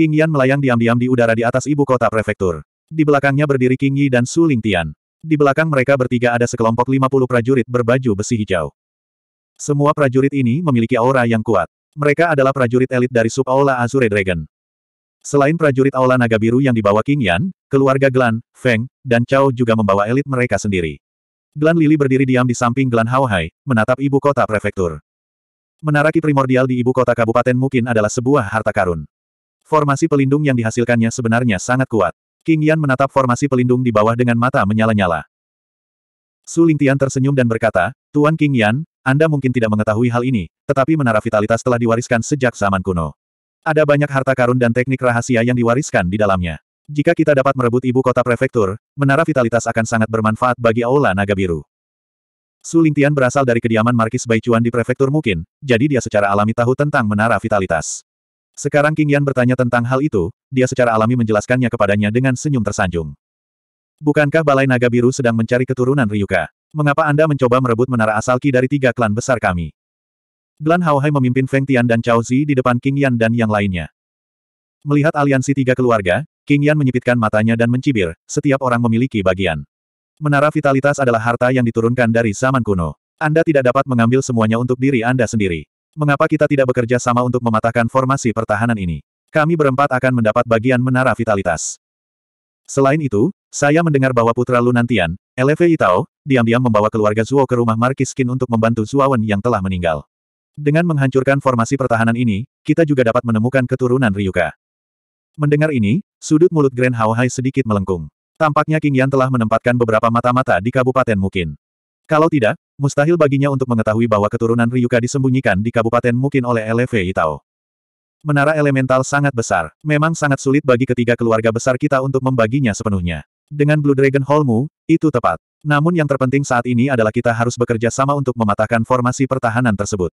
King Yan melayang diam-diam di udara di atas ibu kota prefektur. Di belakangnya berdiri King Yi dan Su Lingtian. Di belakang mereka bertiga ada sekelompok 50 prajurit berbaju besi hijau. Semua prajurit ini memiliki aura yang kuat. Mereka adalah prajurit elit dari sub Aula Azure Dragon. Selain prajurit Aula Naga Biru yang dibawa King Yan, keluarga Glan, Feng, dan Chao juga membawa elit mereka sendiri. Glan Lili berdiri diam di samping Glan Haohai, menatap ibu kota prefektur. Menara Ki primordial di ibu kota kabupaten mungkin adalah sebuah harta karun. Formasi pelindung yang dihasilkannya sebenarnya sangat kuat. King Yan menatap formasi pelindung di bawah dengan mata menyala-nyala. Su Lingtian tersenyum dan berkata, Tuan King Yan, Anda mungkin tidak mengetahui hal ini, tetapi menara vitalitas telah diwariskan sejak zaman kuno. Ada banyak harta karun dan teknik rahasia yang diwariskan di dalamnya. Jika kita dapat merebut ibu kota prefektur, menara vitalitas akan sangat bermanfaat bagi Aula Naga Biru. Su Lingtian berasal dari kediaman Markis Baicuan di prefektur mungkin, jadi dia secara alami tahu tentang menara vitalitas. Sekarang King Yan bertanya tentang hal itu, dia secara alami menjelaskannya kepadanya dengan senyum tersanjung. Bukankah Balai Naga Biru sedang mencari keturunan Ryuka? Mengapa Anda mencoba merebut menara asal Ki dari tiga klan besar kami? Glan Haohai memimpin Feng Tian dan Chao Zi di depan King Yan dan yang lainnya. Melihat aliansi tiga keluarga, King Yan menyipitkan matanya dan mencibir, setiap orang memiliki bagian. Menara vitalitas adalah harta yang diturunkan dari zaman kuno. Anda tidak dapat mengambil semuanya untuk diri Anda sendiri. Mengapa kita tidak bekerja sama untuk mematahkan formasi pertahanan ini? Kami berempat akan mendapat bagian menara vitalitas. Selain itu, saya mendengar bahwa putra Lunantian, Eleve Itao, diam-diam membawa keluarga Zuo ke rumah Marquis Skin untuk membantu Zuawan yang telah meninggal. Dengan menghancurkan formasi pertahanan ini, kita juga dapat menemukan keturunan Ryuka. Mendengar ini, sudut mulut Grand Hao sedikit melengkung. Tampaknya King Yan telah menempatkan beberapa mata-mata di Kabupaten Mukin. Kalau tidak, mustahil baginya untuk mengetahui bahwa keturunan Ryuka disembunyikan di Kabupaten Mukin oleh LV Itao. Menara elemental sangat besar. Memang sangat sulit bagi ketiga keluarga besar kita untuk membaginya sepenuhnya. Dengan Blue Dragon Hallmu, itu tepat. Namun yang terpenting saat ini adalah kita harus bekerja sama untuk mematahkan formasi pertahanan tersebut.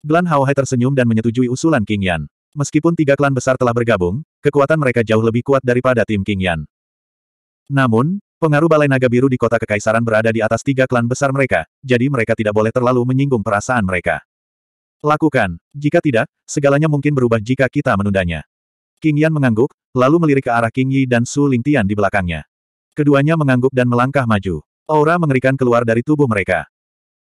Glan Haohai tersenyum dan menyetujui usulan King Yan. Meskipun tiga klan besar telah bergabung, kekuatan mereka jauh lebih kuat daripada tim King Yan. Namun, Pengaruh Balai Naga Biru di kota Kekaisaran berada di atas tiga klan besar mereka, jadi mereka tidak boleh terlalu menyinggung perasaan mereka. Lakukan. Jika tidak, segalanya mungkin berubah jika kita menundanya. King Yan mengangguk, lalu melirik ke arah King Yi dan Su Lingtian di belakangnya. Keduanya mengangguk dan melangkah maju. Aura mengerikan keluar dari tubuh mereka.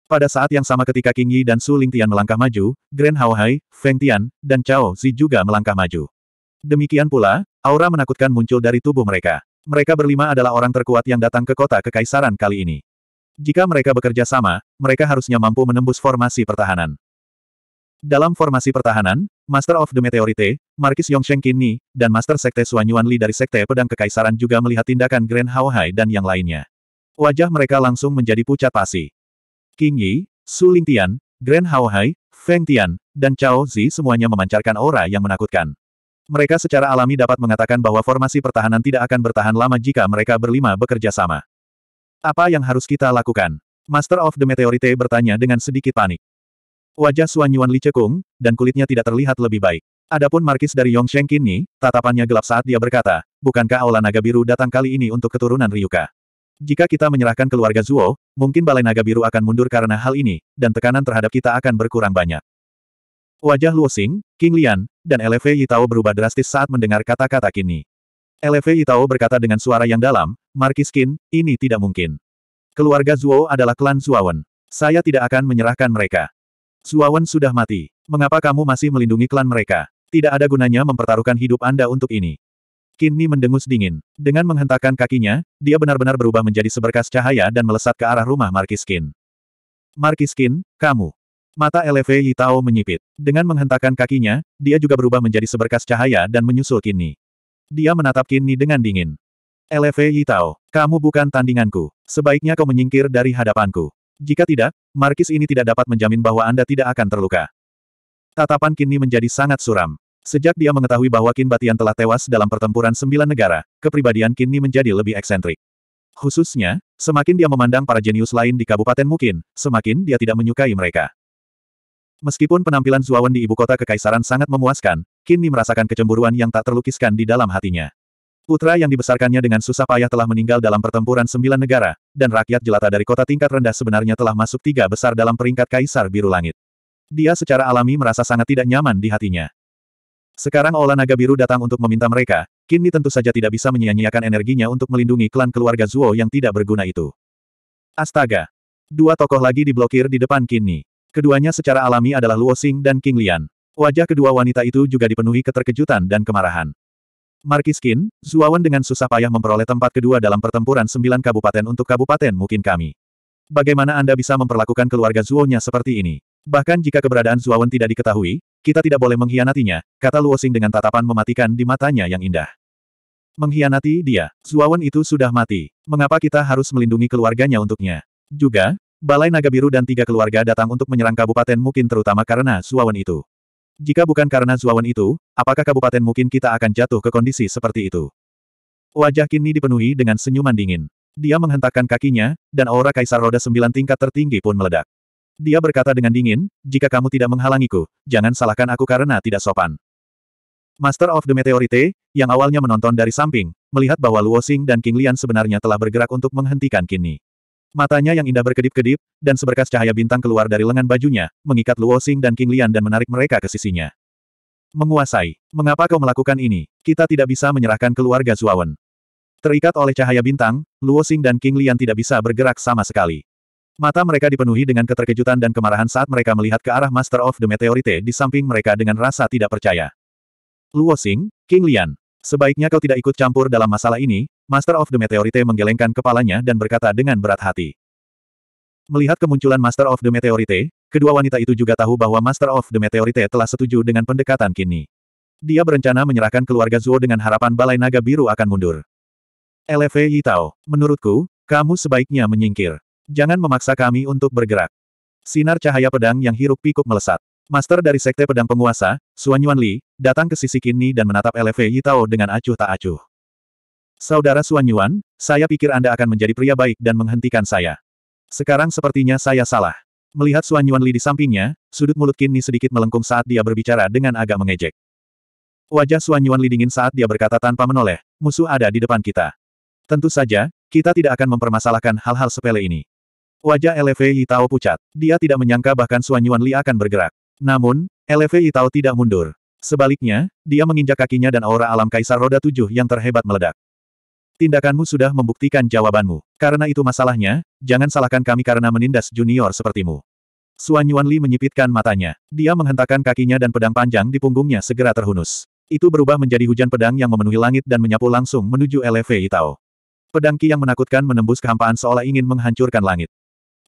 Pada saat yang sama ketika King Yi dan Su Lingtian melangkah maju, Grand Hai, Feng Tian, dan Cao Zi juga melangkah maju. Demikian pula, aura menakutkan muncul dari tubuh mereka. Mereka berlima adalah orang terkuat yang datang ke kota kekaisaran kali ini. Jika mereka bekerja sama, mereka harusnya mampu menembus formasi pertahanan. Dalam formasi pertahanan, Master of the Meteorite, Markis Yongsheng Kini, dan Master Sekte Suan Yuan Li dari Sekte Pedang Kekaisaran juga melihat tindakan Grand Hao Hai dan yang lainnya. Wajah mereka langsung menjadi pucat pasi. King Yi, Su Ling Tian, Grand Hao Hai, Feng Tian, dan Chao Zi semuanya memancarkan aura yang menakutkan. Mereka secara alami dapat mengatakan bahwa formasi pertahanan tidak akan bertahan lama jika mereka berlima bekerja sama. Apa yang harus kita lakukan? Master of the Meteorite bertanya dengan sedikit panik. Wajah Suan Yuan Li dan kulitnya tidak terlihat lebih baik. Adapun Markis dari Yongsheng kini, tatapannya gelap saat dia berkata, bukankah Aula Naga Biru datang kali ini untuk keturunan Ryuka? Jika kita menyerahkan keluarga Zuo, mungkin Balai Naga Biru akan mundur karena hal ini, dan tekanan terhadap kita akan berkurang banyak. Wajah Luo Xing, King Lian, dan Eleve Yitao berubah drastis saat mendengar kata-kata kini. Eleve Yitao berkata dengan suara yang dalam, Markis Qin, ini tidak mungkin. Keluarga Zuo adalah klan Zuawan. Saya tidak akan menyerahkan mereka. Zuawan sudah mati. Mengapa kamu masih melindungi klan mereka? Tidak ada gunanya mempertaruhkan hidup Anda untuk ini. Ni mendengus dingin. Dengan menghentakkan kakinya, dia benar-benar berubah menjadi seberkas cahaya dan melesat ke arah rumah Markis Qin. Markis Qin, kamu. Mata Eleve Yitao menyipit. Dengan menghentakkan kakinya, dia juga berubah menjadi seberkas cahaya dan menyusul Kinni. Dia menatap Kinni dengan dingin. Eleve Yitao, kamu bukan tandinganku. Sebaiknya kau menyingkir dari hadapanku. Jika tidak, Markis ini tidak dapat menjamin bahwa Anda tidak akan terluka. Tatapan Kinni menjadi sangat suram. Sejak dia mengetahui bahwa Kin Batian telah tewas dalam pertempuran sembilan negara, kepribadian Kinni menjadi lebih eksentrik. Khususnya, semakin dia memandang para jenius lain di Kabupaten Mungkin, semakin dia tidak menyukai mereka. Meskipun penampilan Zuawan di ibu kota kekaisaran sangat memuaskan, Kinni merasakan kecemburuan yang tak terlukiskan di dalam hatinya. Putra yang dibesarkannya dengan susah payah telah meninggal dalam pertempuran sembilan negara, dan rakyat jelata dari kota tingkat rendah sebenarnya telah masuk tiga besar dalam peringkat Kaisar Biru Langit. Dia secara alami merasa sangat tidak nyaman di hatinya. Sekarang olah Naga Biru datang untuk meminta mereka, Kini tentu saja tidak bisa menyia-nyiakan energinya untuk melindungi klan keluarga Zuo yang tidak berguna itu. Astaga! Dua tokoh lagi diblokir di depan Kini. Keduanya secara alami adalah Luo Xing dan King Lian. Wajah kedua wanita itu juga dipenuhi keterkejutan dan kemarahan. Qin, Zuawan dengan susah payah memperoleh tempat kedua dalam pertempuran sembilan kabupaten untuk kabupaten mungkin kami. Bagaimana Anda bisa memperlakukan keluarga Zuonya seperti ini? Bahkan jika keberadaan Zuawan tidak diketahui, kita tidak boleh mengkhianatinya, kata Luo Xing dengan tatapan mematikan di matanya yang indah. Mengkhianati dia, Zuawan itu sudah mati. Mengapa kita harus melindungi keluarganya untuknya? Juga, Balai Naga Biru dan tiga keluarga datang untuk menyerang Kabupaten Mukin terutama karena Zuawan itu. Jika bukan karena Zuawan itu, apakah Kabupaten Mukin kita akan jatuh ke kondisi seperti itu? Wajah kini dipenuhi dengan senyuman dingin. Dia menghentakkan kakinya, dan aura kaisar roda sembilan tingkat tertinggi pun meledak. Dia berkata dengan dingin, jika kamu tidak menghalangiku, jangan salahkan aku karena tidak sopan. Master of the Meteorite, yang awalnya menonton dari samping, melihat bahwa Luo Xing dan King Lian sebenarnya telah bergerak untuk menghentikan kini. Matanya yang indah berkedip-kedip, dan seberkas cahaya bintang keluar dari lengan bajunya, mengikat Luo Xing dan King Lian dan menarik mereka ke sisinya. Menguasai. Mengapa kau melakukan ini? Kita tidak bisa menyerahkan keluarga Zuawan. Terikat oleh cahaya bintang, Luo Xing dan King Lian tidak bisa bergerak sama sekali. Mata mereka dipenuhi dengan keterkejutan dan kemarahan saat mereka melihat ke arah Master of the Meteorite di samping mereka dengan rasa tidak percaya. Luo Xing, King Lian, Sebaiknya kau tidak ikut campur dalam masalah ini, Master of the Meteorite menggelengkan kepalanya dan berkata dengan berat hati. Melihat kemunculan Master of the Meteorite, kedua wanita itu juga tahu bahwa Master of the Meteorite telah setuju dengan pendekatan kini. Dia berencana menyerahkan keluarga Zuo dengan harapan Balai Naga Biru akan mundur. LV Yitao, menurutku, kamu sebaiknya menyingkir. Jangan memaksa kami untuk bergerak. Sinar cahaya pedang yang hiruk pikuk melesat. Master dari Sekte Pedang Penguasa, Suanyuan Yuan Li, datang ke sisi Kini dan menatap LV Yitao dengan acuh tak acuh. Saudara Suanyuan, Yuan, saya pikir Anda akan menjadi pria baik dan menghentikan saya. Sekarang sepertinya saya salah. Melihat Suanyuan Yuan Li di sampingnya, sudut mulut Kini sedikit melengkung saat dia berbicara dengan agak mengejek. Wajah Suanyuan Yuan Li dingin saat dia berkata tanpa menoleh, musuh ada di depan kita. Tentu saja, kita tidak akan mempermasalahkan hal-hal sepele ini. Wajah LV Yitao pucat. Dia tidak menyangka bahkan Suanyuan Yuan Li akan bergerak. Namun, LV Itao tidak mundur. Sebaliknya, dia menginjak kakinya dan aura alam kaisar roda tujuh yang terhebat meledak. Tindakanmu sudah membuktikan jawabanmu. Karena itu masalahnya, jangan salahkan kami karena menindas junior sepertimu. Suan Yuan Li menyipitkan matanya. Dia menghentakkan kakinya dan pedang panjang di punggungnya segera terhunus. Itu berubah menjadi hujan pedang yang memenuhi langit dan menyapu langsung menuju LV Itao. Pedang Ki yang menakutkan menembus kehampaan seolah ingin menghancurkan langit.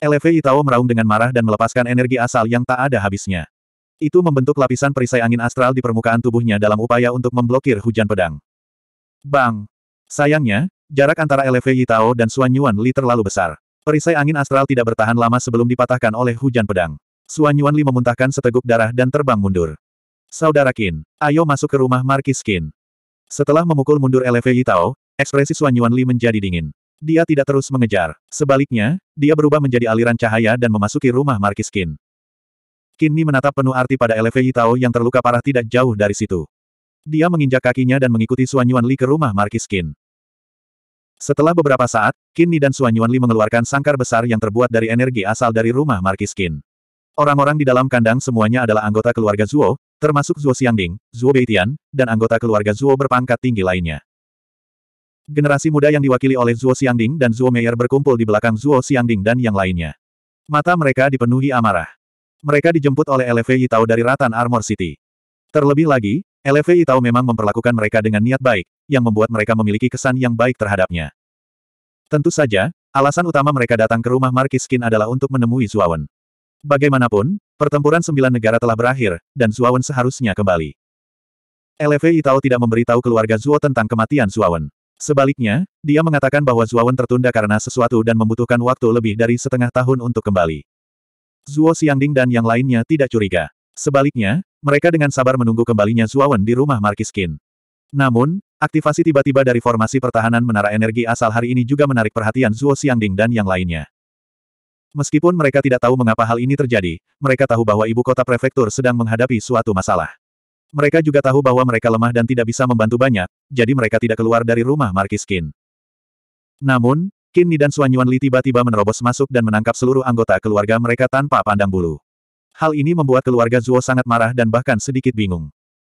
LV Itao meraung dengan marah dan melepaskan energi asal yang tak ada habisnya. Itu membentuk lapisan perisai angin astral di permukaan tubuhnya dalam upaya untuk memblokir hujan pedang. Bang! Sayangnya, jarak antara LV Yitao dan Xuan Yuan Li terlalu besar. Perisai angin astral tidak bertahan lama sebelum dipatahkan oleh hujan pedang. Xuan Yuan Li memuntahkan seteguk darah dan terbang mundur. Saudara Qin, ayo masuk ke rumah Markis Qin. Setelah memukul mundur LV Yitao, ekspresi Xuan Yuan Li menjadi dingin. Dia tidak terus mengejar. Sebaliknya, dia berubah menjadi aliran cahaya dan memasuki rumah Markis Qin. Kini menatap penuh arti pada Elevei Tao yang terluka parah tidak jauh dari situ. Dia menginjak kakinya dan mengikuti Suan Yuan Li ke rumah Markis Qin. Setelah beberapa saat, Kinni dan Suan Yuan Li mengeluarkan sangkar besar yang terbuat dari energi asal dari rumah Markis Qin. Orang-orang di dalam kandang semuanya adalah anggota keluarga Zuo, termasuk Zuo Xiangding, Zuo Beitian, dan anggota keluarga Zuo berpangkat tinggi lainnya. Generasi muda yang diwakili oleh Zuo Xiangding dan Zuo Meier berkumpul di belakang Zuo Xiangding dan yang lainnya. Mata mereka dipenuhi amarah. Mereka dijemput oleh LFI Tao dari Ratan Armor City. Terlebih lagi, LFI Tao memang memperlakukan mereka dengan niat baik, yang membuat mereka memiliki kesan yang baik terhadapnya. Tentu saja, alasan utama mereka datang ke rumah Skin adalah untuk menemui Zuawan. Bagaimanapun, pertempuran sembilan negara telah berakhir, dan Zuawan seharusnya kembali. LFI Tao tidak memberitahu keluarga Zuo tentang kematian Zuawan. Sebaliknya, dia mengatakan bahwa Zuawan tertunda karena sesuatu dan membutuhkan waktu lebih dari setengah tahun untuk kembali. Zuo Xiangding dan yang lainnya tidak curiga. Sebaliknya, mereka dengan sabar menunggu kembalinya Zuo Wen di rumah Markis Qin. Namun, aktivasi tiba-tiba dari formasi pertahanan menara energi asal hari ini juga menarik perhatian Zuo Xiangding dan yang lainnya. Meskipun mereka tidak tahu mengapa hal ini terjadi, mereka tahu bahwa ibu kota prefektur sedang menghadapi suatu masalah. Mereka juga tahu bahwa mereka lemah dan tidak bisa membantu banyak, jadi mereka tidak keluar dari rumah Markis Qin. Namun, Qin Ni dan Xuan Li tiba-tiba menerobos masuk dan menangkap seluruh anggota keluarga mereka tanpa pandang bulu. Hal ini membuat keluarga Zuo sangat marah dan bahkan sedikit bingung.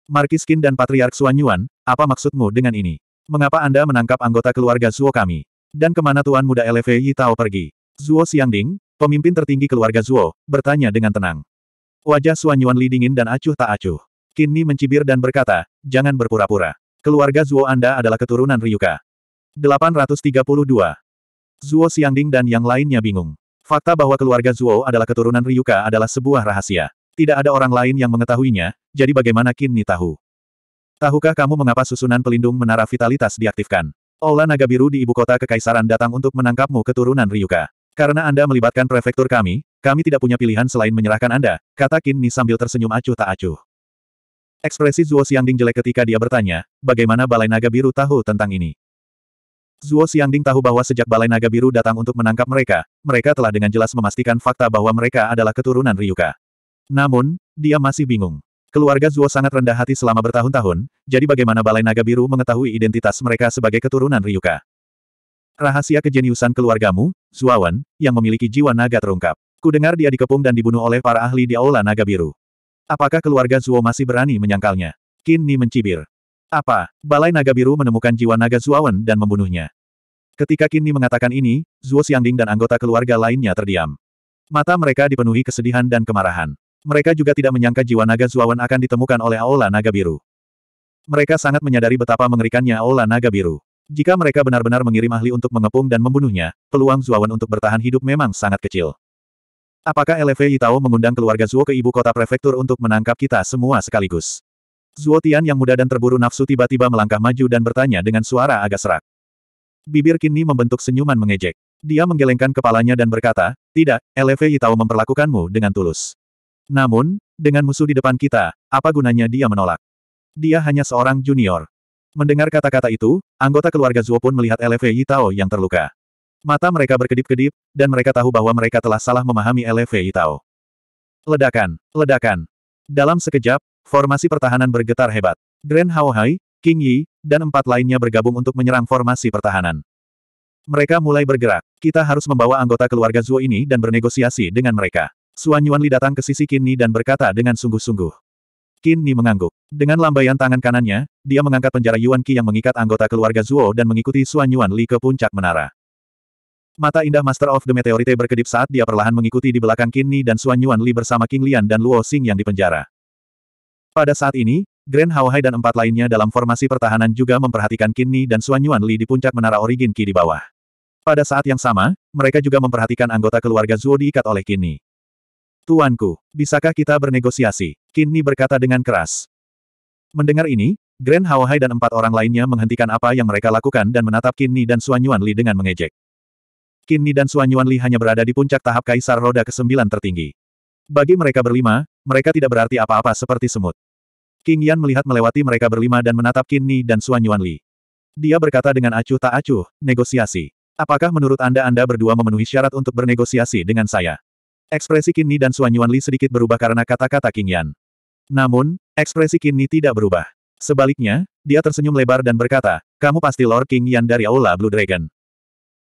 Markis Qin dan Patriark Xuan Yuan, apa maksudmu dengan ini? Mengapa Anda menangkap anggota keluarga Zuo kami? Dan kemana Tuan Muda LV Yi Tao pergi? Zuo Xiangding, pemimpin tertinggi keluarga Zuo, bertanya dengan tenang. Wajah Xuan Li dingin dan acuh tak acuh. Qin Ni mencibir dan berkata, jangan berpura-pura. Keluarga Zuo Anda adalah keturunan Ryuka. 832. Zuo Xiangding dan yang lainnya bingung. Fakta bahwa keluarga Zuo adalah keturunan Ryuka adalah sebuah rahasia. Tidak ada orang lain yang mengetahuinya, jadi bagaimana Qin Ni tahu? Tahukah kamu mengapa susunan pelindung menara vitalitas diaktifkan? Ola Naga Biru di ibu kota Kekaisaran datang untuk menangkapmu keturunan Ryuka. Karena Anda melibatkan prefektur kami, kami tidak punya pilihan selain menyerahkan Anda, kata Qin Ni sambil tersenyum acuh tak acuh. Ekspresi Zuo Xiangding jelek ketika dia bertanya, bagaimana Balai Naga Biru tahu tentang ini? Zuo Xiangding tahu bahwa sejak Balai Naga Biru datang untuk menangkap mereka, mereka telah dengan jelas memastikan fakta bahwa mereka adalah keturunan Ryuka. Namun, dia masih bingung. Keluarga Zuo sangat rendah hati selama bertahun-tahun, jadi bagaimana Balai Naga Biru mengetahui identitas mereka sebagai keturunan Ryuka? Rahasia kejeniusan keluargamu, Zuawan, yang memiliki jiwa naga terungkap. Kudengar dia dikepung dan dibunuh oleh para ahli di Aula Naga Biru. Apakah keluarga Zuo masih berani menyangkalnya? Kini mencibir. Apa? Balai Naga Biru menemukan jiwa Naga Zuawan dan membunuhnya. Ketika kini mengatakan ini, Zuo Xiangding dan anggota keluarga lainnya terdiam. Mata mereka dipenuhi kesedihan dan kemarahan. Mereka juga tidak menyangka jiwa Naga Zuawan akan ditemukan oleh Aula Naga Biru. Mereka sangat menyadari betapa mengerikannya Aula Naga Biru. Jika mereka benar-benar mengirim ahli untuk mengepung dan membunuhnya, peluang Zuawan untuk bertahan hidup memang sangat kecil. Apakah LFA Yitao mengundang keluarga Zuo ke ibu kota prefektur untuk menangkap kita semua sekaligus? Zuo yang muda dan terburu nafsu tiba-tiba melangkah maju dan bertanya dengan suara agak serak. Bibir kini membentuk senyuman mengejek. Dia menggelengkan kepalanya dan berkata, Tidak, LV Hitao memperlakukanmu dengan tulus. Namun, dengan musuh di depan kita, apa gunanya dia menolak? Dia hanya seorang junior. Mendengar kata-kata itu, anggota keluarga Zuo pun melihat LV Tao yang terluka. Mata mereka berkedip-kedip, dan mereka tahu bahwa mereka telah salah memahami LV Tao. Ledakan, ledakan. Dalam sekejap, Formasi pertahanan bergetar hebat. Grand Haohai, King Yi, dan empat lainnya bergabung untuk menyerang formasi pertahanan. Mereka mulai bergerak. Kita harus membawa anggota keluarga Zuo ini dan bernegosiasi dengan mereka. Suan Yuan Li datang ke sisi Qin Ni dan berkata dengan sungguh-sungguh. Qin Ni mengangguk. Dengan lambaian tangan kanannya, dia mengangkat penjara Yuan Qi yang mengikat anggota keluarga Zuo dan mengikuti Suan Yuan Li ke puncak menara. Mata indah Master of the Meteorite berkedip saat dia perlahan mengikuti di belakang Qin Ni dan Suan Yuan Li bersama King Lian dan Luo Xing yang dipenjara. Pada saat ini, Grand Haohai dan empat lainnya dalam formasi pertahanan juga memperhatikan Kinni dan Xuan Yuan Li di puncak menara Origin Qi di bawah. Pada saat yang sama, mereka juga memperhatikan anggota keluarga Zuo diikat oleh Kinni. Tuanku, bisakah kita bernegosiasi? Kinni berkata dengan keras. Mendengar ini, Grand Haohai dan empat orang lainnya menghentikan apa yang mereka lakukan dan menatap Kinni dan Xuan Yuan Li dengan mengejek. Kinni dan Xuan Yuan Li hanya berada di puncak tahap Kaisar Roda ke-9 tertinggi. Bagi mereka berlima, mereka tidak berarti apa-apa seperti semut. King Yan melihat melewati mereka berlima dan menatap Qin Ni dan Xuan Yuan Li. Dia berkata dengan acuh tak acuh, negosiasi. Apakah menurut Anda Anda berdua memenuhi syarat untuk bernegosiasi dengan saya? Ekspresi Qin Ni dan Xuan Yuan Li sedikit berubah karena kata-kata King Yan. Namun, ekspresi Qin Ni tidak berubah. Sebaliknya, dia tersenyum lebar dan berkata, kamu pasti Lord King Yan dari Aula Blue Dragon.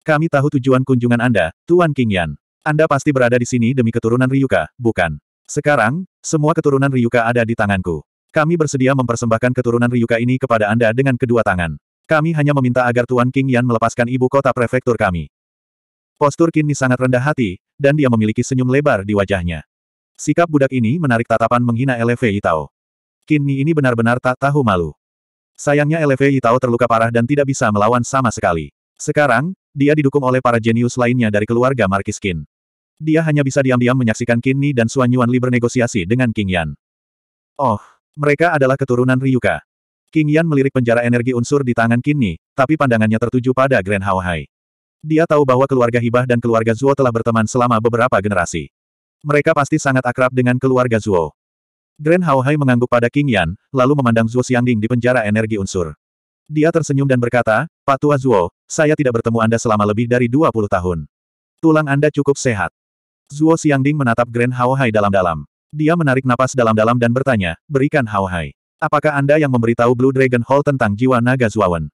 Kami tahu tujuan kunjungan Anda, Tuan King Yan. Anda pasti berada di sini demi keturunan Ryuka, bukan? Sekarang, semua keturunan Ryuka ada di tanganku. Kami bersedia mempersembahkan keturunan Ryuka ini kepada Anda dengan kedua tangan. Kami hanya meminta agar Tuan King Yan melepaskan ibu kota prefektur kami. Postur Kinni sangat rendah hati, dan dia memiliki senyum lebar di wajahnya. Sikap budak ini menarik tatapan menghina LV Itao. Kinni ini benar-benar tak tahu malu. Sayangnya LV Itao terluka parah dan tidak bisa melawan sama sekali. Sekarang, dia didukung oleh para jenius lainnya dari keluarga Markis Kin. Dia hanya bisa diam-diam menyaksikan Kinni dan Suanyuan Li bernegosiasi dengan King Yan. Oh, mereka adalah keturunan Ryuka. King Yan melirik penjara energi unsur di tangan Kinni, tapi pandangannya tertuju pada Grand Hao Hai. Dia tahu bahwa keluarga Hibah dan keluarga Zuo telah berteman selama beberapa generasi. Mereka pasti sangat akrab dengan keluarga Zuo. Grand Hao Hai mengangguk pada King Yan, lalu memandang Zuo Xiangding di penjara energi unsur. Dia tersenyum dan berkata, Pak Tua Zuo, saya tidak bertemu Anda selama lebih dari 20 tahun. Tulang Anda cukup sehat. Zuo Xiangding menatap Grand Hao Hai dalam-dalam. Dia menarik napas dalam-dalam dan bertanya, berikan Hao Hai. Apakah Anda yang memberitahu Blue Dragon Hall tentang jiwa naga Zuawan?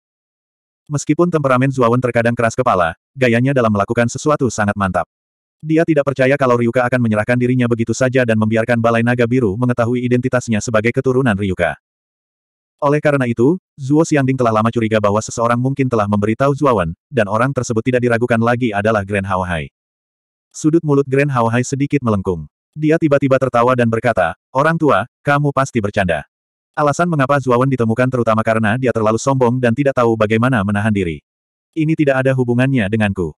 Meskipun temperamen Zuawan terkadang keras kepala, gayanya dalam melakukan sesuatu sangat mantap. Dia tidak percaya kalau Ryuka akan menyerahkan dirinya begitu saja dan membiarkan Balai Naga Biru mengetahui identitasnya sebagai keturunan Ryuka. Oleh karena itu, Zuo Xiangding telah lama curiga bahwa seseorang mungkin telah memberitahu Zuawan, dan orang tersebut tidak diragukan lagi adalah Grand Hao Hai. Sudut mulut Grand Haohai sedikit melengkung. Dia tiba-tiba tertawa dan berkata, Orang tua, kamu pasti bercanda. Alasan mengapa Zuawan ditemukan terutama karena dia terlalu sombong dan tidak tahu bagaimana menahan diri. Ini tidak ada hubungannya denganku.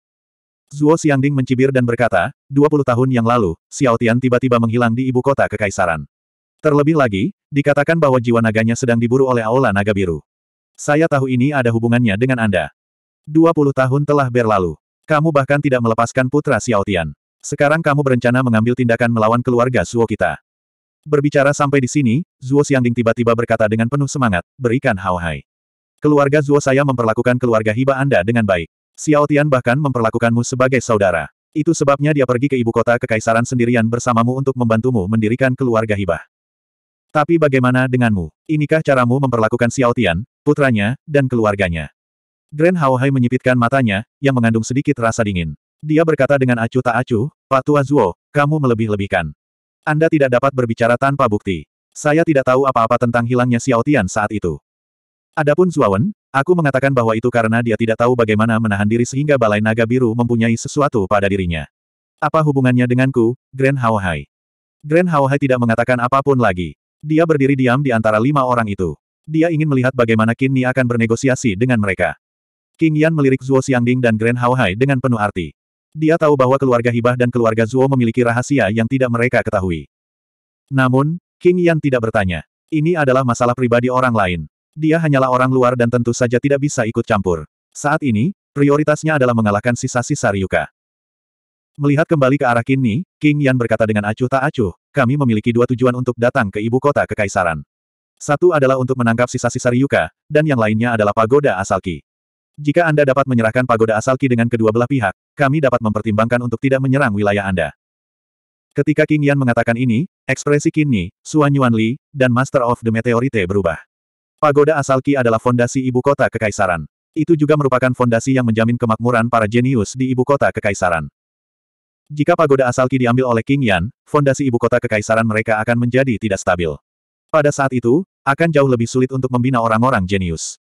Zuo Xiangding mencibir dan berkata, 20 tahun yang lalu, Xiao Tian tiba-tiba menghilang di ibu kota kekaisaran. Terlebih lagi, dikatakan bahwa jiwa naganya sedang diburu oleh Aula Naga Biru. Saya tahu ini ada hubungannya dengan Anda. 20 tahun telah berlalu. Kamu bahkan tidak melepaskan putra Xiao Tian. Sekarang kamu berencana mengambil tindakan melawan keluarga Zuo kita. Berbicara sampai di sini, Zuo Xiangding tiba-tiba berkata dengan penuh semangat, berikan Hao Hai. Keluarga Zuo saya memperlakukan keluarga hiba Anda dengan baik. Xiao Tian bahkan memperlakukanmu sebagai saudara. Itu sebabnya dia pergi ke ibu kota kekaisaran sendirian bersamamu untuk membantumu mendirikan keluarga Hiba. Tapi bagaimana denganmu? Inikah caramu memperlakukan Xiao Tian, putranya, dan keluarganya? Grand Haohai menyipitkan matanya, yang mengandung sedikit rasa dingin. Dia berkata dengan acuh tak acuh, Pak Tua Zuo, kamu melebih-lebihkan. Anda tidak dapat berbicara tanpa bukti. Saya tidak tahu apa-apa tentang hilangnya Xiao Tian saat itu. Adapun Wen, aku mengatakan bahwa itu karena dia tidak tahu bagaimana menahan diri sehingga Balai Naga Biru mempunyai sesuatu pada dirinya. Apa hubungannya denganku, Grand Haohai? Grand Haohai tidak mengatakan apapun lagi. Dia berdiri diam di antara lima orang itu. Dia ingin melihat bagaimana Kini akan bernegosiasi dengan mereka. King Yan melirik Zuo Xiangding dan Grand Hai dengan penuh arti. Dia tahu bahwa keluarga Hibah dan keluarga Zuo memiliki rahasia yang tidak mereka ketahui. Namun, King Yan tidak bertanya. Ini adalah masalah pribadi orang lain. Dia hanyalah orang luar dan tentu saja tidak bisa ikut campur. Saat ini, prioritasnya adalah mengalahkan sisa-sisa Ryuka. Melihat kembali ke arah Kinni, King Yan berkata dengan acuh tak acuh, kami memiliki dua tujuan untuk datang ke ibu kota Kekaisaran. Satu adalah untuk menangkap sisa-sisa Ryuka, dan yang lainnya adalah pagoda asal Ki. Jika Anda dapat menyerahkan pagoda asal Ki dengan kedua belah pihak, kami dapat mempertimbangkan untuk tidak menyerang wilayah Anda. Ketika King Yan mengatakan ini, ekspresi Qin Ni, Xuan Yuan Li, dan Master of the Meteorite berubah. Pagoda asal Ki adalah fondasi ibu kota kekaisaran. Itu juga merupakan fondasi yang menjamin kemakmuran para jenius di ibu kota kekaisaran. Jika pagoda asal Ki diambil oleh King Yan, fondasi ibu kota kekaisaran mereka akan menjadi tidak stabil. Pada saat itu, akan jauh lebih sulit untuk membina orang-orang jenius.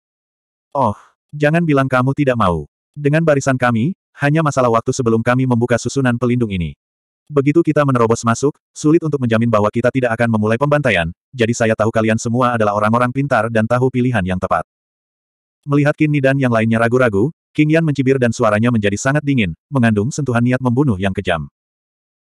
Oh, Jangan bilang kamu tidak mau. Dengan barisan kami, hanya masalah waktu sebelum kami membuka susunan pelindung ini. Begitu kita menerobos masuk, sulit untuk menjamin bahwa kita tidak akan memulai pembantaian, jadi saya tahu kalian semua adalah orang-orang pintar dan tahu pilihan yang tepat. Melihat Kini dan yang lainnya ragu-ragu, King Yan mencibir dan suaranya menjadi sangat dingin, mengandung sentuhan niat membunuh yang kejam.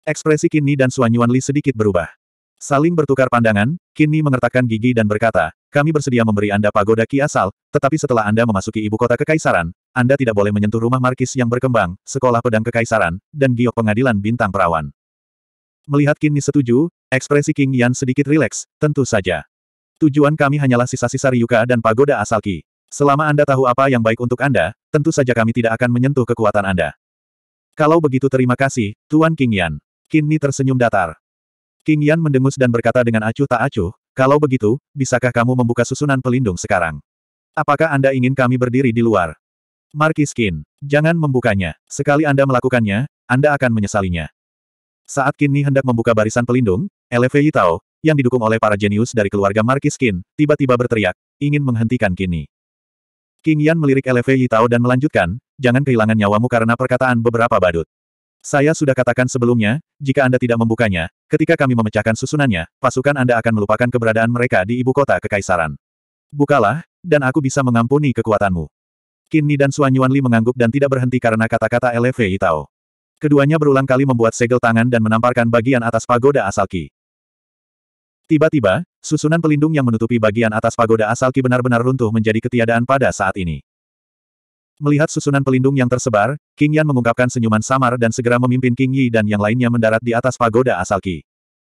Ekspresi Kini dan Suan Li sedikit berubah. Saling bertukar pandangan, Kini mengertakkan gigi dan berkata, kami bersedia memberi Anda pagoda Ki asal, tetapi setelah Anda memasuki ibu kota kekaisaran, Anda tidak boleh menyentuh rumah markis yang berkembang, sekolah pedang kekaisaran, dan giok pengadilan bintang perawan. Melihat Kini setuju, ekspresi King Yan sedikit rileks, tentu saja. Tujuan kami hanyalah sisa-sisa Ryuka dan pagoda asal Ki. Selama Anda tahu apa yang baik untuk Anda, tentu saja kami tidak akan menyentuh kekuatan Anda. Kalau begitu terima kasih, Tuan King Yan. Kini tersenyum datar. King Yan mendengus dan berkata dengan acuh tak acuh, kalau begitu, bisakah kamu membuka susunan pelindung sekarang? Apakah Anda ingin kami berdiri di luar? Markis Qin, jangan membukanya. Sekali Anda melakukannya, Anda akan menyesalinya. Saat Qin Ni hendak membuka barisan pelindung, Elevei Tao, yang didukung oleh para jenius dari keluarga Markis Qin, tiba-tiba berteriak, ingin menghentikan Qin Ni. King Yan melirik Elevei Tao dan melanjutkan, jangan kehilangan nyawamu karena perkataan beberapa badut. Saya sudah katakan sebelumnya, jika Anda tidak membukanya, ketika kami memecahkan susunannya, pasukan Anda akan melupakan keberadaan mereka di ibu kota kekaisaran. Bukalah, dan aku bisa mengampuni kekuatanmu. Kini dan Suan Li mengangguk dan tidak berhenti karena kata-kata LV Itao. Keduanya berulang kali membuat segel tangan dan menamparkan bagian atas pagoda asal Ki. Tiba-tiba, susunan pelindung yang menutupi bagian atas pagoda asal Ki benar-benar runtuh menjadi ketiadaan pada saat ini. Melihat susunan pelindung yang tersebar, King Yan mengungkapkan senyuman samar dan segera memimpin King Yi dan yang lainnya mendarat di atas pagoda asal Qi.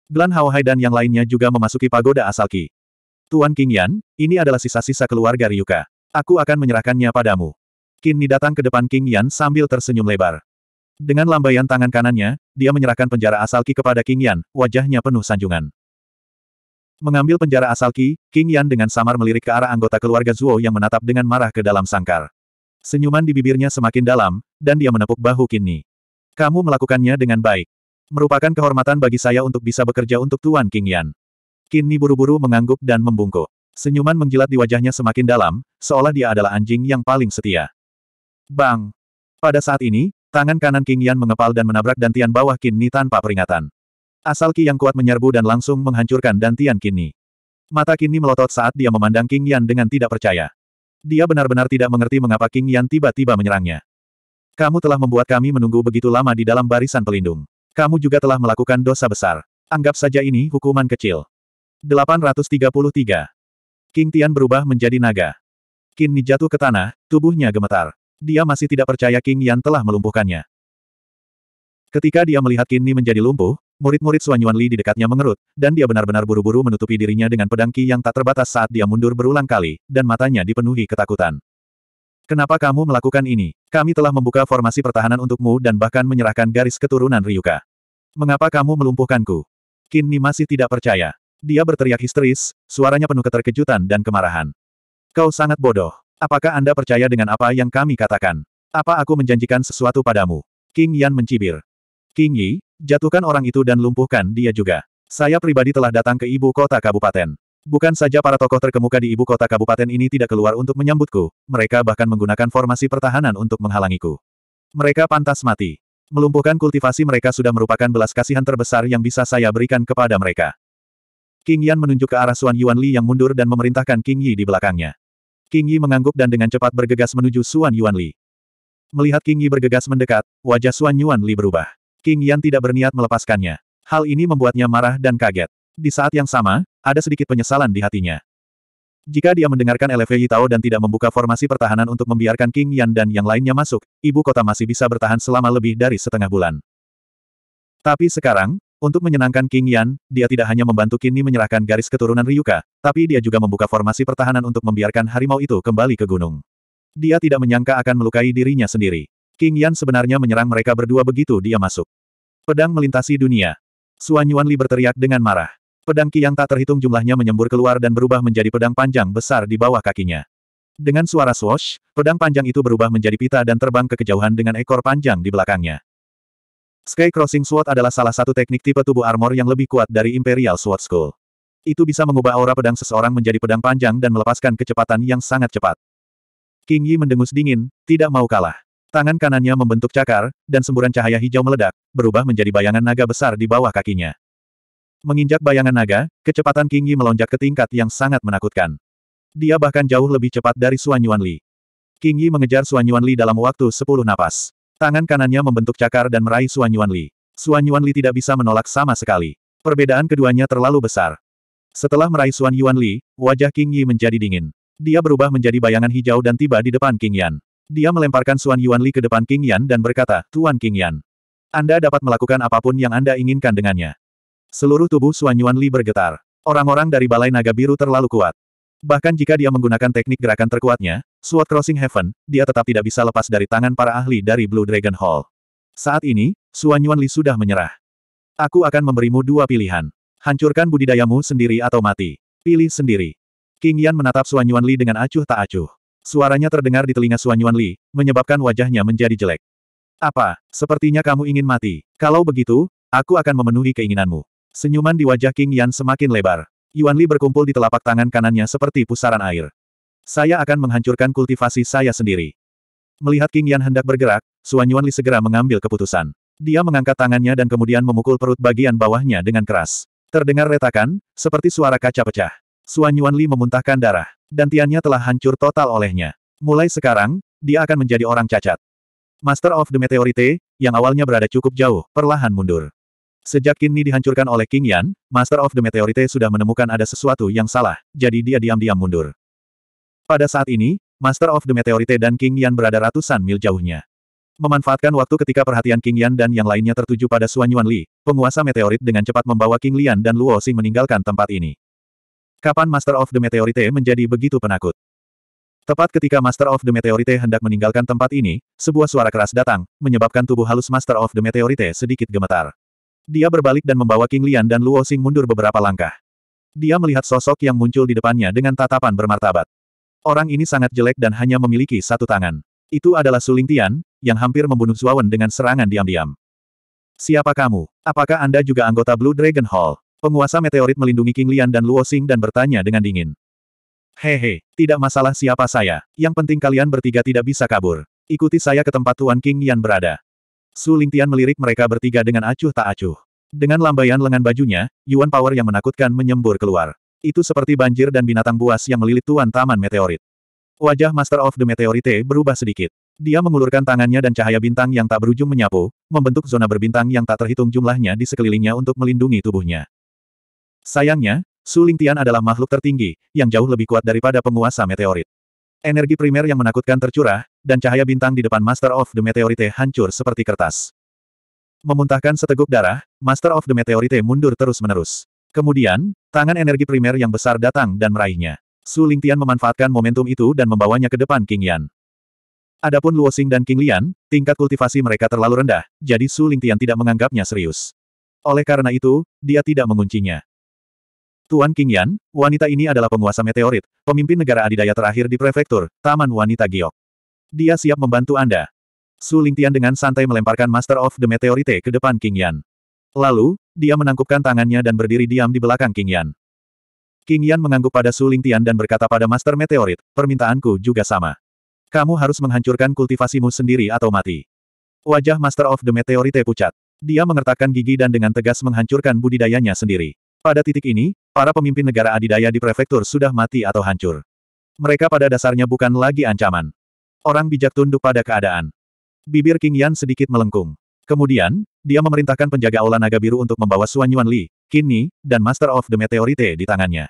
Glan Hai dan yang lainnya juga memasuki pagoda asal Qi. Tuan King Yan, ini adalah sisa-sisa keluarga Ryuka. Aku akan menyerahkannya padamu. Qin Ni datang ke depan King Yan sambil tersenyum lebar. Dengan lambaian tangan kanannya, dia menyerahkan penjara asal Qi kepada King Yan, wajahnya penuh sanjungan. Mengambil penjara asal Qi, King Yan dengan samar melirik ke arah anggota keluarga Zuo yang menatap dengan marah ke dalam sangkar. Senyuman di bibirnya semakin dalam, dan dia menepuk bahu Kinni. Kamu melakukannya dengan baik. Merupakan kehormatan bagi saya untuk bisa bekerja untuk Tuan King Yan. Kinni buru-buru mengangguk dan membungkuk. Senyuman menjilat di wajahnya semakin dalam, seolah dia adalah anjing yang paling setia. Bang! Pada saat ini, tangan kanan King Yan mengepal dan menabrak dantian bawah Kinni tanpa peringatan. Asal Ki yang kuat menyerbu dan langsung menghancurkan dantian Kinni. Mata Kinni melotot saat dia memandang King Yan dengan tidak percaya. Dia benar-benar tidak mengerti mengapa King Yan tiba-tiba menyerangnya. Kamu telah membuat kami menunggu begitu lama di dalam barisan pelindung. Kamu juga telah melakukan dosa besar. Anggap saja ini hukuman kecil. 833. King Tian berubah menjadi naga. King Ni jatuh ke tanah, tubuhnya gemetar. Dia masih tidak percaya King Yan telah melumpuhkannya. Ketika dia melihat King Ni menjadi lumpuh, Murid-murid Suan Yuan Li di dekatnya mengerut, dan dia benar-benar buru-buru menutupi dirinya dengan pedang Qi yang tak terbatas saat dia mundur berulang kali, dan matanya dipenuhi ketakutan. Kenapa kamu melakukan ini? Kami telah membuka formasi pertahanan untukmu dan bahkan menyerahkan garis keturunan Ryuka. Mengapa kamu melumpuhkanku? Kini masih tidak percaya. Dia berteriak histeris, suaranya penuh keterkejutan dan kemarahan. Kau sangat bodoh. Apakah Anda percaya dengan apa yang kami katakan? Apa aku menjanjikan sesuatu padamu? King Yan mencibir. King Yi, jatuhkan orang itu dan lumpuhkan dia juga. Saya pribadi telah datang ke ibu kota kabupaten. Bukan saja para tokoh terkemuka di ibu kota kabupaten ini tidak keluar untuk menyambutku, mereka bahkan menggunakan formasi pertahanan untuk menghalangiku. Mereka pantas mati. Melumpuhkan kultivasi mereka sudah merupakan belas kasihan terbesar yang bisa saya berikan kepada mereka. King Yan menunjuk ke arah Suan Yuan Li yang mundur dan memerintahkan King Yi di belakangnya. King Yi mengangguk dan dengan cepat bergegas menuju Suan Yuan Li. Melihat King Yi bergegas mendekat, wajah Suan Yuan Li berubah. King Yan tidak berniat melepaskannya. Hal ini membuatnya marah dan kaget. Di saat yang sama, ada sedikit penyesalan di hatinya. Jika dia mendengarkan LV Yitao dan tidak membuka formasi pertahanan untuk membiarkan King Yan dan yang lainnya masuk, ibu kota masih bisa bertahan selama lebih dari setengah bulan. Tapi sekarang, untuk menyenangkan King Yan, dia tidak hanya membantu Kini menyerahkan garis keturunan Ryuka, tapi dia juga membuka formasi pertahanan untuk membiarkan harimau itu kembali ke gunung. Dia tidak menyangka akan melukai dirinya sendiri. King Yan sebenarnya menyerang mereka berdua begitu dia masuk. Pedang melintasi dunia. Suan Yuan Li berteriak dengan marah. Pedang Qi yang tak terhitung jumlahnya menyembur keluar dan berubah menjadi pedang panjang besar di bawah kakinya. Dengan suara swash, pedang panjang itu berubah menjadi pita dan terbang ke kejauhan dengan ekor panjang di belakangnya. Sky Crossing Sword adalah salah satu teknik tipe tubuh armor yang lebih kuat dari Imperial Sword School. Itu bisa mengubah aura pedang seseorang menjadi pedang panjang dan melepaskan kecepatan yang sangat cepat. King Yi mendengus dingin, tidak mau kalah. Tangan kanannya membentuk cakar, dan semburan cahaya hijau meledak, berubah menjadi bayangan naga besar di bawah kakinya. Menginjak bayangan naga, kecepatan King Yi melonjak ke tingkat yang sangat menakutkan. Dia bahkan jauh lebih cepat dari Suan Yuan Li. King Yi mengejar Suan Yuan Li dalam waktu 10 napas. Tangan kanannya membentuk cakar dan meraih Suan Yuan Li. Suan Yuan Li tidak bisa menolak sama sekali. Perbedaan keduanya terlalu besar. Setelah meraih Suan Yuan Li, wajah King Yi menjadi dingin. Dia berubah menjadi bayangan hijau dan tiba di depan King Yan. Dia melemparkan Suan Yuan Li ke depan King Yan dan berkata, Tuan King Yan. Anda dapat melakukan apapun yang Anda inginkan dengannya. Seluruh tubuh Suan Yuan Li bergetar. Orang-orang dari Balai Naga Biru terlalu kuat. Bahkan jika dia menggunakan teknik gerakan terkuatnya, Sword Crossing Heaven, dia tetap tidak bisa lepas dari tangan para ahli dari Blue Dragon Hall. Saat ini, Suan Yuan Li sudah menyerah. Aku akan memberimu dua pilihan. Hancurkan budidayamu sendiri atau mati. Pilih sendiri. King Yan menatap Suan Yuan Li dengan acuh tak acuh. Suaranya terdengar di telinga Suanyuan Li, menyebabkan wajahnya menjadi jelek. Apa, sepertinya kamu ingin mati? Kalau begitu, aku akan memenuhi keinginanmu. Senyuman di wajah King Yan semakin lebar. Yuan Li berkumpul di telapak tangan kanannya seperti pusaran air. Saya akan menghancurkan kultivasi saya sendiri. Melihat King Yan hendak bergerak, Suanyuan Li segera mengambil keputusan. Dia mengangkat tangannya dan kemudian memukul perut bagian bawahnya dengan keras. Terdengar retakan, seperti suara kaca pecah. Suan Yuan Li memuntahkan darah dan tiannya telah hancur total olehnya. Mulai sekarang, dia akan menjadi orang cacat. Master of the Meteorite, yang awalnya berada cukup jauh, perlahan mundur. Sejak kini dihancurkan oleh King Yan, Master of the Meteorite sudah menemukan ada sesuatu yang salah, jadi dia diam-diam mundur. Pada saat ini, Master of the Meteorite dan King Yan berada ratusan mil jauhnya. Memanfaatkan waktu ketika perhatian King Yan dan yang lainnya tertuju pada Suan Li, penguasa meteorit dengan cepat membawa King Lian dan Luo Xing meninggalkan tempat ini. Kapan Master of the Meteorite menjadi begitu penakut? Tepat ketika Master of the Meteorite hendak meninggalkan tempat ini, sebuah suara keras datang, menyebabkan tubuh halus Master of the Meteorite sedikit gemetar. Dia berbalik dan membawa King Lian dan Luo Xing mundur beberapa langkah. Dia melihat sosok yang muncul di depannya dengan tatapan bermartabat. Orang ini sangat jelek dan hanya memiliki satu tangan. Itu adalah Suling Tian, yang hampir membunuh Zuawan dengan serangan diam-diam. Siapa kamu? Apakah Anda juga anggota Blue Dragon Hall? Penguasa meteorit melindungi King Lian dan Luo Xing dan bertanya dengan dingin. Hehe, tidak masalah siapa saya, yang penting kalian bertiga tidak bisa kabur. Ikuti saya ke tempat Tuan King Lian berada. Su Lingtian melirik mereka bertiga dengan acuh tak acuh. Dengan lambaian lengan bajunya, Yuan Power yang menakutkan menyembur keluar. Itu seperti banjir dan binatang buas yang melilit Tuan Taman Meteorit. Wajah Master of the Meteorite berubah sedikit. Dia mengulurkan tangannya dan cahaya bintang yang tak berujung menyapu, membentuk zona berbintang yang tak terhitung jumlahnya di sekelilingnya untuk melindungi tubuhnya. Sayangnya, Su Lingtian adalah makhluk tertinggi, yang jauh lebih kuat daripada penguasa meteorit. Energi primer yang menakutkan tercurah, dan cahaya bintang di depan Master of the Meteorite hancur seperti kertas. Memuntahkan seteguk darah, Master of the Meteorite mundur terus-menerus. Kemudian, tangan energi primer yang besar datang dan meraihnya. Su Lingtian memanfaatkan momentum itu dan membawanya ke depan King Yan. Adapun Luo Xing dan King Lian, tingkat kultivasi mereka terlalu rendah, jadi Su Lingtian tidak menganggapnya serius. Oleh karena itu, dia tidak menguncinya. Tuan King Yan, wanita ini adalah penguasa meteorit, pemimpin negara adidaya terakhir di prefektur, Taman Wanita Giok. Dia siap membantu Anda. Su Lingtian dengan santai melemparkan Master of the Meteorite ke depan King Yan. Lalu, dia menangkupkan tangannya dan berdiri diam di belakang King Yan. King Yan mengangguk pada Su Lingtian dan berkata pada Master Meteorit, permintaanku juga sama. Kamu harus menghancurkan kultivasimu sendiri atau mati. Wajah Master of the Meteorite pucat. Dia mengertakkan gigi dan dengan tegas menghancurkan budidayanya sendiri. Pada titik ini, Para pemimpin negara adidaya di prefektur sudah mati atau hancur. Mereka pada dasarnya bukan lagi ancaman. Orang bijak tunduk pada keadaan. Bibir King Yan sedikit melengkung. Kemudian, dia memerintahkan penjaga aula naga biru untuk membawa Suan Yuan Li, Qin Ni, dan Master of the Meteorite di tangannya.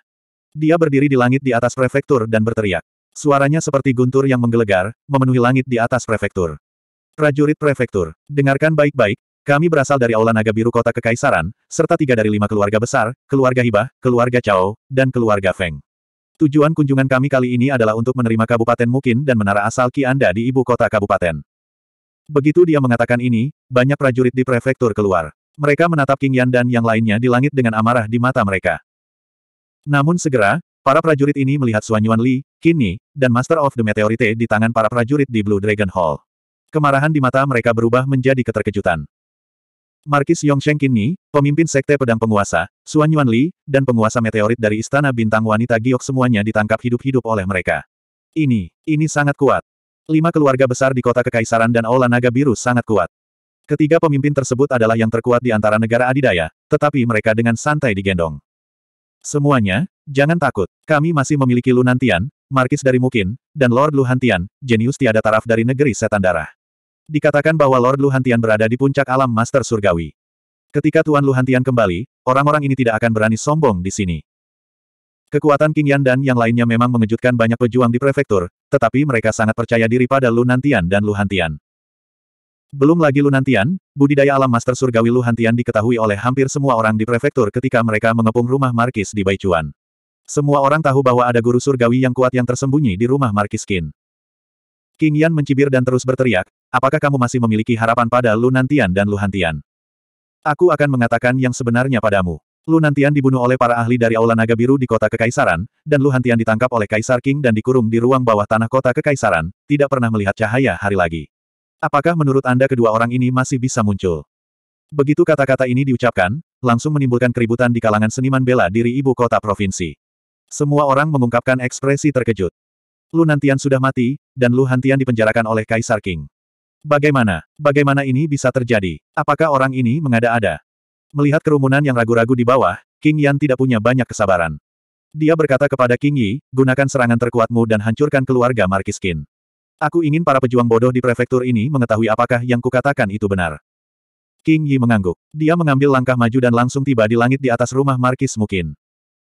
Dia berdiri di langit di atas prefektur dan berteriak. Suaranya seperti guntur yang menggelegar, memenuhi langit di atas prefektur. Prajurit prefektur, dengarkan baik-baik, kami berasal dari Aula Naga Biru Kota Kekaisaran, serta tiga dari lima keluarga besar, keluarga Hibah, keluarga Chao, dan keluarga Feng. Tujuan kunjungan kami kali ini adalah untuk menerima Kabupaten Mukin dan menara asal Ki Anda di ibu kota kabupaten. Begitu dia mengatakan ini, banyak prajurit di prefektur keluar. Mereka menatap King Yan dan yang lainnya di langit dengan amarah di mata mereka. Namun segera, para prajurit ini melihat Suan Yuan Li, Kini, dan Master of the Meteorite di tangan para prajurit di Blue Dragon Hall. Kemarahan di mata mereka berubah menjadi keterkejutan. Markis Yongsheng Ni, pemimpin Sekte Pedang Penguasa, Xuan Yuan Li, dan penguasa meteorit dari Istana Bintang Wanita Giok semuanya ditangkap hidup-hidup oleh mereka. Ini, ini sangat kuat. Lima keluarga besar di kota Kekaisaran dan Aula Naga Biru sangat kuat. Ketiga pemimpin tersebut adalah yang terkuat di antara negara adidaya, tetapi mereka dengan santai digendong. Semuanya, jangan takut, kami masih memiliki Lunantian, Markis dari Mukin, dan Lord Luhantian, jenius tiada taraf dari negeri setan darah. Dikatakan bahwa Lord Luhantian berada di puncak alam Master Surgawi. Ketika Tuan Luhantian kembali, orang-orang ini tidak akan berani sombong di sini. Kekuatan King Yan dan yang lainnya memang mengejutkan banyak pejuang di prefektur, tetapi mereka sangat percaya diri pada Luhantian dan Luhantian. Belum lagi Luhantian, budidaya alam Master Surgawi Luhantian diketahui oleh hampir semua orang di prefektur ketika mereka mengepung rumah Markis di Baicuan. Semua orang tahu bahwa ada guru surgawi yang kuat yang tersembunyi di rumah Markis Kin. King Yan mencibir dan terus berteriak, apakah kamu masih memiliki harapan pada Lu Nantian dan Lu Hantian? Aku akan mengatakan yang sebenarnya padamu. Lu Nantian dibunuh oleh para ahli dari Aula Naga Biru di kota Kekaisaran, dan Lu Hantian ditangkap oleh Kaisar King dan dikurung di ruang bawah tanah kota Kekaisaran, tidak pernah melihat cahaya hari lagi. Apakah menurut Anda kedua orang ini masih bisa muncul? Begitu kata-kata ini diucapkan, langsung menimbulkan keributan di kalangan seniman bela diri ibu kota provinsi. Semua orang mengungkapkan ekspresi terkejut. Lu Nantian sudah mati, dan Lu Hantian dipenjarakan oleh Kaisar King. Bagaimana? Bagaimana ini bisa terjadi? Apakah orang ini mengada-ada? Melihat kerumunan yang ragu-ragu di bawah, King Yan tidak punya banyak kesabaran. Dia berkata kepada King Yi, gunakan serangan terkuatmu dan hancurkan keluarga Markis Qin. Aku ingin para pejuang bodoh di prefektur ini mengetahui apakah yang kukatakan itu benar. King Yi mengangguk. Dia mengambil langkah maju dan langsung tiba di langit di atas rumah Markis Mukin.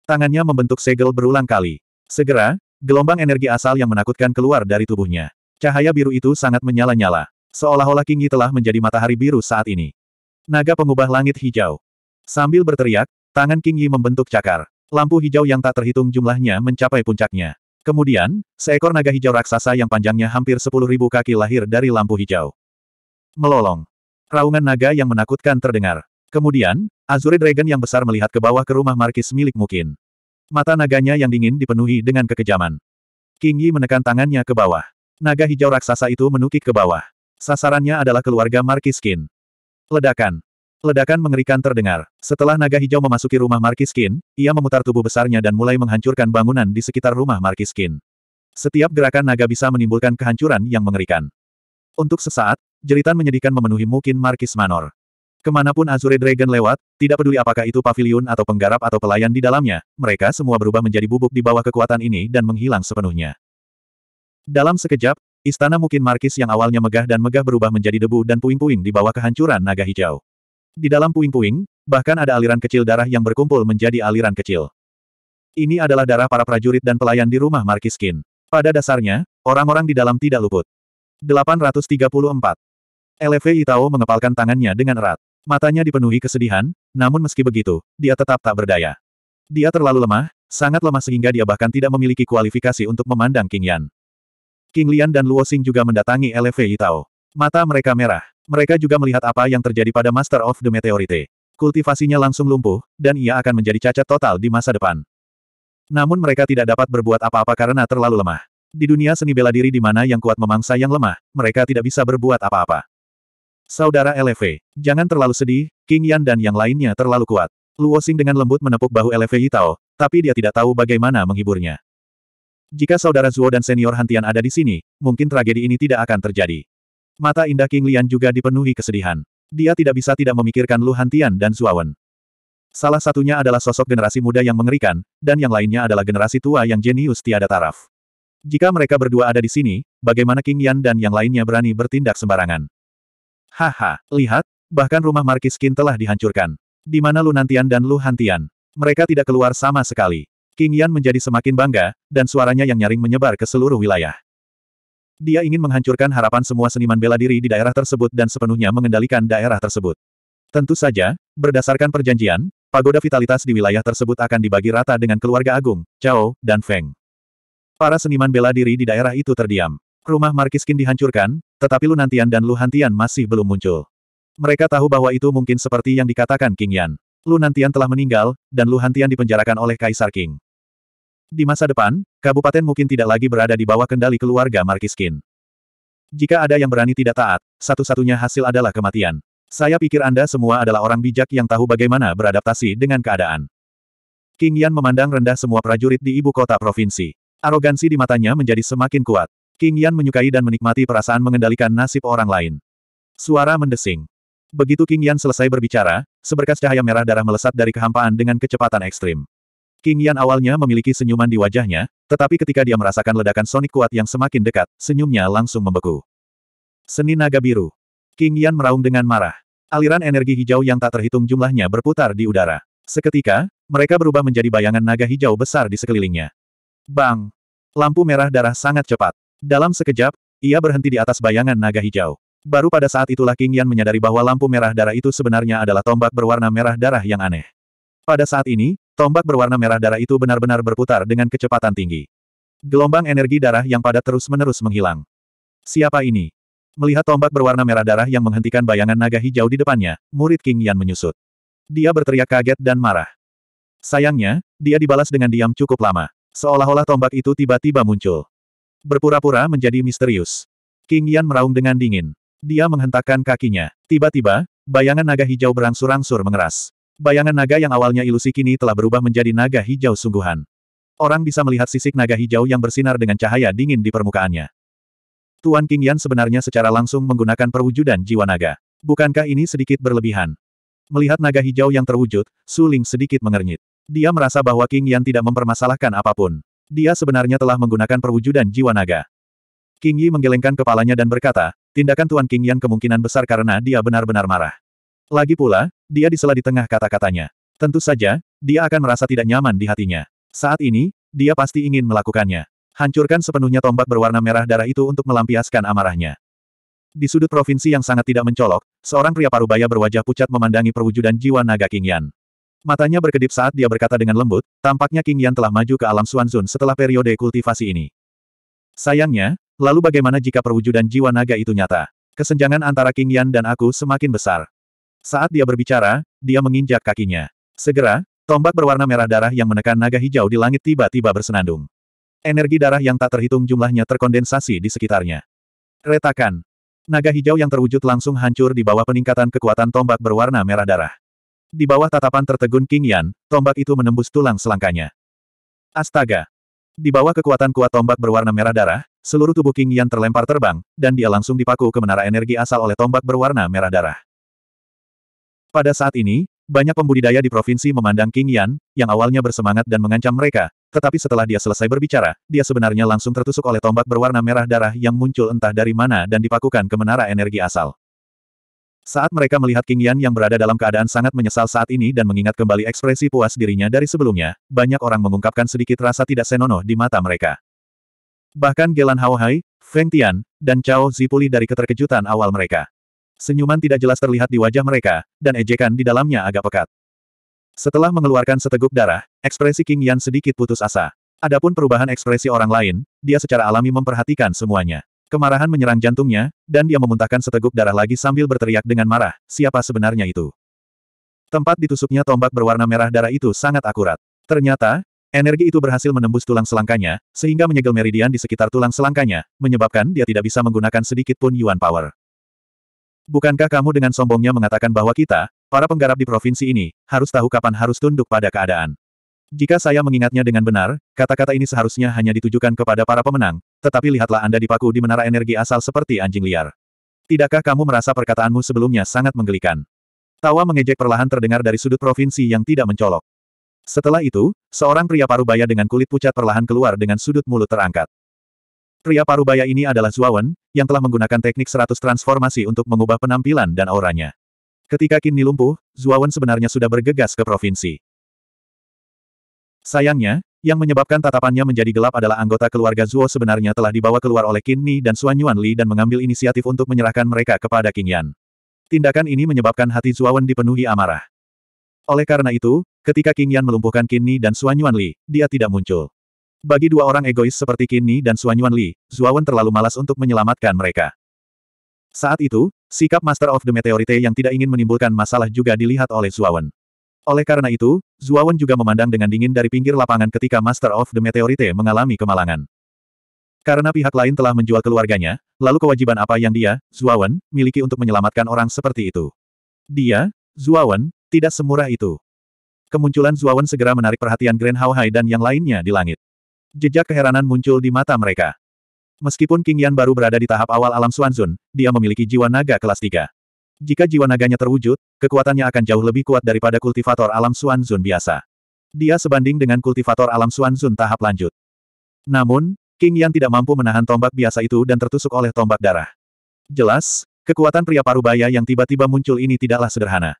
Tangannya membentuk segel berulang kali. Segera, Gelombang energi asal yang menakutkan keluar dari tubuhnya. Cahaya biru itu sangat menyala-nyala. Seolah-olah Kingi telah menjadi matahari biru saat ini. Naga pengubah langit hijau. Sambil berteriak, tangan King Yi membentuk cakar. Lampu hijau yang tak terhitung jumlahnya mencapai puncaknya. Kemudian, seekor naga hijau raksasa yang panjangnya hampir sepuluh ribu kaki lahir dari lampu hijau. Melolong. Raungan naga yang menakutkan terdengar. Kemudian, Azure Dragon yang besar melihat ke bawah ke rumah Markis milik Mukin. Mata naganya yang dingin dipenuhi dengan kekejaman. King Yi menekan tangannya ke bawah. Naga hijau raksasa itu menukik ke bawah. Sasarannya adalah keluarga Skin. Ledakan. Ledakan mengerikan terdengar. Setelah naga hijau memasuki rumah Skin, ia memutar tubuh besarnya dan mulai menghancurkan bangunan di sekitar rumah Skin. Setiap gerakan naga bisa menimbulkan kehancuran yang mengerikan. Untuk sesaat, jeritan menyedihkan memenuhi mungkin Markis Manor. Kemanapun Azure Dragon lewat, tidak peduli apakah itu pavilion atau penggarap atau pelayan di dalamnya, mereka semua berubah menjadi bubuk di bawah kekuatan ini dan menghilang sepenuhnya. Dalam sekejap, istana mungkin Markis yang awalnya megah dan megah berubah menjadi debu dan puing-puing di bawah kehancuran naga hijau. Di dalam puing-puing, bahkan ada aliran kecil darah yang berkumpul menjadi aliran kecil. Ini adalah darah para prajurit dan pelayan di rumah Markis Kin. Pada dasarnya, orang-orang di dalam tidak luput. 834. Eleve Itao mengepalkan tangannya dengan erat. Matanya dipenuhi kesedihan, namun meski begitu, dia tetap tak berdaya. Dia terlalu lemah, sangat lemah sehingga dia bahkan tidak memiliki kualifikasi untuk memandang King Yan. King Lian dan Luo Xing juga mendatangi LFV Yitao. Mata mereka merah. Mereka juga melihat apa yang terjadi pada Master of the Meteorite. Kultivasinya langsung lumpuh, dan ia akan menjadi cacat total di masa depan. Namun mereka tidak dapat berbuat apa-apa karena terlalu lemah. Di dunia seni bela diri di mana yang kuat memangsa yang lemah, mereka tidak bisa berbuat apa-apa. Saudara LV, jangan terlalu sedih, King Yan dan yang lainnya terlalu kuat. Luo Xing dengan lembut menepuk bahu LV Yitao, tapi dia tidak tahu bagaimana menghiburnya. Jika saudara Zuo dan senior Hantian ada di sini, mungkin tragedi ini tidak akan terjadi. Mata indah King Lian juga dipenuhi kesedihan. Dia tidak bisa tidak memikirkan Lu Hantian dan Zuawan. Salah satunya adalah sosok generasi muda yang mengerikan, dan yang lainnya adalah generasi tua yang jenius tiada taraf. Jika mereka berdua ada di sini, bagaimana King Yan dan yang lainnya berani bertindak sembarangan? Haha, lihat, bahkan rumah Markis Qin telah dihancurkan. Di mana Lu nantian dan Lu Hantian? Mereka tidak keluar sama sekali. King Yan menjadi semakin bangga, dan suaranya yang nyaring menyebar ke seluruh wilayah. Dia ingin menghancurkan harapan semua seniman bela diri di daerah tersebut dan sepenuhnya mengendalikan daerah tersebut. Tentu saja, berdasarkan perjanjian, pagoda vitalitas di wilayah tersebut akan dibagi rata dengan keluarga agung, Cao, dan Feng. Para seniman bela diri di daerah itu terdiam. Rumah Markiskin dihancurkan, tetapi Lunantian dan Luhantian masih belum muncul. Mereka tahu bahwa itu mungkin seperti yang dikatakan King Yan. Lunantian telah meninggal, dan Luhantian dipenjarakan oleh Kaisar King. Di masa depan, Kabupaten mungkin tidak lagi berada di bawah kendali keluarga Markiskin. Jika ada yang berani tidak taat, satu-satunya hasil adalah kematian. Saya pikir Anda semua adalah orang bijak yang tahu bagaimana beradaptasi dengan keadaan. King Yan memandang rendah semua prajurit di ibu kota provinsi. Arogansi di matanya menjadi semakin kuat. King Yan menyukai dan menikmati perasaan mengendalikan nasib orang lain. Suara mendesing. Begitu King Yan selesai berbicara, seberkas cahaya merah darah melesat dari kehampaan dengan kecepatan ekstrim. King Yan awalnya memiliki senyuman di wajahnya, tetapi ketika dia merasakan ledakan sonik kuat yang semakin dekat, senyumnya langsung membeku. Seni naga biru. King Yan meraung dengan marah. Aliran energi hijau yang tak terhitung jumlahnya berputar di udara. Seketika, mereka berubah menjadi bayangan naga hijau besar di sekelilingnya. Bang! Lampu merah darah sangat cepat. Dalam sekejap, ia berhenti di atas bayangan naga hijau. Baru pada saat itulah King Yan menyadari bahwa lampu merah darah itu sebenarnya adalah tombak berwarna merah darah yang aneh. Pada saat ini, tombak berwarna merah darah itu benar-benar berputar dengan kecepatan tinggi. Gelombang energi darah yang padat terus-menerus menghilang. Siapa ini? Melihat tombak berwarna merah darah yang menghentikan bayangan naga hijau di depannya, murid King Yan menyusut. Dia berteriak kaget dan marah. Sayangnya, dia dibalas dengan diam cukup lama. Seolah-olah tombak itu tiba-tiba muncul berpura-pura menjadi misterius. King Yan meraung dengan dingin. Dia menghentakkan kakinya. Tiba-tiba, bayangan naga hijau berangsur-angsur mengeras. Bayangan naga yang awalnya ilusi kini telah berubah menjadi naga hijau sungguhan. Orang bisa melihat sisik naga hijau yang bersinar dengan cahaya dingin di permukaannya. Tuan King Yan sebenarnya secara langsung menggunakan perwujudan jiwa naga. Bukankah ini sedikit berlebihan? Melihat naga hijau yang terwujud, Su Ling sedikit mengernyit. Dia merasa bahwa King Yan tidak mempermasalahkan apapun. Dia sebenarnya telah menggunakan perwujudan jiwa naga. King Yi menggelengkan kepalanya dan berkata, tindakan Tuan King Yan kemungkinan besar karena dia benar-benar marah. Lagi pula, dia disela di tengah kata-katanya. Tentu saja, dia akan merasa tidak nyaman di hatinya. Saat ini, dia pasti ingin melakukannya. Hancurkan sepenuhnya tombak berwarna merah darah itu untuk melampiaskan amarahnya. Di sudut provinsi yang sangat tidak mencolok, seorang pria parubaya berwajah pucat memandangi perwujudan jiwa naga King Yan. Matanya berkedip saat dia berkata dengan lembut, tampaknya King Yan telah maju ke alam Suanzun setelah periode kultivasi ini. Sayangnya, lalu bagaimana jika perwujudan jiwa naga itu nyata? Kesenjangan antara King Yan dan aku semakin besar. Saat dia berbicara, dia menginjak kakinya. Segera, tombak berwarna merah darah yang menekan naga hijau di langit tiba-tiba bersenandung. Energi darah yang tak terhitung jumlahnya terkondensasi di sekitarnya. Retakan. Naga hijau yang terwujud langsung hancur di bawah peningkatan kekuatan tombak berwarna merah darah. Di bawah tatapan tertegun King Yan, tombak itu menembus tulang selangkanya. Astaga! Di bawah kekuatan kuat tombak berwarna merah darah, seluruh tubuh King Yan terlempar terbang, dan dia langsung dipaku ke menara energi asal oleh tombak berwarna merah darah. Pada saat ini, banyak pembudidaya di provinsi memandang King Yan, yang awalnya bersemangat dan mengancam mereka, tetapi setelah dia selesai berbicara, dia sebenarnya langsung tertusuk oleh tombak berwarna merah darah yang muncul entah dari mana dan dipakukan ke menara energi asal. Saat mereka melihat King Yan yang berada dalam keadaan sangat menyesal saat ini dan mengingat kembali ekspresi puas dirinya dari sebelumnya, banyak orang mengungkapkan sedikit rasa tidak senonoh di mata mereka. Bahkan Gelan Hai, Feng Tian, dan Cao Zipuli dari keterkejutan awal mereka. Senyuman tidak jelas terlihat di wajah mereka, dan ejekan di dalamnya agak pekat. Setelah mengeluarkan seteguk darah, ekspresi King Yan sedikit putus asa. Adapun perubahan ekspresi orang lain, dia secara alami memperhatikan semuanya. Kemarahan menyerang jantungnya, dan dia memuntahkan seteguk darah lagi sambil berteriak dengan marah, siapa sebenarnya itu? Tempat ditusuknya tombak berwarna merah darah itu sangat akurat. Ternyata, energi itu berhasil menembus tulang selangkanya, sehingga menyegel meridian di sekitar tulang selangkanya, menyebabkan dia tidak bisa menggunakan sedikit pun Yuan Power. Bukankah kamu dengan sombongnya mengatakan bahwa kita, para penggarap di provinsi ini, harus tahu kapan harus tunduk pada keadaan? Jika saya mengingatnya dengan benar, kata-kata ini seharusnya hanya ditujukan kepada para pemenang, tetapi lihatlah Anda dipaku di menara energi asal seperti anjing liar. Tidakkah kamu merasa perkataanmu sebelumnya sangat menggelikan? Tawa mengejek perlahan terdengar dari sudut provinsi yang tidak mencolok. Setelah itu, seorang pria parubaya dengan kulit pucat perlahan keluar dengan sudut mulut terangkat. Pria parubaya ini adalah Zuawan, yang telah menggunakan teknik seratus transformasi untuk mengubah penampilan dan auranya. Ketika kini lumpuh, Zuawan sebenarnya sudah bergegas ke provinsi. Sayangnya, yang menyebabkan tatapannya menjadi gelap adalah anggota keluarga Zuo sebenarnya telah dibawa keluar oleh Qin Ni dan Xuan Yuan Li dan mengambil inisiatif untuk menyerahkan mereka kepada King Yan. Tindakan ini menyebabkan hati Zuo Wen dipenuhi amarah. Oleh karena itu, ketika King Yan melumpuhkan Qin Ni dan Xuan Yuan Li, dia tidak muncul. Bagi dua orang egois seperti Qin Ni dan Xuan Yuan Li, Wen terlalu malas untuk menyelamatkan mereka. Saat itu, sikap Master of the Meteorite yang tidak ingin menimbulkan masalah juga dilihat oleh Zuo Wen. Oleh karena itu, Zuawan juga memandang dengan dingin dari pinggir lapangan ketika Master of the Meteorite mengalami kemalangan. Karena pihak lain telah menjual keluarganya, lalu kewajiban apa yang dia, Zuawan, miliki untuk menyelamatkan orang seperti itu? Dia, Zuawan, tidak semurah itu. Kemunculan Zuawan segera menarik perhatian Grand Haohai dan yang lainnya di langit. Jejak keheranan muncul di mata mereka. Meskipun King Yan baru berada di tahap awal alam Suanzun, dia memiliki jiwa naga kelas 3. Jika jiwa naganya terwujud, kekuatannya akan jauh lebih kuat daripada kultivator alam suan zun biasa. Dia sebanding dengan kultivator alam suan zun tahap lanjut. Namun, King Yan tidak mampu menahan tombak biasa itu dan tertusuk oleh tombak darah. Jelas, kekuatan pria parubaya yang tiba-tiba muncul ini tidaklah sederhana.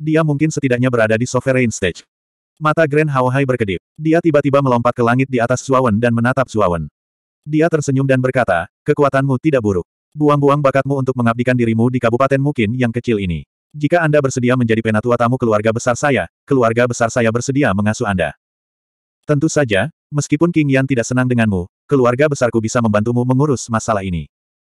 Dia mungkin setidaknya berada di sovereign stage. Mata Grand Haohai berkedip. Dia tiba-tiba melompat ke langit di atas Zuawan dan menatap Zuawan. Dia tersenyum dan berkata, kekuatanmu tidak buruk. Buang-buang bakatmu untuk mengabdikan dirimu di kabupaten mungkin yang kecil ini. Jika Anda bersedia menjadi penatua tamu keluarga besar saya, keluarga besar saya bersedia mengasuh Anda. Tentu saja, meskipun King Yan tidak senang denganmu, keluarga besarku bisa membantumu mengurus masalah ini.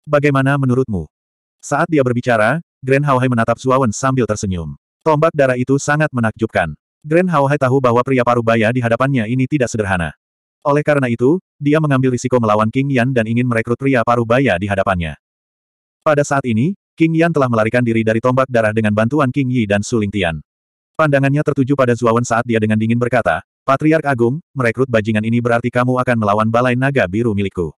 Bagaimana menurutmu? Saat dia berbicara, Grand Hauhai menatap Suawen sambil tersenyum. Tombak darah itu sangat menakjubkan. Grand Hauhai tahu bahwa pria parubaya di hadapannya ini tidak sederhana. Oleh karena itu, dia mengambil risiko melawan King Yan dan ingin merekrut pria parubaya di hadapannya. Pada saat ini, King Yan telah melarikan diri dari tombak darah dengan bantuan King Yi dan Suling Tian. Pandangannya tertuju pada Zuawan saat dia dengan dingin berkata, Patriark Agung, merekrut bajingan ini berarti kamu akan melawan balai naga biru milikku.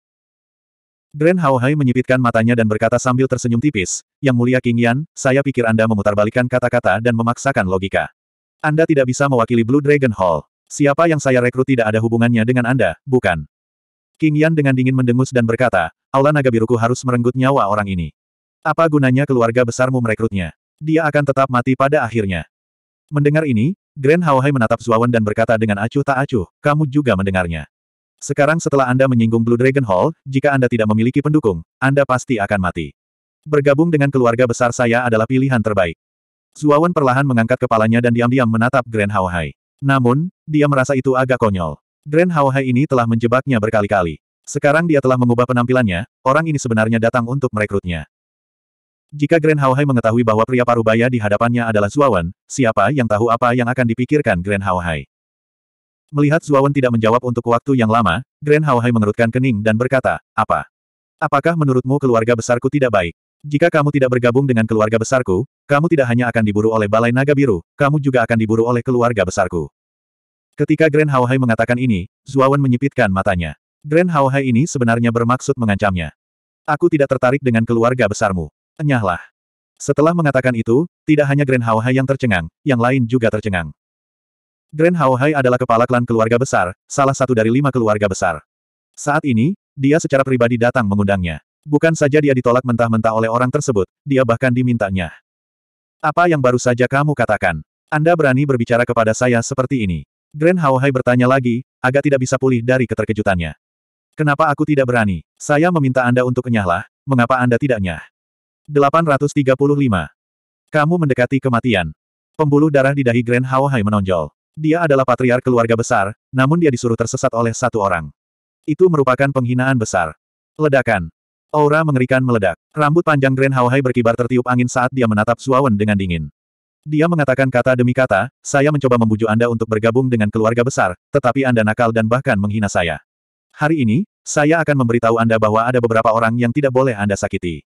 Grand Hao Hai menyipitkan matanya dan berkata sambil tersenyum tipis, Yang mulia King Yan, saya pikir Anda memutarbalikan kata-kata dan memaksakan logika. Anda tidak bisa mewakili Blue Dragon Hall. Siapa yang saya rekrut tidak ada hubungannya dengan Anda, bukan? King Yan dengan dingin mendengus dan berkata, Aula Naga Biruku harus merenggut nyawa orang ini. Apa gunanya keluarga besarmu merekrutnya? Dia akan tetap mati pada akhirnya. Mendengar ini, Grand Haohai menatap Zuawan dan berkata dengan acuh tak acuh, kamu juga mendengarnya. Sekarang setelah Anda menyinggung Blue Dragon Hall, jika Anda tidak memiliki pendukung, Anda pasti akan mati. Bergabung dengan keluarga besar saya adalah pilihan terbaik. Zuawan perlahan mengangkat kepalanya dan diam-diam menatap Grand Haohai. Namun, dia merasa itu agak konyol. Grand Haoha ini telah menjebaknya berkali-kali. Sekarang dia telah mengubah penampilannya, orang ini sebenarnya datang untuk merekrutnya. Jika Grand Haohai mengetahui bahwa pria parubaya di hadapannya adalah Zuawan, siapa yang tahu apa yang akan dipikirkan Grand Haohai? Melihat Zuawan tidak menjawab untuk waktu yang lama, Grand Haohai mengerutkan kening dan berkata, apa? Apakah menurutmu keluarga besarku tidak baik? Jika kamu tidak bergabung dengan keluarga besarku, kamu tidak hanya akan diburu oleh Balai Naga Biru, kamu juga akan diburu oleh keluarga besarku. Ketika Grand Haohai mengatakan ini, Zuawan menyipitkan matanya. Grand Haohai ini sebenarnya bermaksud mengancamnya. Aku tidak tertarik dengan keluarga besarmu. Enyahlah. Setelah mengatakan itu, tidak hanya Grand Haohai yang tercengang, yang lain juga tercengang. Grand Haohai adalah kepala klan keluarga besar, salah satu dari lima keluarga besar. Saat ini, dia secara pribadi datang mengundangnya. Bukan saja dia ditolak mentah-mentah oleh orang tersebut, dia bahkan dimintanya. Apa yang baru saja kamu katakan? Anda berani berbicara kepada saya seperti ini. Grand Haohai bertanya lagi, agak tidak bisa pulih dari keterkejutannya. Kenapa aku tidak berani? Saya meminta Anda untuk kenyahlah, mengapa Anda tidak nyah? 835. Kamu mendekati kematian. Pembuluh darah di dahi Grand Haohai menonjol. Dia adalah patriar keluarga besar, namun dia disuruh tersesat oleh satu orang. Itu merupakan penghinaan besar. Ledakan. Aura mengerikan meledak. Rambut panjang Grand Haohai berkibar tertiup angin saat dia menatap Suawen dengan dingin. Dia mengatakan kata demi kata, saya mencoba membujuk Anda untuk bergabung dengan keluarga besar, tetapi Anda nakal dan bahkan menghina saya. Hari ini, saya akan memberitahu Anda bahwa ada beberapa orang yang tidak boleh Anda sakiti.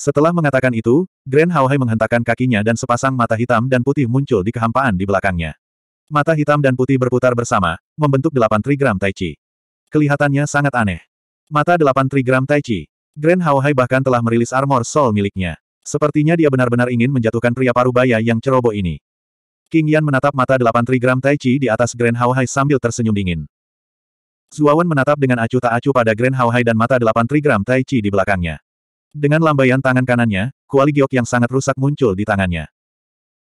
Setelah mengatakan itu, Grand Haohai menghentakkan kakinya dan sepasang mata hitam dan putih muncul di kehampaan di belakangnya. Mata hitam dan putih berputar bersama, membentuk delapan trigram tai chi. Kelihatannya sangat aneh. Mata delapan trigram tai chi. Grand Haohai bahkan telah merilis armor soul miliknya. Sepertinya dia benar-benar ingin menjatuhkan pria parubaya yang ceroboh ini. King Yan menatap mata delapan trigram Tai Chi di atas Grand Hao Hai sambil tersenyum dingin. Zuawan menatap dengan acuh tak acuh pada Grand Hao Hai dan mata delapan trigram Tai Chi di belakangnya. Dengan lambaian tangan kanannya, kuali giok yang sangat rusak muncul di tangannya.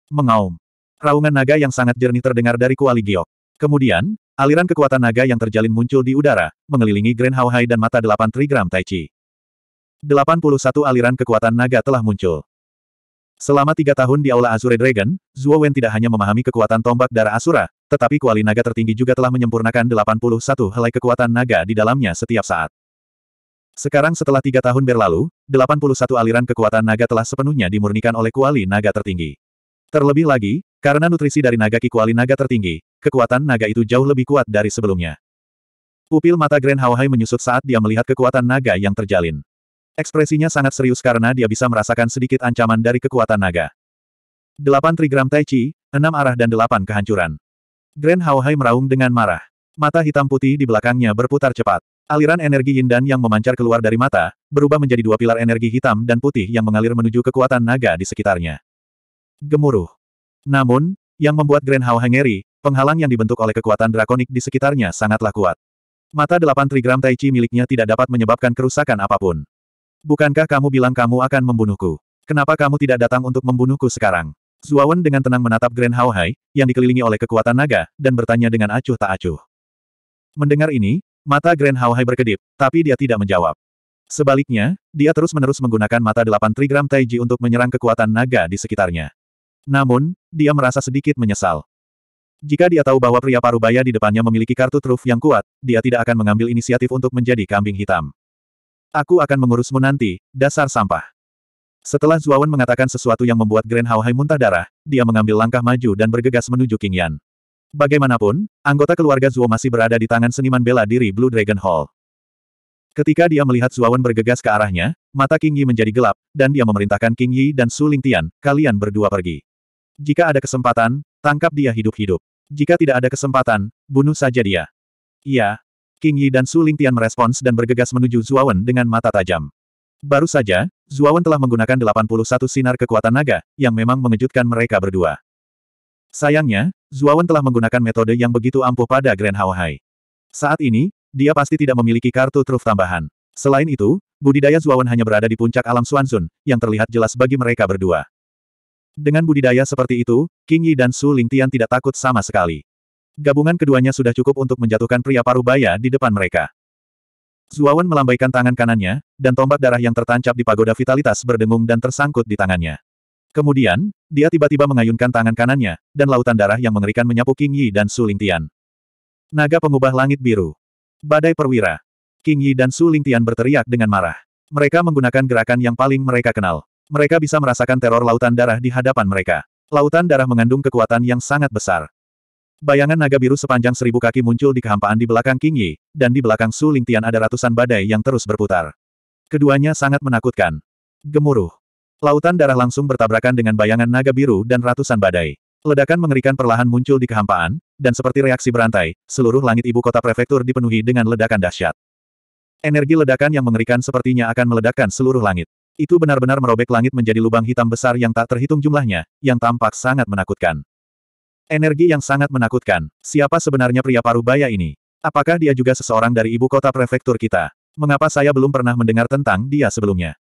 Mengaum. Raungan naga yang sangat jernih terdengar dari kuali giok. Kemudian, aliran kekuatan naga yang terjalin muncul di udara, mengelilingi Grand Hao Hai dan mata delapan trigram Tai Chi. 81 aliran kekuatan naga telah muncul. Selama tiga tahun di Aula Azure Dragon, Zuo Wen tidak hanya memahami kekuatan tombak darah Asura, tetapi kuali naga tertinggi juga telah menyempurnakan 81 helai kekuatan naga di dalamnya setiap saat. Sekarang setelah tiga tahun berlalu, 81 aliran kekuatan naga telah sepenuhnya dimurnikan oleh kuali naga tertinggi. Terlebih lagi, karena nutrisi dari naga ki kuali naga tertinggi, kekuatan naga itu jauh lebih kuat dari sebelumnya. Upil mata Grand Hawaii menyusut saat dia melihat kekuatan naga yang terjalin. Ekspresinya sangat serius karena dia bisa merasakan sedikit ancaman dari kekuatan naga. Delapan trigram tai chi, enam arah dan delapan kehancuran. Grand Hao Hai meraung dengan marah. Mata hitam putih di belakangnya berputar cepat. Aliran energi yin dan yang memancar keluar dari mata, berubah menjadi dua pilar energi hitam dan putih yang mengalir menuju kekuatan naga di sekitarnya. Gemuruh. Namun, yang membuat Grand Hao ngeri, penghalang yang dibentuk oleh kekuatan drakonik di sekitarnya sangatlah kuat. Mata delapan trigram tai chi miliknya tidak dapat menyebabkan kerusakan apapun. Bukankah kamu bilang kamu akan membunuhku? Kenapa kamu tidak datang untuk membunuhku sekarang? Zuawan dengan tenang menatap Grand Hai, yang dikelilingi oleh kekuatan naga, dan bertanya dengan acuh tak acuh. Mendengar ini, mata Grand Hai berkedip, tapi dia tidak menjawab. Sebaliknya, dia terus-menerus menggunakan mata delapan trigram Taiji untuk menyerang kekuatan naga di sekitarnya. Namun, dia merasa sedikit menyesal. Jika dia tahu bahwa pria parubaya di depannya memiliki kartu truf yang kuat, dia tidak akan mengambil inisiatif untuk menjadi kambing hitam. Aku akan mengurusmu nanti, dasar sampah. Setelah Zuawan mengatakan sesuatu yang membuat Grand Haohai muntah darah, dia mengambil langkah maju dan bergegas menuju King Yan. Bagaimanapun, anggota keluarga Zuo masih berada di tangan seniman bela diri Blue Dragon Hall. Ketika dia melihat Zuawan bergegas ke arahnya, mata King Yi menjadi gelap, dan dia memerintahkan King Yi dan Su Ling Tian, kalian berdua pergi. Jika ada kesempatan, tangkap dia hidup-hidup. Jika tidak ada kesempatan, bunuh saja dia. Iya, King Yi dan Su Lingtian merespons dan bergegas menuju Zuawan dengan mata tajam. Baru saja, Zuawan telah menggunakan 81 sinar kekuatan naga, yang memang mengejutkan mereka berdua. Sayangnya, Zuawan telah menggunakan metode yang begitu ampuh pada Grand Hawaii. Saat ini, dia pasti tidak memiliki kartu truf tambahan. Selain itu, budidaya Zuawan hanya berada di puncak alam Suansun, yang terlihat jelas bagi mereka berdua. Dengan budidaya seperti itu, King Yi dan Su Lingtian tidak takut sama sekali. Gabungan keduanya sudah cukup untuk menjatuhkan pria parubaya di depan mereka. Zuawan melambaikan tangan kanannya, dan tombak darah yang tertancap di pagoda vitalitas berdengung dan tersangkut di tangannya. Kemudian, dia tiba-tiba mengayunkan tangan kanannya, dan lautan darah yang mengerikan menyapu King Yi dan Su Lingtian. Naga pengubah langit biru. Badai perwira. King Yi dan Su Lingtian berteriak dengan marah. Mereka menggunakan gerakan yang paling mereka kenal. Mereka bisa merasakan teror lautan darah di hadapan mereka. Lautan darah mengandung kekuatan yang sangat besar. Bayangan naga biru sepanjang seribu kaki muncul di kehampaan di belakang King Yi, dan di belakang Su Lingtian ada ratusan badai yang terus berputar. Keduanya sangat menakutkan. Gemuruh. Lautan darah langsung bertabrakan dengan bayangan naga biru dan ratusan badai. Ledakan mengerikan perlahan muncul di kehampaan, dan seperti reaksi berantai, seluruh langit ibu kota prefektur dipenuhi dengan ledakan dahsyat. Energi ledakan yang mengerikan sepertinya akan meledakkan seluruh langit. Itu benar-benar merobek langit menjadi lubang hitam besar yang tak terhitung jumlahnya, yang tampak sangat menakutkan. Energi yang sangat menakutkan. Siapa sebenarnya pria Parubaya ini? Apakah dia juga seseorang dari ibu kota prefektur kita? Mengapa saya belum pernah mendengar tentang dia sebelumnya?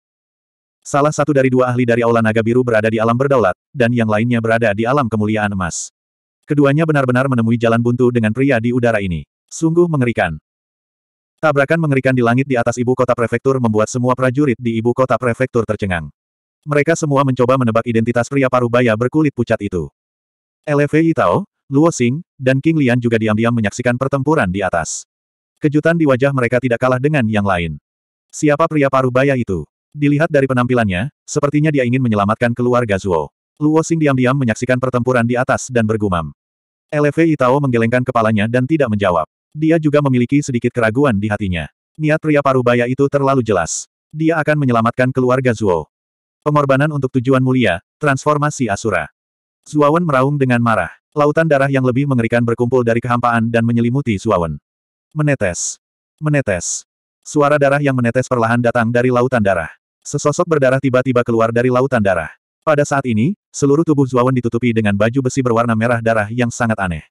Salah satu dari dua ahli dari Aula Naga Biru berada di alam berdaulat, dan yang lainnya berada di alam kemuliaan emas. Keduanya benar-benar menemui jalan buntu dengan pria di udara ini. Sungguh mengerikan. Tabrakan mengerikan di langit di atas ibu kota prefektur membuat semua prajurit di ibu kota prefektur tercengang. Mereka semua mencoba menebak identitas pria parubaya berkulit pucat itu. LV Itao, Luo Xing, dan King Lian juga diam-diam menyaksikan pertempuran di atas. Kejutan di wajah mereka tidak kalah dengan yang lain. Siapa pria paruh baya itu? Dilihat dari penampilannya, sepertinya dia ingin menyelamatkan keluarga Zuo. Luo Xing diam-diam menyaksikan pertempuran di atas dan bergumam. LV Itao menggelengkan kepalanya dan tidak menjawab. Dia juga memiliki sedikit keraguan di hatinya. Niat pria paruh baya itu terlalu jelas. Dia akan menyelamatkan keluarga Zuo. Pengorbanan untuk tujuan mulia, transformasi Asura. Suawan meraung dengan marah. Lautan darah yang lebih mengerikan berkumpul dari kehampaan dan menyelimuti Suawan. Menetes. Menetes. Suara darah yang menetes perlahan datang dari lautan darah. Sesosok berdarah tiba-tiba keluar dari lautan darah. Pada saat ini, seluruh tubuh Zuawan ditutupi dengan baju besi berwarna merah darah yang sangat aneh.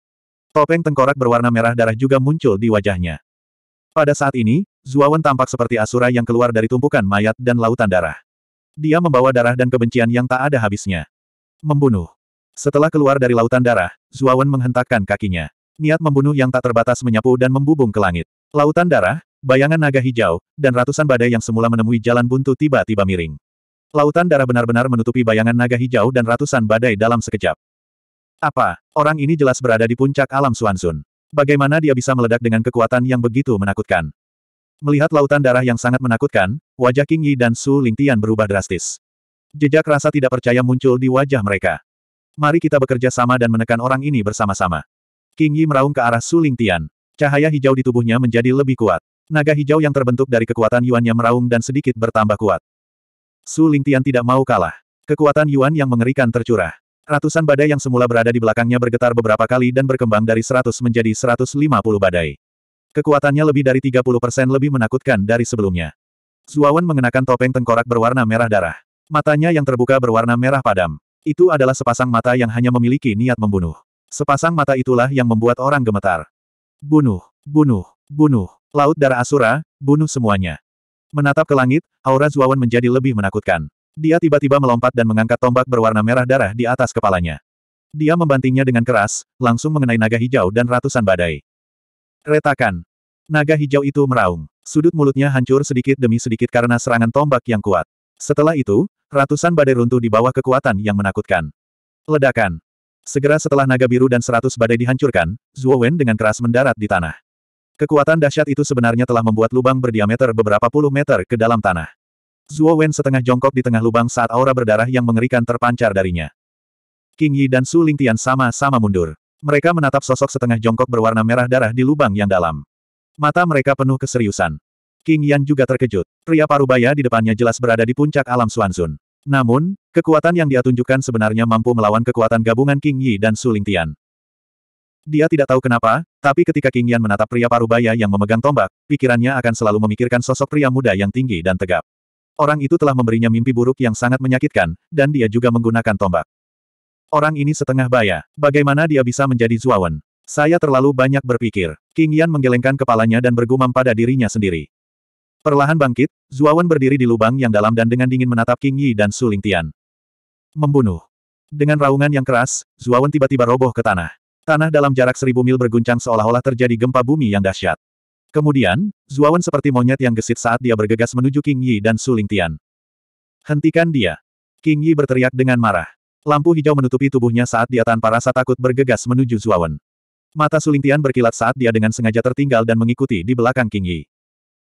Topeng tengkorak berwarna merah darah juga muncul di wajahnya. Pada saat ini, Zuawan tampak seperti Asura yang keluar dari tumpukan mayat dan lautan darah. Dia membawa darah dan kebencian yang tak ada habisnya. Membunuh. Setelah keluar dari lautan darah, Zuawan menghentakkan kakinya. Niat membunuh yang tak terbatas menyapu dan membubung ke langit. Lautan darah, bayangan naga hijau, dan ratusan badai yang semula menemui jalan buntu tiba-tiba miring. Lautan darah benar-benar menutupi bayangan naga hijau dan ratusan badai dalam sekejap. Apa? Orang ini jelas berada di puncak alam Suansun. Bagaimana dia bisa meledak dengan kekuatan yang begitu menakutkan? Melihat lautan darah yang sangat menakutkan, wajah King Yi dan Su Lingtian berubah drastis. Jejak rasa tidak percaya muncul di wajah mereka. Mari kita bekerja sama dan menekan orang ini bersama-sama. King Yi meraung ke arah Su Lingtian. Cahaya hijau di tubuhnya menjadi lebih kuat. Naga hijau yang terbentuk dari kekuatan yuan Yuannya meraung dan sedikit bertambah kuat. Su Lingtian tidak mau kalah. Kekuatan Yuan yang mengerikan tercurah. Ratusan badai yang semula berada di belakangnya bergetar beberapa kali dan berkembang dari 100 menjadi 150 badai. Kekuatannya lebih dari 30% lebih menakutkan dari sebelumnya. Zuawan mengenakan topeng tengkorak berwarna merah darah. Matanya yang terbuka berwarna merah padam. Itu adalah sepasang mata yang hanya memiliki niat membunuh. Sepasang mata itulah yang membuat orang gemetar. Bunuh, bunuh, bunuh. Laut darah Asura, bunuh semuanya. Menatap ke langit, aura Zuawan menjadi lebih menakutkan. Dia tiba-tiba melompat dan mengangkat tombak berwarna merah darah di atas kepalanya. Dia membantingnya dengan keras, langsung mengenai naga hijau dan ratusan badai. Retakan. Naga hijau itu meraung. Sudut mulutnya hancur sedikit demi sedikit karena serangan tombak yang kuat. Setelah itu, Ratusan badai runtuh di bawah kekuatan yang menakutkan. Ledakan. Segera setelah naga biru dan seratus badai dihancurkan, Zhuo Wen dengan keras mendarat di tanah. Kekuatan dahsyat itu sebenarnya telah membuat lubang berdiameter beberapa puluh meter ke dalam tanah. Zhuo Wen setengah jongkok di tengah lubang saat aura berdarah yang mengerikan terpancar darinya. King Yi dan Su Lingtian sama-sama mundur. Mereka menatap sosok setengah jongkok berwarna merah darah di lubang yang dalam. Mata mereka penuh keseriusan. King Yan juga terkejut. Pria parubaya di depannya jelas berada di puncak alam Suanzun. Namun, kekuatan yang dia tunjukkan sebenarnya mampu melawan kekuatan gabungan King Yi dan Su Lingtian. Dia tidak tahu kenapa, tapi ketika King Yan menatap pria parubaya yang memegang tombak, pikirannya akan selalu memikirkan sosok pria muda yang tinggi dan tegap. Orang itu telah memberinya mimpi buruk yang sangat menyakitkan, dan dia juga menggunakan tombak. Orang ini setengah baya. Bagaimana dia bisa menjadi Zuawan? Saya terlalu banyak berpikir. King Yan menggelengkan kepalanya dan bergumam pada dirinya sendiri. Perlahan bangkit, Zuawan berdiri di lubang yang dalam dan dengan dingin menatap King Yi dan Su Tian. Membunuh. Dengan raungan yang keras, Zuawan tiba-tiba roboh ke tanah. Tanah dalam jarak seribu mil berguncang seolah-olah terjadi gempa bumi yang dahsyat. Kemudian, Zuawan seperti monyet yang gesit saat dia bergegas menuju King Yi dan Su Tian. Hentikan dia. King Yi berteriak dengan marah. Lampu hijau menutupi tubuhnya saat dia tanpa rasa takut bergegas menuju Zuawan. Mata Su Tian berkilat saat dia dengan sengaja tertinggal dan mengikuti di belakang King Yi.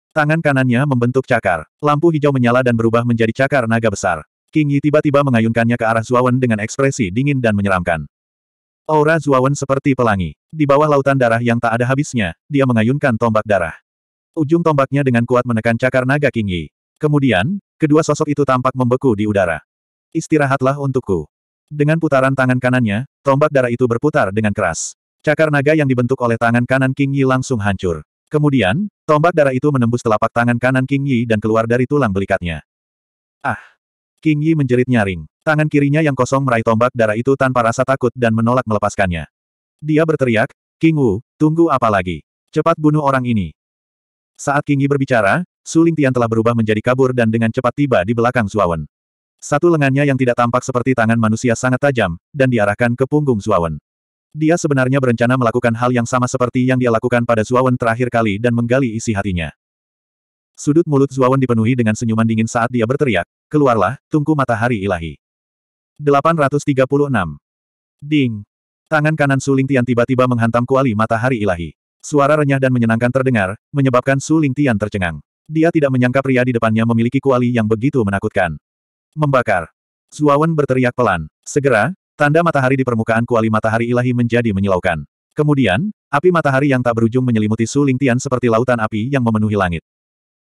Tangan kanannya membentuk cakar. Lampu hijau menyala dan berubah menjadi cakar naga besar. King Yi tiba-tiba mengayunkannya ke arah Zuawan dengan ekspresi dingin dan menyeramkan. Aura Zuawan seperti pelangi. Di bawah lautan darah yang tak ada habisnya, dia mengayunkan tombak darah. Ujung tombaknya dengan kuat menekan cakar naga King Yi. Kemudian, kedua sosok itu tampak membeku di udara. Istirahatlah untukku. Dengan putaran tangan kanannya, tombak darah itu berputar dengan keras. Cakar naga yang dibentuk oleh tangan kanan King Yi langsung hancur. Kemudian, tombak darah itu menembus telapak tangan kanan King Yi dan keluar dari tulang belikatnya. Ah! King Yi menjerit nyaring. Tangan kirinya yang kosong meraih tombak darah itu tanpa rasa takut dan menolak melepaskannya. Dia berteriak, King Wu, tunggu apa lagi? Cepat bunuh orang ini. Saat King Yi berbicara, Suling Tian telah berubah menjadi kabur dan dengan cepat tiba di belakang Zuawan. Satu lengannya yang tidak tampak seperti tangan manusia sangat tajam, dan diarahkan ke punggung Zuawan. Dia sebenarnya berencana melakukan hal yang sama seperti yang dia lakukan pada Zuawan terakhir kali dan menggali isi hatinya. Sudut mulut Zuawan dipenuhi dengan senyuman dingin saat dia berteriak, Keluarlah, tungku matahari ilahi. 836. Ding. Tangan kanan Su Tian tiba-tiba menghantam kuali matahari ilahi. Suara renyah dan menyenangkan terdengar, menyebabkan Su Tian tercengang. Dia tidak menyangka pria di depannya memiliki kuali yang begitu menakutkan. Membakar. Zuawan berteriak pelan. Segera, Tanda matahari di permukaan kuali matahari ilahi menjadi menyilaukan. Kemudian, api matahari yang tak berujung menyelimuti Su Tian seperti lautan api yang memenuhi langit.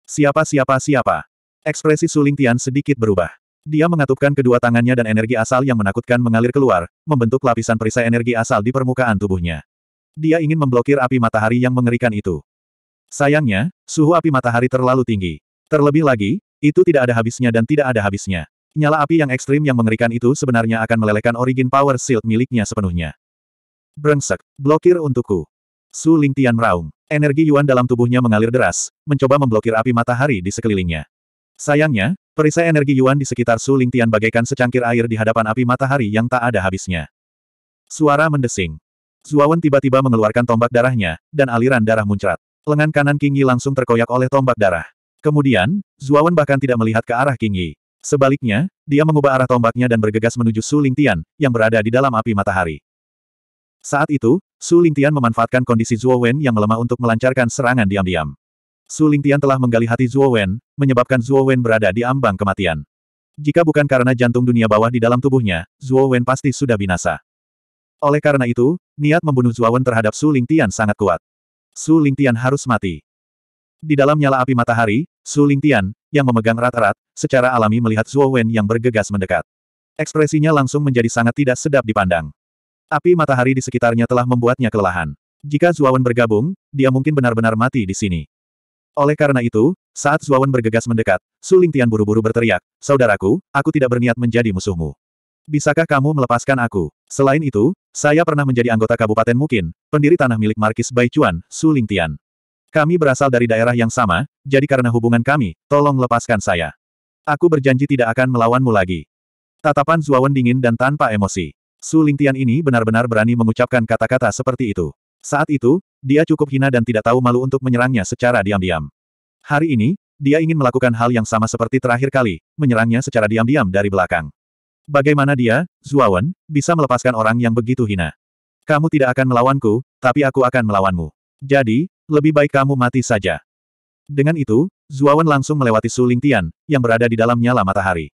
Siapa siapa siapa? Ekspresi Su Tian sedikit berubah. Dia mengatupkan kedua tangannya dan energi asal yang menakutkan mengalir keluar, membentuk lapisan perisai energi asal di permukaan tubuhnya. Dia ingin memblokir api matahari yang mengerikan itu. Sayangnya, suhu api matahari terlalu tinggi. Terlebih lagi, itu tidak ada habisnya dan tidak ada habisnya. Nyala api yang ekstrim yang mengerikan itu sebenarnya akan melelehkan origin power shield miliknya sepenuhnya. Brengsek, blokir untukku. Su Lingtian meraung. Energi Yuan dalam tubuhnya mengalir deras, mencoba memblokir api matahari di sekelilingnya. Sayangnya, perisai energi Yuan di sekitar Su Lingtian bagaikan secangkir air di hadapan api matahari yang tak ada habisnya. Suara mendesing. Zuawan tiba-tiba mengeluarkan tombak darahnya, dan aliran darah muncrat. Lengan kanan King Yi langsung terkoyak oleh tombak darah. Kemudian, Zuawan bahkan tidak melihat ke arah King Yi. Sebaliknya, dia mengubah arah tombaknya dan bergegas menuju Su Lingtian, yang berada di dalam api matahari. Saat itu, Su Lingtian memanfaatkan kondisi Zhuo Wen yang melemah untuk melancarkan serangan diam-diam. Su Lingtian telah menggali hati Zhuo Wen, menyebabkan Zhuo Wen berada di ambang kematian. Jika bukan karena jantung dunia bawah di dalam tubuhnya, Zhuo Wen pasti sudah binasa. Oleh karena itu, niat membunuh Zhuo Wen terhadap Su Lingtian sangat kuat. Su Lingtian harus mati. Di dalam nyala api matahari, Su Lingtian, yang memegang rat-rat, secara alami melihat Zhuo Wen yang bergegas mendekat. Ekspresinya langsung menjadi sangat tidak sedap dipandang. Api matahari di sekitarnya telah membuatnya kelelahan. Jika Zhuo Wen bergabung, dia mungkin benar-benar mati di sini. Oleh karena itu, saat Zhuo Wen bergegas mendekat, Su Lingtian buru-buru berteriak, Saudaraku, aku tidak berniat menjadi musuhmu. Bisakah kamu melepaskan aku? Selain itu, saya pernah menjadi anggota kabupaten mungkin, pendiri tanah milik Markis Baichuan, Su Lingtian. Kami berasal dari daerah yang sama, jadi karena hubungan kami, tolong lepaskan saya. Aku berjanji tidak akan melawanmu lagi. Tatapan Zuawan dingin dan tanpa emosi. Su Lingtian ini benar-benar berani mengucapkan kata-kata seperti itu. Saat itu, dia cukup hina dan tidak tahu malu untuk menyerangnya secara diam-diam. Hari ini, dia ingin melakukan hal yang sama seperti terakhir kali, menyerangnya secara diam-diam dari belakang. Bagaimana dia, Zuawan, bisa melepaskan orang yang begitu hina? Kamu tidak akan melawanku, tapi aku akan melawanmu. Jadi, lebih baik kamu mati saja. Dengan itu, Zuawan langsung melewati Su Tian, yang berada di dalam nyala matahari.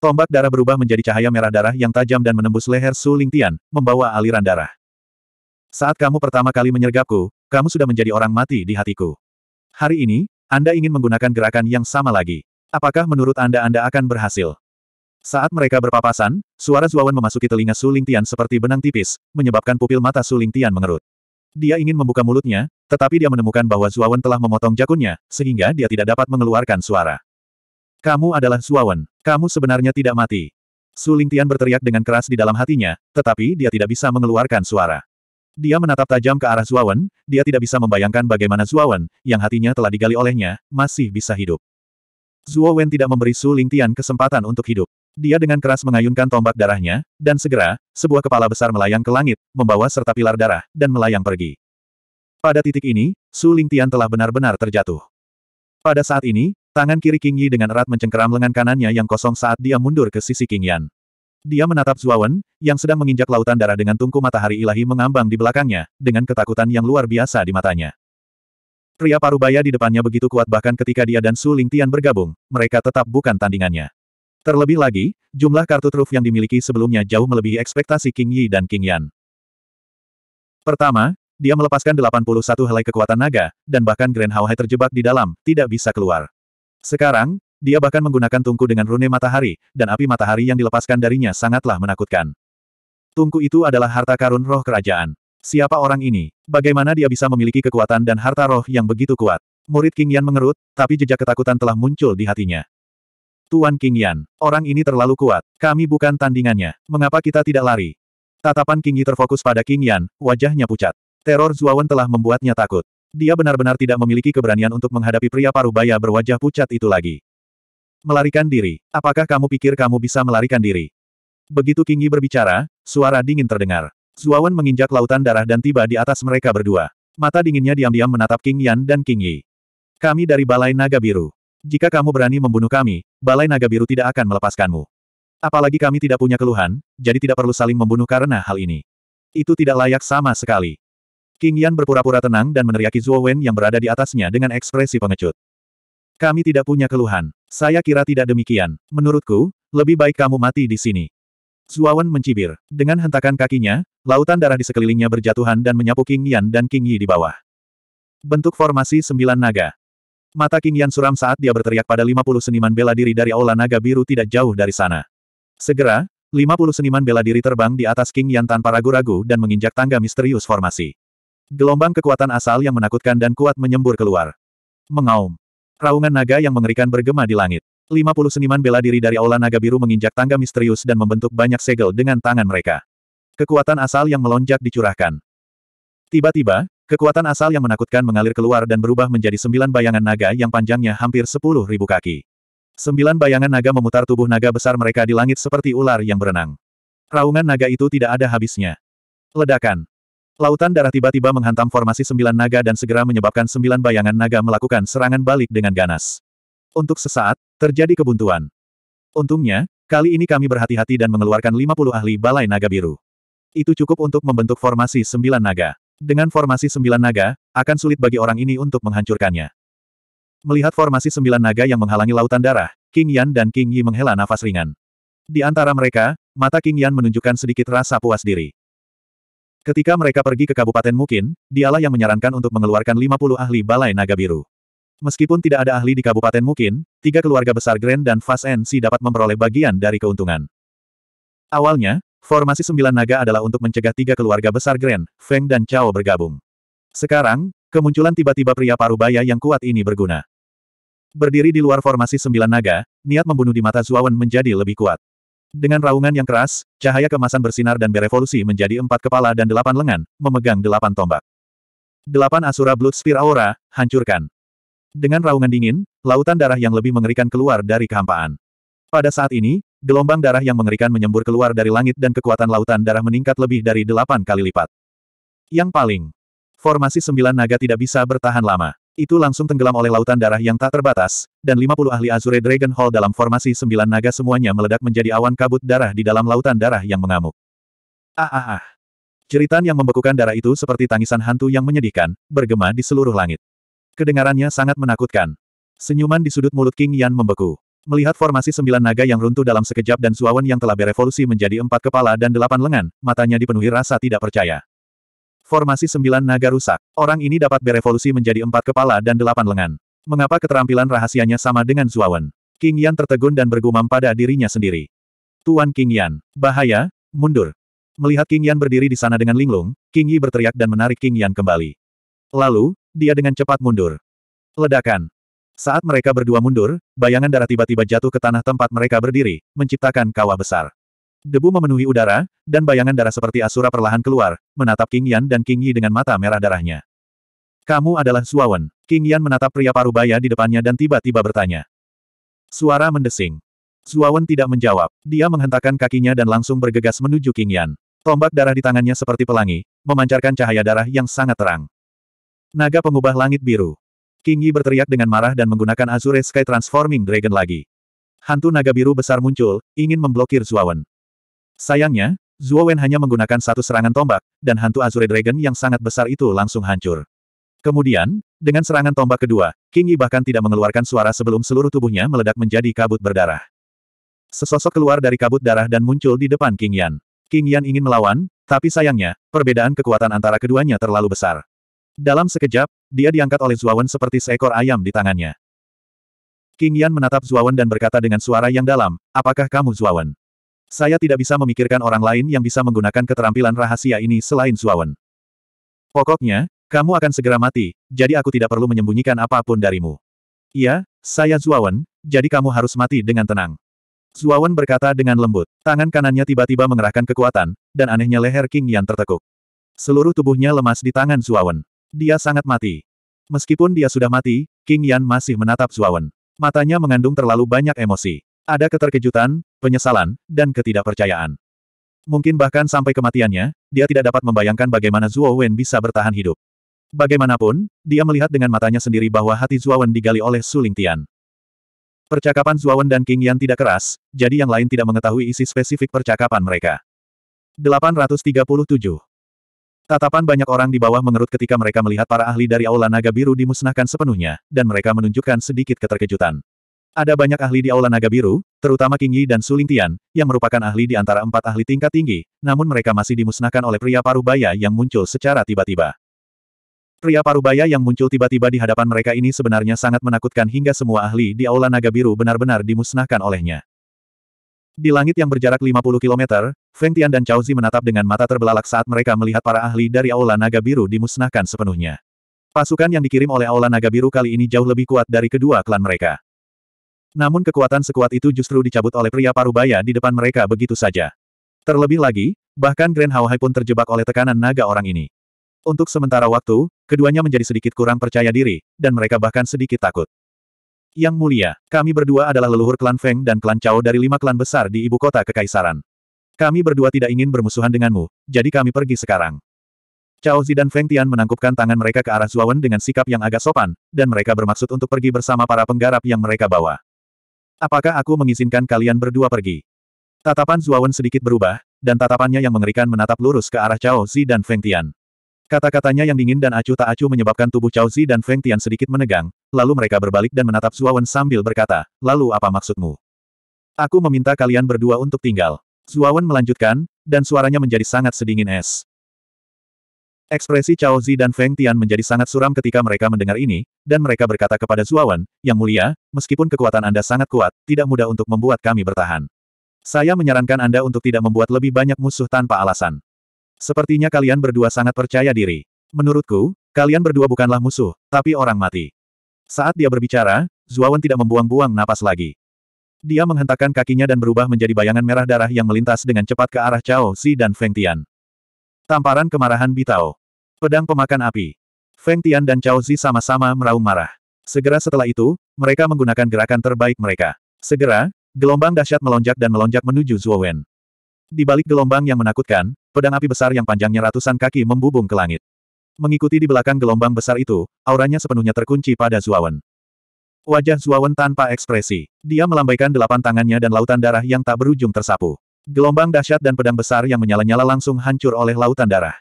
Tombak darah berubah menjadi cahaya merah darah yang tajam dan menembus leher Su Tian, membawa aliran darah. Saat kamu pertama kali menyergapku, kamu sudah menjadi orang mati di hatiku. Hari ini, Anda ingin menggunakan gerakan yang sama lagi. Apakah menurut Anda Anda akan berhasil? Saat mereka berpapasan, suara Zuawan memasuki telinga Su Tian seperti benang tipis, menyebabkan pupil mata Su Tian mengerut. Dia ingin membuka mulutnya, tetapi dia menemukan bahwa Zuawan telah memotong jakunnya, sehingga dia tidak dapat mengeluarkan suara. Kamu adalah Zuawan. Kamu sebenarnya tidak mati. Su Tian berteriak dengan keras di dalam hatinya, tetapi dia tidak bisa mengeluarkan suara. Dia menatap tajam ke arah Zuawan, dia tidak bisa membayangkan bagaimana Zuawan, yang hatinya telah digali olehnya, masih bisa hidup. Zuo Wen tidak memberi Su Ling Tian kesempatan untuk hidup. Dia dengan keras mengayunkan tombak darahnya, dan segera, sebuah kepala besar melayang ke langit, membawa serta pilar darah, dan melayang pergi. Pada titik ini, Su Lingtian telah benar-benar terjatuh. Pada saat ini, tangan kiri King Yi dengan erat mencengkeram lengan kanannya yang kosong saat dia mundur ke sisi King Yan. Dia menatap Zuawan, yang sedang menginjak lautan darah dengan tungku matahari ilahi mengambang di belakangnya, dengan ketakutan yang luar biasa di matanya. Pria parubaya di depannya begitu kuat bahkan ketika dia dan Su Lingtian bergabung, mereka tetap bukan tandingannya. Terlebih lagi, jumlah kartu truf yang dimiliki sebelumnya jauh melebihi ekspektasi King Yi dan King Yan. Pertama, dia melepaskan 81 helai kekuatan naga, dan bahkan Grand Hao Hai terjebak di dalam, tidak bisa keluar. Sekarang, dia bahkan menggunakan tungku dengan rune matahari, dan api matahari yang dilepaskan darinya sangatlah menakutkan. Tungku itu adalah harta karun roh kerajaan. Siapa orang ini? Bagaimana dia bisa memiliki kekuatan dan harta roh yang begitu kuat? Murid King Yan mengerut, tapi jejak ketakutan telah muncul di hatinya. Tuan King Yan, orang ini terlalu kuat. Kami bukan tandingannya. Mengapa kita tidak lari? Tatapan King Yi terfokus pada King Yan, wajahnya pucat. Teror Zuawan telah membuatnya takut. Dia benar-benar tidak memiliki keberanian untuk menghadapi pria paruh baya berwajah pucat itu lagi. Melarikan diri. Apakah kamu pikir kamu bisa melarikan diri? Begitu King Yi berbicara, suara dingin terdengar. Zuawan menginjak lautan darah dan tiba di atas mereka berdua. Mata dinginnya diam-diam menatap King Yan dan King Yi. Kami dari Balai Naga Biru. Jika kamu berani membunuh kami, Balai Naga Biru tidak akan melepaskanmu. Apalagi kami tidak punya keluhan, jadi tidak perlu saling membunuh karena hal ini. Itu tidak layak sama sekali. King Yan berpura-pura tenang dan meneriaki Zhuo Wen yang berada di atasnya dengan ekspresi pengecut. Kami tidak punya keluhan. Saya kira tidak demikian. Menurutku, lebih baik kamu mati di sini. Wen mencibir. Dengan hentakan kakinya, lautan darah di sekelilingnya berjatuhan dan menyapu King Yan dan King Yi di bawah. Bentuk formasi sembilan naga. Mata King Yan suram saat dia berteriak pada 50 seniman bela diri dari Aula Naga Biru tidak jauh dari sana. Segera, 50 seniman bela diri terbang di atas King Yan tanpa ragu-ragu dan menginjak tangga misterius formasi. Gelombang kekuatan asal yang menakutkan dan kuat menyembur keluar. Mengaum. Raungan naga yang mengerikan bergema di langit. 50 seniman bela diri dari Aula Naga Biru menginjak tangga misterius dan membentuk banyak segel dengan tangan mereka. Kekuatan asal yang melonjak dicurahkan. Tiba-tiba, Kekuatan asal yang menakutkan mengalir keluar dan berubah menjadi sembilan bayangan naga yang panjangnya hampir sepuluh ribu kaki. Sembilan bayangan naga memutar tubuh naga besar mereka di langit seperti ular yang berenang. Raungan naga itu tidak ada habisnya. Ledakan. Lautan darah tiba-tiba menghantam formasi sembilan naga dan segera menyebabkan sembilan bayangan naga melakukan serangan balik dengan ganas. Untuk sesaat, terjadi kebuntuan. Untungnya, kali ini kami berhati-hati dan mengeluarkan 50 ahli balai naga biru. Itu cukup untuk membentuk formasi sembilan naga. Dengan formasi sembilan naga, akan sulit bagi orang ini untuk menghancurkannya. Melihat formasi sembilan naga yang menghalangi lautan darah, King Yan dan King Yi menghela nafas ringan. Di antara mereka, mata King Yan menunjukkan sedikit rasa puas diri. Ketika mereka pergi ke Kabupaten Mukin, dialah yang menyarankan untuk mengeluarkan 50 ahli balai naga biru. Meskipun tidak ada ahli di Kabupaten Mukin, tiga keluarga besar Grand dan Fast NC dapat memperoleh bagian dari keuntungan. Awalnya, Formasi sembilan naga adalah untuk mencegah tiga keluarga besar Grand, Feng dan Chao bergabung. Sekarang, kemunculan tiba-tiba pria parubaya yang kuat ini berguna. Berdiri di luar formasi sembilan naga, niat membunuh di mata Zuawan menjadi lebih kuat. Dengan raungan yang keras, cahaya kemasan bersinar dan berevolusi menjadi empat kepala dan delapan lengan, memegang delapan tombak. Delapan Asura Blood Spear Aura, hancurkan. Dengan raungan dingin, lautan darah yang lebih mengerikan keluar dari kehampaan. Pada saat ini, gelombang darah yang mengerikan menyembur keluar dari langit dan kekuatan lautan darah meningkat lebih dari delapan kali lipat. Yang paling, formasi sembilan naga tidak bisa bertahan lama. Itu langsung tenggelam oleh lautan darah yang tak terbatas, dan 50 ahli Azure Dragon Hall dalam formasi sembilan naga semuanya meledak menjadi awan kabut darah di dalam lautan darah yang mengamuk. Ah ah ah. Ceritan yang membekukan darah itu seperti tangisan hantu yang menyedihkan, bergema di seluruh langit. Kedengarannya sangat menakutkan. Senyuman di sudut mulut King Yan membeku. Melihat formasi sembilan naga yang runtuh dalam sekejap dan Zuawan yang telah berevolusi menjadi empat kepala dan delapan lengan, matanya dipenuhi rasa tidak percaya. Formasi sembilan naga rusak. Orang ini dapat berevolusi menjadi empat kepala dan delapan lengan. Mengapa keterampilan rahasianya sama dengan Zuawan? King Yan tertegun dan bergumam pada dirinya sendiri. Tuan King Yan, bahaya, mundur. Melihat King Yan berdiri di sana dengan linglung, King Yi berteriak dan menarik King Yan kembali. Lalu, dia dengan cepat mundur. Ledakan, saat mereka berdua mundur, bayangan darah tiba-tiba jatuh ke tanah tempat mereka berdiri, menciptakan kawah besar. Debu memenuhi udara, dan bayangan darah seperti asura perlahan keluar, menatap King Yan dan King Yi dengan mata merah darahnya. Kamu adalah Suawen. King Yan menatap pria parubaya di depannya dan tiba-tiba bertanya. Suara mendesing. Suawen tidak menjawab. Dia menghentakkan kakinya dan langsung bergegas menuju King Yan. Tombak darah di tangannya seperti pelangi, memancarkan cahaya darah yang sangat terang. Naga pengubah langit biru. King Yi berteriak dengan marah dan menggunakan Azure Sky Transforming Dragon lagi. Hantu naga biru besar muncul, ingin memblokir Wen. Sayangnya, Wen hanya menggunakan satu serangan tombak, dan hantu Azure Dragon yang sangat besar itu langsung hancur. Kemudian, dengan serangan tombak kedua, King Yi bahkan tidak mengeluarkan suara sebelum seluruh tubuhnya meledak menjadi kabut berdarah. Sesosok keluar dari kabut darah dan muncul di depan King Yan. King Yan ingin melawan, tapi sayangnya, perbedaan kekuatan antara keduanya terlalu besar. Dalam sekejap, dia diangkat oleh Zuawan seperti seekor ayam di tangannya. King Yan menatap Zuawan dan berkata dengan suara yang dalam, apakah kamu Zuawan? Saya tidak bisa memikirkan orang lain yang bisa menggunakan keterampilan rahasia ini selain Zuawan. Pokoknya, kamu akan segera mati, jadi aku tidak perlu menyembunyikan apapun darimu. Iya, saya Zuawan, jadi kamu harus mati dengan tenang. Zuawan berkata dengan lembut, tangan kanannya tiba-tiba mengerahkan kekuatan, dan anehnya leher King Yan tertekuk. Seluruh tubuhnya lemas di tangan Zuawan. Dia sangat mati. Meskipun dia sudah mati, King Yan masih menatap Zuawan. Matanya mengandung terlalu banyak emosi. Ada keterkejutan, penyesalan, dan ketidakpercayaan. Mungkin bahkan sampai kematiannya, dia tidak dapat membayangkan bagaimana Zuo Wen bisa bertahan hidup. Bagaimanapun, dia melihat dengan matanya sendiri bahwa hati Zuo Wen digali oleh Suling Tian. Percakapan Zuo Wen dan King Yan tidak keras, jadi yang lain tidak mengetahui isi spesifik percakapan mereka. 837 Tatapan banyak orang di bawah mengerut ketika mereka melihat para ahli dari Aula Naga Biru dimusnahkan sepenuhnya, dan mereka menunjukkan sedikit keterkejutan. Ada banyak ahli di Aula Naga Biru, terutama King Yi dan Suling Tian, yang merupakan ahli di antara empat ahli tingkat tinggi, namun mereka masih dimusnahkan oleh pria Parubaya yang muncul secara tiba-tiba. Pria Parubaya yang muncul tiba-tiba di hadapan mereka ini sebenarnya sangat menakutkan hingga semua ahli di Aula Naga Biru benar-benar dimusnahkan olehnya. Di langit yang berjarak 50 km, Feng Tian dan Cao Zi menatap dengan mata terbelalak saat mereka melihat para ahli dari Aula Naga Biru dimusnahkan sepenuhnya. Pasukan yang dikirim oleh Aula Naga Biru kali ini jauh lebih kuat dari kedua klan mereka. Namun kekuatan sekuat itu justru dicabut oleh pria parubaya di depan mereka begitu saja. Terlebih lagi, bahkan Grand Hao Hai pun terjebak oleh tekanan naga orang ini. Untuk sementara waktu, keduanya menjadi sedikit kurang percaya diri, dan mereka bahkan sedikit takut. Yang mulia, kami berdua adalah leluhur klan Feng dan klan Cao dari lima klan besar di ibu kota Kekaisaran. Kami berdua tidak ingin bermusuhan denganmu, jadi kami pergi sekarang. Cao Zi dan Feng Tian menangkupkan tangan mereka ke arah Zuawan dengan sikap yang agak sopan, dan mereka bermaksud untuk pergi bersama para penggarap yang mereka bawa. Apakah aku mengizinkan kalian berdua pergi? Tatapan Zuawan sedikit berubah, dan tatapannya yang mengerikan menatap lurus ke arah Cao Zi dan Feng Tian. Kata-katanya yang dingin dan acuh tak acuh menyebabkan tubuh Cao Zi dan Feng Tian sedikit menegang, lalu mereka berbalik dan menatap Zuawan sambil berkata, lalu apa maksudmu? Aku meminta kalian berdua untuk tinggal. Zuawan melanjutkan, dan suaranya menjadi sangat sedingin es. Ekspresi Cao Zi dan Feng Tian menjadi sangat suram ketika mereka mendengar ini, dan mereka berkata kepada Zuawan, Yang mulia, meskipun kekuatan Anda sangat kuat, tidak mudah untuk membuat kami bertahan. Saya menyarankan Anda untuk tidak membuat lebih banyak musuh tanpa alasan. Sepertinya kalian berdua sangat percaya diri. Menurutku, kalian berdua bukanlah musuh, tapi orang mati. Saat dia berbicara, Zuawan tidak membuang-buang napas lagi. Dia menghentakkan kakinya dan berubah menjadi bayangan merah darah yang melintas dengan cepat ke arah Chao Si dan Feng Tian. Tamparan kemarahan Bitao. Pedang pemakan api. Feng Tian dan Chao Zi sama-sama meraung marah. Segera setelah itu, mereka menggunakan gerakan terbaik mereka. Segera, gelombang dahsyat melonjak dan melonjak menuju Zhuo Di balik gelombang yang menakutkan, pedang api besar yang panjangnya ratusan kaki membubung ke langit. Mengikuti di belakang gelombang besar itu, auranya sepenuhnya terkunci pada Zuawan. Wajah Zuawan tanpa ekspresi. Dia melambaikan delapan tangannya dan lautan darah yang tak berujung tersapu. Gelombang dahsyat dan pedang besar yang menyala-nyala langsung hancur oleh lautan darah.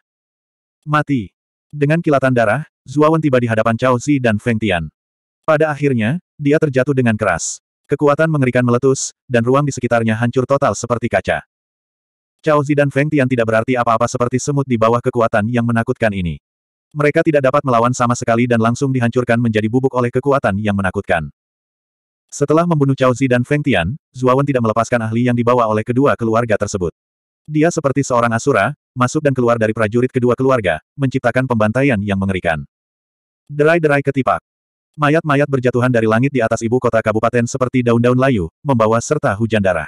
Mati. Dengan kilatan darah, Zuawan tiba di hadapan Cao Zi dan Feng Tian. Pada akhirnya, dia terjatuh dengan keras. Kekuatan mengerikan meletus, dan ruang di sekitarnya hancur total seperti kaca. Cao Zi dan Feng Tian tidak berarti apa-apa seperti semut di bawah kekuatan yang menakutkan ini. Mereka tidak dapat melawan sama sekali dan langsung dihancurkan menjadi bubuk oleh kekuatan yang menakutkan. Setelah membunuh Cao Zi dan Feng Tian, Zuawan tidak melepaskan ahli yang dibawa oleh kedua keluarga tersebut. Dia seperti seorang asura, masuk dan keluar dari prajurit kedua keluarga, menciptakan pembantaian yang mengerikan. Derai-derai ketipak. Mayat-mayat berjatuhan dari langit di atas ibu kota kabupaten seperti daun-daun layu, membawa serta hujan darah.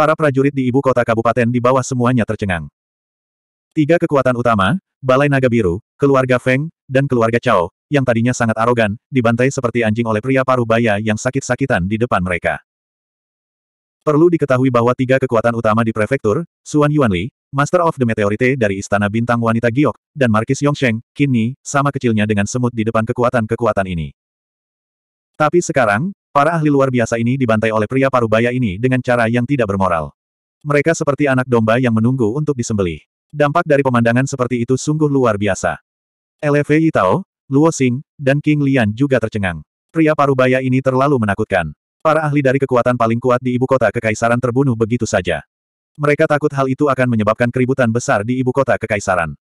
Para prajurit di ibu kota kabupaten di bawah semuanya tercengang. Tiga kekuatan utama, Balai Naga Biru, keluarga Feng, dan keluarga Chao, yang tadinya sangat arogan, dibantai seperti anjing oleh pria paruh baya yang sakit-sakitan di depan mereka. Perlu diketahui bahwa tiga kekuatan utama di prefektur, Suan Yuanli, Master of the Meteorite dari Istana Bintang Wanita Giok, dan Markis Yongsheng, kini, sama kecilnya dengan semut di depan kekuatan-kekuatan ini. Tapi sekarang, Para ahli luar biasa ini dibantai oleh pria parubaya ini dengan cara yang tidak bermoral. Mereka seperti anak domba yang menunggu untuk disembelih. Dampak dari pemandangan seperti itu sungguh luar biasa. LV Yitao, Luo Xing, dan King Lian juga tercengang. Pria parubaya ini terlalu menakutkan. Para ahli dari kekuatan paling kuat di ibu kota kekaisaran terbunuh begitu saja. Mereka takut hal itu akan menyebabkan keributan besar di ibu kota kekaisaran.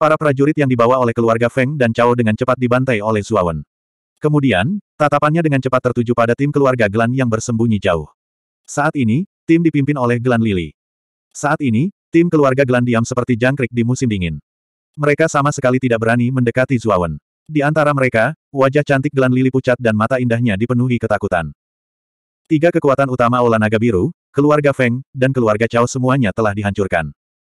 Para prajurit yang dibawa oleh keluarga Feng dan Cao dengan cepat dibantai oleh Zuawan. Kemudian, tatapannya dengan cepat tertuju pada tim keluarga Glan yang bersembunyi jauh. Saat ini, tim dipimpin oleh Glan Lily. Saat ini, tim keluarga Glan diam seperti jangkrik di musim dingin. Mereka sama sekali tidak berani mendekati Zuawan. Di antara mereka, wajah cantik Glan Lily pucat dan mata indahnya dipenuhi ketakutan. Tiga kekuatan utama Ola Naga Biru, keluarga Feng, dan keluarga Chao semuanya telah dihancurkan.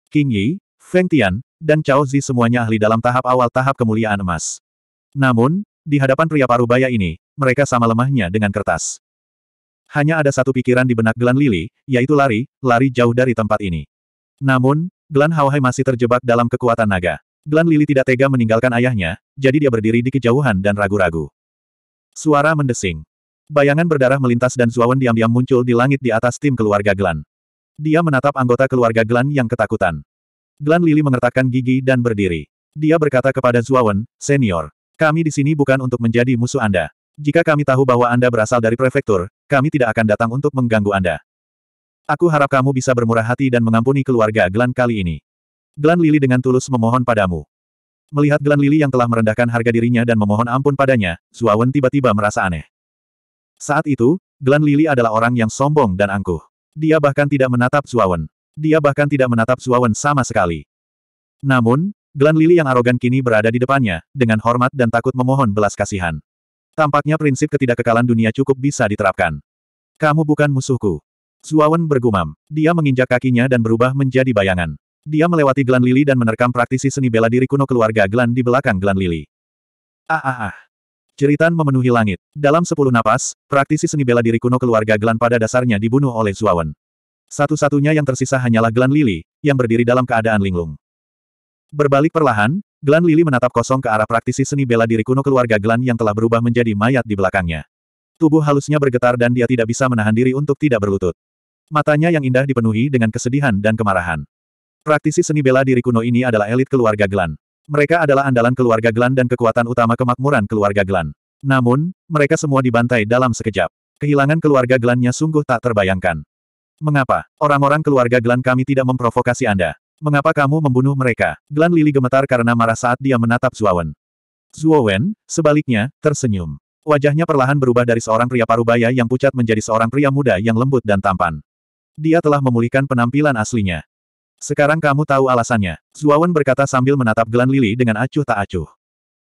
King Yi, Feng Tian, dan Chao Zi semuanya ahli dalam tahap awal tahap kemuliaan emas. Namun, di hadapan pria paruh baya ini, mereka sama lemahnya dengan kertas. Hanya ada satu pikiran di benak Glan Lili, yaitu lari, lari jauh dari tempat ini. Namun, Glan Haohai masih terjebak dalam kekuatan naga. Glan Lili tidak tega meninggalkan ayahnya, jadi dia berdiri di kejauhan dan ragu-ragu. Suara mendesing. Bayangan berdarah melintas dan Zuawan diam-diam muncul di langit di atas tim keluarga Glan. Dia menatap anggota keluarga Glan yang ketakutan. Glan Lili mengertakkan gigi dan berdiri. Dia berkata kepada Zuawan, Senior, kami di sini bukan untuk menjadi musuh Anda. Jika kami tahu bahwa Anda berasal dari prefektur, kami tidak akan datang untuk mengganggu Anda. Aku harap kamu bisa bermurah hati dan mengampuni keluarga Glan kali ini. Glan Lily dengan tulus memohon padamu. Melihat Glan Lily yang telah merendahkan harga dirinya dan memohon ampun padanya, Zuawan tiba-tiba merasa aneh. Saat itu, Glan Lily adalah orang yang sombong dan angkuh. Dia bahkan tidak menatap Zuawan. Dia bahkan tidak menatap Zuawan sama sekali. Namun, Glan Lili yang arogan kini berada di depannya, dengan hormat dan takut memohon belas kasihan. Tampaknya prinsip ketidakkekalan dunia cukup bisa diterapkan. Kamu bukan musuhku. Zuawan bergumam. Dia menginjak kakinya dan berubah menjadi bayangan. Dia melewati Glan Lili dan menerkam praktisi seni bela diri kuno keluarga Glan di belakang Glan Lili. Ah ah ah. Ceritan memenuhi langit. Dalam sepuluh napas, praktisi seni bela diri kuno keluarga Glan pada dasarnya dibunuh oleh Zuawan. Satu-satunya yang tersisa hanyalah Glan Lili, yang berdiri dalam keadaan linglung. Berbalik perlahan, Glan Lili menatap kosong ke arah praktisi seni bela diri kuno keluarga Glan yang telah berubah menjadi mayat di belakangnya. Tubuh halusnya bergetar dan dia tidak bisa menahan diri untuk tidak berlutut. Matanya yang indah dipenuhi dengan kesedihan dan kemarahan. Praktisi seni bela diri kuno ini adalah elit keluarga Glan. Mereka adalah andalan keluarga Glan dan kekuatan utama kemakmuran keluarga Glan. Namun, mereka semua dibantai dalam sekejap. Kehilangan keluarga Glannya sungguh tak terbayangkan. Mengapa? Orang-orang keluarga Glan kami tidak memprovokasi Anda. Mengapa kamu membunuh mereka? Glan Lili gemetar karena marah saat dia menatap Zuowen. Zuowen, sebaliknya, tersenyum. Wajahnya perlahan berubah dari seorang pria parubaya yang pucat menjadi seorang pria muda yang lembut dan tampan. Dia telah memulihkan penampilan aslinya. Sekarang kamu tahu alasannya, Zuawan berkata sambil menatap Glan Lili dengan acuh tak acuh.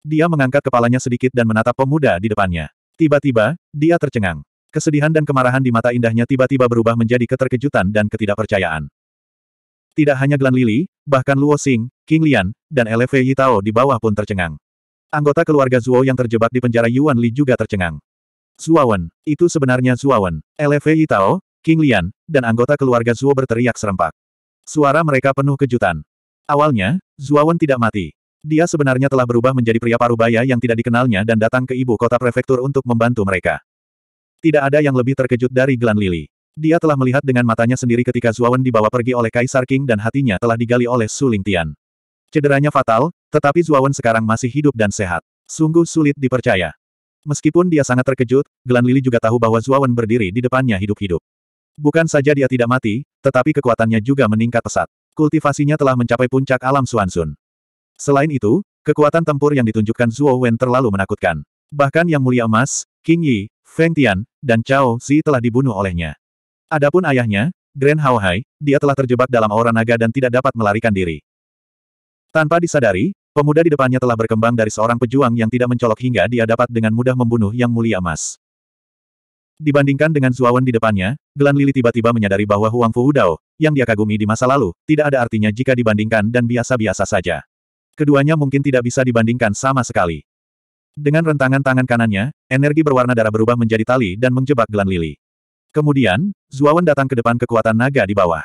Dia mengangkat kepalanya sedikit dan menatap pemuda di depannya. Tiba-tiba, dia tercengang. Kesedihan dan kemarahan di mata indahnya tiba-tiba berubah menjadi keterkejutan dan ketidakpercayaan. Tidak hanya Glan Lili, bahkan Luo Xing, King Lian, dan Eleve Yitao di bawah pun tercengang. Anggota keluarga Zuo yang terjebak di penjara Yuan Li juga tercengang. Zuawan, itu sebenarnya Zuawan, Eleve Yitao, King Lian, dan anggota keluarga Zuo berteriak serempak. Suara mereka penuh kejutan. Awalnya, Zuawan tidak mati. Dia sebenarnya telah berubah menjadi pria parubaya yang tidak dikenalnya dan datang ke ibu kota prefektur untuk membantu mereka. Tidak ada yang lebih terkejut dari Glan Lily. Dia telah melihat dengan matanya sendiri ketika Zuawan dibawa pergi oleh Kaisar King dan hatinya telah digali oleh Su Tian. Cederanya fatal, tetapi Zuawan sekarang masih hidup dan sehat. Sungguh sulit dipercaya. Meskipun dia sangat terkejut, Glan Lili juga tahu bahwa Zuawan berdiri di depannya hidup-hidup. Bukan saja dia tidak mati, tetapi kekuatannya juga meningkat pesat. Kultivasinya telah mencapai puncak alam Suansun. Selain itu, kekuatan tempur yang ditunjukkan Zuo Wen terlalu menakutkan. Bahkan Yang Mulia Emas, King Yi, Feng Tian, dan Cao Zi telah dibunuh olehnya. Adapun ayahnya, Grand Haohai, dia telah terjebak dalam aura naga dan tidak dapat melarikan diri. Tanpa disadari, pemuda di depannya telah berkembang dari seorang pejuang yang tidak mencolok hingga dia dapat dengan mudah membunuh yang mulia emas. Dibandingkan dengan Zuawan di depannya, Glan Lili tiba-tiba menyadari bahwa Huang Fu Udao, yang dia kagumi di masa lalu, tidak ada artinya jika dibandingkan dan biasa-biasa saja. Keduanya mungkin tidak bisa dibandingkan sama sekali. Dengan rentangan tangan kanannya, energi berwarna darah berubah menjadi tali dan menjebak Glan Lili. Kemudian, Zuawan datang ke depan kekuatan naga di bawah.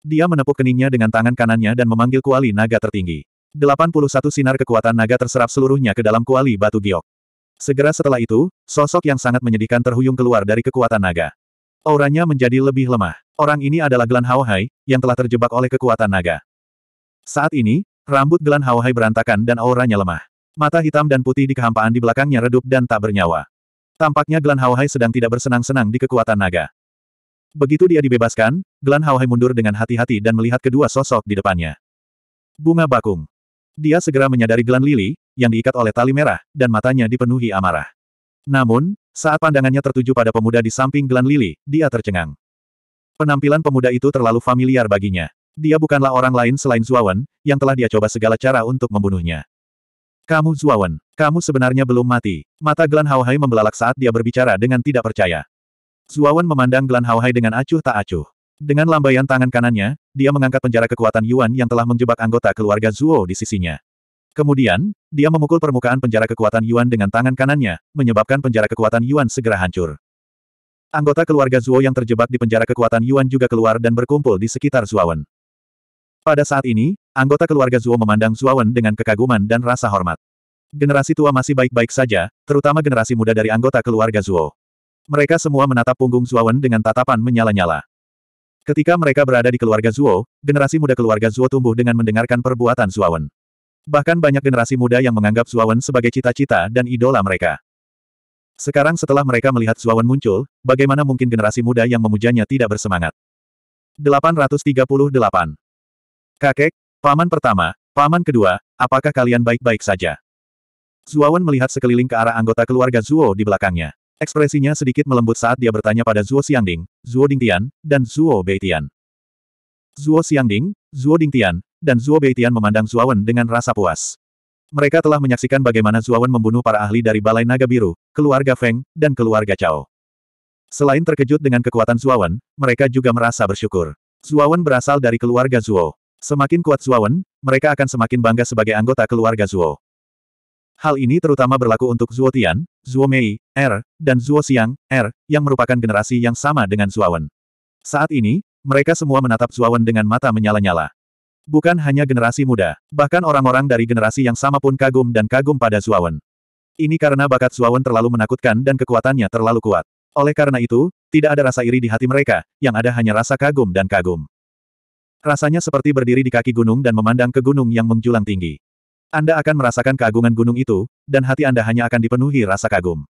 Dia menepuk keningnya dengan tangan kanannya dan memanggil kuali naga tertinggi. 81 sinar kekuatan naga terserap seluruhnya ke dalam kuali batu giok. Segera setelah itu, sosok yang sangat menyedihkan terhuyung keluar dari kekuatan naga. Auranya menjadi lebih lemah. Orang ini adalah Glan Haohai, yang telah terjebak oleh kekuatan naga. Saat ini, rambut Glan Haohai berantakan dan auranya lemah. Mata hitam dan putih di kehampaan di belakangnya redup dan tak bernyawa. Tampaknya Glan Hai sedang tidak bersenang-senang di kekuatan naga. Begitu dia dibebaskan, Glan Hai mundur dengan hati-hati dan melihat kedua sosok di depannya. Bunga bakung. Dia segera menyadari Glan Lili, yang diikat oleh tali merah, dan matanya dipenuhi amarah. Namun, saat pandangannya tertuju pada pemuda di samping Glan Lili, dia tercengang. Penampilan pemuda itu terlalu familiar baginya. Dia bukanlah orang lain selain Zuawan, yang telah dia coba segala cara untuk membunuhnya. Kamu Zuawan. Kamu sebenarnya belum mati. Mata Glan Haohai membelalak saat dia berbicara dengan tidak percaya. Zuawan memandang Glan Haohai dengan acuh tak acuh. Dengan lambaian tangan kanannya, dia mengangkat penjara kekuatan Yuan yang telah menjebak anggota keluarga Zuo di sisinya. Kemudian, dia memukul permukaan penjara kekuatan Yuan dengan tangan kanannya, menyebabkan penjara kekuatan Yuan segera hancur. Anggota keluarga Zuo yang terjebak di penjara kekuatan Yuan juga keluar dan berkumpul di sekitar Zuawan. Pada saat ini, anggota keluarga Zuo memandang Zuawan dengan kekaguman dan rasa hormat. Generasi tua masih baik-baik saja, terutama generasi muda dari anggota keluarga Zuo. Mereka semua menatap punggung Zuowen dengan tatapan menyala-nyala. Ketika mereka berada di keluarga Zuo, generasi muda keluarga Zuo tumbuh dengan mendengarkan perbuatan Zuowen. Bahkan banyak generasi muda yang menganggap Zuowen sebagai cita-cita dan idola mereka. Sekarang setelah mereka melihat Zuowen muncul, bagaimana mungkin generasi muda yang memujanya tidak bersemangat? 838. Kakek, paman pertama, paman kedua, apakah kalian baik-baik saja? Zuowen melihat sekeliling ke arah anggota keluarga Zuo di belakangnya. Ekspresinya sedikit melembut saat dia bertanya pada Zuo Xiangding, Zuo Dingtian, dan Zuo Beitian. Zuo Xiangding, Zuo Dingtian, dan Zuo Beitian memandang Zuowen dengan rasa puas. Mereka telah menyaksikan bagaimana Zuowen membunuh para ahli dari Balai Naga Biru, keluarga Feng, dan keluarga Cao. Selain terkejut dengan kekuatan Zuowen, mereka juga merasa bersyukur. Zuowen berasal dari keluarga Zuo. Semakin kuat Zuowen, mereka akan semakin bangga sebagai anggota keluarga Zuo. Hal ini terutama berlaku untuk Zhuo Tian, Zhuo Mei, Er, dan Zhuo Xiang, Er, yang merupakan generasi yang sama dengan Wen. Saat ini, mereka semua menatap Wen dengan mata menyala-nyala. Bukan hanya generasi muda, bahkan orang-orang dari generasi yang sama pun kagum dan kagum pada Wen. Ini karena bakat Wen terlalu menakutkan dan kekuatannya terlalu kuat. Oleh karena itu, tidak ada rasa iri di hati mereka, yang ada hanya rasa kagum dan kagum. Rasanya seperti berdiri di kaki gunung dan memandang ke gunung yang menjulang tinggi. Anda akan merasakan keagungan gunung itu, dan hati Anda hanya akan dipenuhi rasa kagum.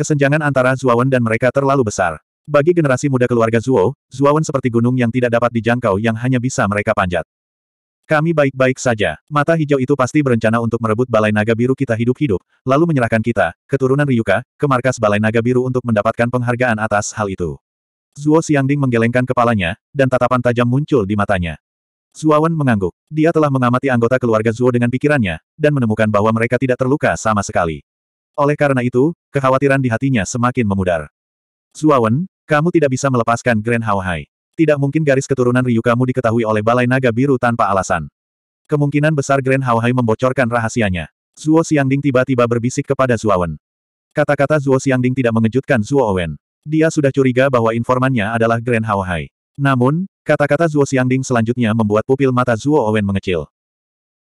Kesenjangan antara Zuowen dan mereka terlalu besar. Bagi generasi muda keluarga Zuo, Zuowen seperti gunung yang tidak dapat dijangkau yang hanya bisa mereka panjat. Kami baik-baik saja. Mata hijau itu pasti berencana untuk merebut balai naga biru kita hidup-hidup, lalu menyerahkan kita, keturunan Ryuka, ke markas balai naga biru untuk mendapatkan penghargaan atas hal itu. Zuo Xiangding menggelengkan kepalanya, dan tatapan tajam muncul di matanya. Zuawan mengangguk. Dia telah mengamati anggota keluarga Zuo dengan pikirannya, dan menemukan bahwa mereka tidak terluka sama sekali. Oleh karena itu, kekhawatiran di hatinya semakin memudar. Zuawan, kamu tidak bisa melepaskan Grand Haohai. Tidak mungkin garis keturunan Ryu kamu diketahui oleh Balai Naga Biru tanpa alasan. Kemungkinan besar Grand Haohai membocorkan rahasianya. Zuo Xiangding tiba-tiba berbisik kepada Zuawan. Kata-kata Zuo Xiangding tidak mengejutkan Zuo Owen. Dia sudah curiga bahwa informannya adalah Grand Haohai. Namun, Kata-kata Zuo Xiangding selanjutnya membuat pupil mata Zuo Owen mengecil.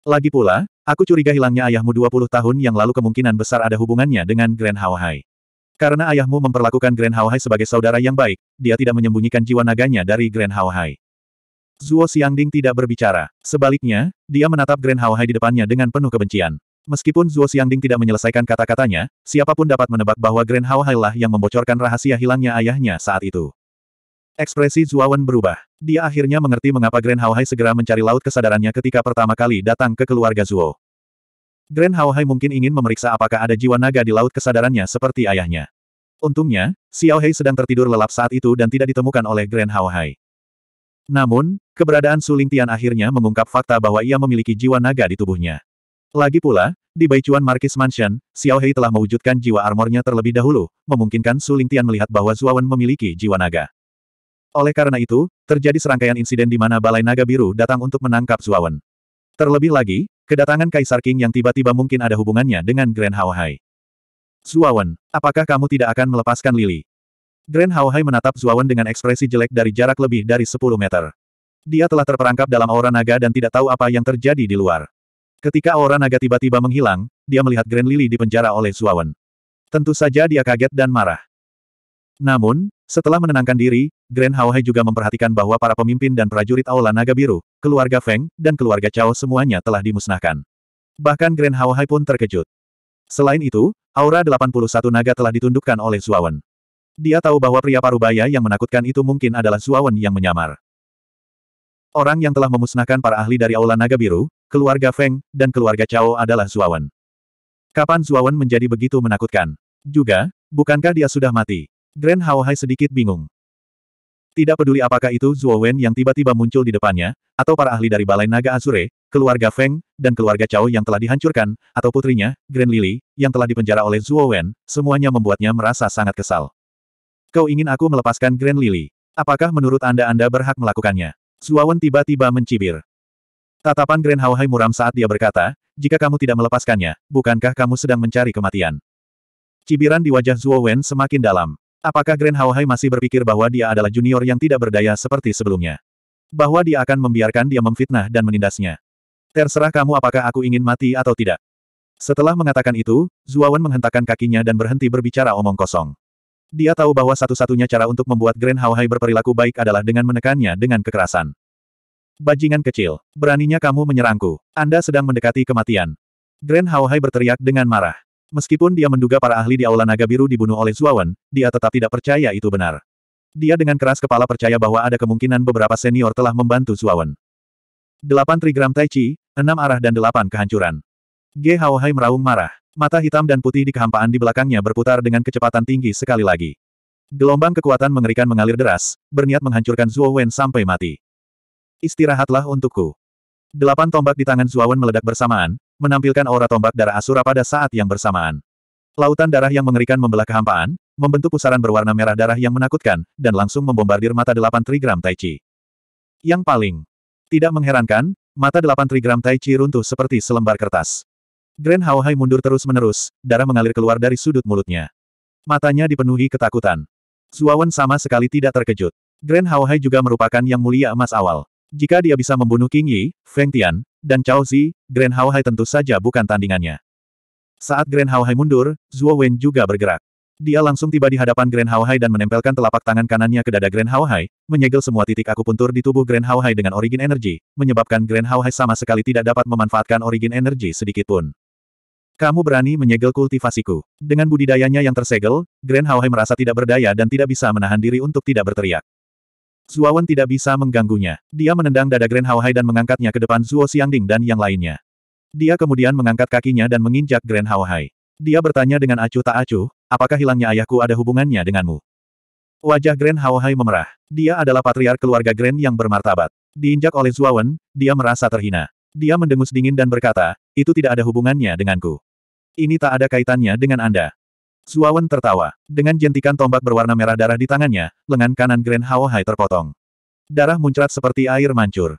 Lagi pula, aku curiga hilangnya ayahmu 20 tahun yang lalu kemungkinan besar ada hubungannya dengan Grand Hai. Karena ayahmu memperlakukan Grand Hai sebagai saudara yang baik, dia tidak menyembunyikan jiwa naganya dari Grand Hai. Zuo Xiangding tidak berbicara. Sebaliknya, dia menatap Grand Hai di depannya dengan penuh kebencian. Meskipun Zuo Xiangding tidak menyelesaikan kata-katanya, siapapun dapat menebak bahwa Grand Hao Hai lah yang membocorkan rahasia hilangnya ayahnya saat itu. Ekspresi Zuawan berubah. Dia akhirnya mengerti mengapa Grand Hao Hai segera mencari laut kesadarannya ketika pertama kali datang ke keluarga Zuo. Grand Hao Hai mungkin ingin memeriksa apakah ada jiwa naga di laut kesadarannya seperti ayahnya. Untungnya, Xiao Hei sedang tertidur lelap saat itu dan tidak ditemukan oleh Grand Hao Hai. Namun, keberadaan Suling Tian akhirnya mengungkap fakta bahwa ia memiliki jiwa naga di tubuhnya. Lagi pula, di Baichuan Marquis Mansion, Xiao Hei telah mewujudkan jiwa armornya terlebih dahulu, memungkinkan Suling Tian melihat bahwa Zuawan memiliki jiwa naga. Oleh karena itu, terjadi serangkaian insiden di mana Balai Naga Biru datang untuk menangkap Zuawan. Terlebih lagi, kedatangan Kaisar King yang tiba-tiba mungkin ada hubungannya dengan Grand Haohai. Zuawan, apakah kamu tidak akan melepaskan Lily? Grand Haohai menatap Zuawan dengan ekspresi jelek dari jarak lebih dari 10 meter. Dia telah terperangkap dalam aura naga dan tidak tahu apa yang terjadi di luar. Ketika aura naga tiba-tiba menghilang, dia melihat Grand Lily dipenjara oleh Zuawan. Tentu saja dia kaget dan marah. Namun, setelah menenangkan diri, Grand Haohai juga memperhatikan bahwa para pemimpin dan prajurit Aula Naga Biru, keluarga Feng, dan keluarga Cao semuanya telah dimusnahkan. Bahkan Grand Haohai pun terkejut. Selain itu, aura 81 naga telah ditundukkan oleh Zuawan. Dia tahu bahwa pria parubaya yang menakutkan itu mungkin adalah Zuawan yang menyamar. Orang yang telah memusnahkan para ahli dari Aula Naga Biru, keluarga Feng, dan keluarga Cao adalah Zuawan. Kapan Zuawan menjadi begitu menakutkan? Juga, bukankah dia sudah mati? Grand Hai sedikit bingung. Tidak peduli apakah itu Zhuo Wen yang tiba-tiba muncul di depannya, atau para ahli dari Balai Naga Azure, keluarga Feng, dan keluarga Cao yang telah dihancurkan, atau putrinya, Grand Lily, yang telah dipenjara oleh Zhuo Wen, semuanya membuatnya merasa sangat kesal. Kau ingin aku melepaskan Grand Lily? Apakah menurut Anda Anda berhak melakukannya? Zhuo Wen tiba-tiba mencibir. Tatapan Grand Hai muram saat dia berkata, jika kamu tidak melepaskannya, bukankah kamu sedang mencari kematian? Cibiran di wajah Zhuo Wen semakin dalam. Apakah Grand Hai masih berpikir bahwa dia adalah junior yang tidak berdaya seperti sebelumnya? Bahwa dia akan membiarkan dia memfitnah dan menindasnya. Terserah kamu apakah aku ingin mati atau tidak. Setelah mengatakan itu, Zuawan menghentakkan kakinya dan berhenti berbicara omong kosong. Dia tahu bahwa satu-satunya cara untuk membuat Grand Hai berperilaku baik adalah dengan menekannya dengan kekerasan. Bajingan kecil, beraninya kamu menyerangku. Anda sedang mendekati kematian. Grand Hai berteriak dengan marah. Meskipun dia menduga para ahli di Aula Naga Biru dibunuh oleh Zuawan, dia tetap tidak percaya itu benar. Dia dengan keras kepala percaya bahwa ada kemungkinan beberapa senior telah membantu Zuawan. Delapan trigram Tai Chi, enam arah dan delapan kehancuran. Ge Haohai meraung marah. Mata hitam dan putih di kehampaan di belakangnya berputar dengan kecepatan tinggi sekali lagi. Gelombang kekuatan mengerikan mengalir deras, berniat menghancurkan Zuo sampai mati. Istirahatlah untukku. Delapan tombak di tangan Zuawan meledak bersamaan, menampilkan aura tombak darah Asura pada saat yang bersamaan. Lautan darah yang mengerikan membelah kehampaan, membentuk pusaran berwarna merah darah yang menakutkan, dan langsung membombardir mata delapan trigram Tai Chi. Yang paling tidak mengherankan, mata delapan trigram Tai Chi runtuh seperti selembar kertas. Grand Hao Hai mundur terus-menerus, darah mengalir keluar dari sudut mulutnya. Matanya dipenuhi ketakutan. Zuawan sama sekali tidak terkejut. Grand Hao Hai juga merupakan yang mulia emas awal. Jika dia bisa membunuh King Yi, Feng Tian, dan Cao Zi, Grand Hao Hai tentu saja bukan tandingannya. Saat Grand Hao Hai mundur, Zhuo Wen juga bergerak. Dia langsung tiba di hadapan Grand Hao Hai dan menempelkan telapak tangan kanannya ke dada Grand Hao Hai, menyegel semua titik akupuntur di tubuh Grand Hao Hai dengan origin energi, menyebabkan Grand Hao Hai sama sekali tidak dapat memanfaatkan origin energi pun. Kamu berani menyegel kultivasiku. Dengan budidayanya yang tersegel, Grand Hao Hai merasa tidak berdaya dan tidak bisa menahan diri untuk tidak berteriak. Zuowen tidak bisa mengganggunya. Dia menendang dada Grand Hai dan mengangkatnya ke depan Zuo Xiangding dan yang lainnya. Dia kemudian mengangkat kakinya dan menginjak Grand Hai. Dia bertanya dengan acuh tak acuh, apakah hilangnya ayahku ada hubungannya denganmu? Wajah Grand Hai memerah. Dia adalah patriark keluarga Grand yang bermartabat. Diinjak oleh Zuowen, dia merasa terhina. Dia mendengus dingin dan berkata, itu tidak ada hubungannya denganku. Ini tak ada kaitannya dengan Anda. Suawan tertawa. Dengan jentikan tombak berwarna merah darah di tangannya, lengan kanan Grand Haohai terpotong. Darah muncrat seperti air mancur.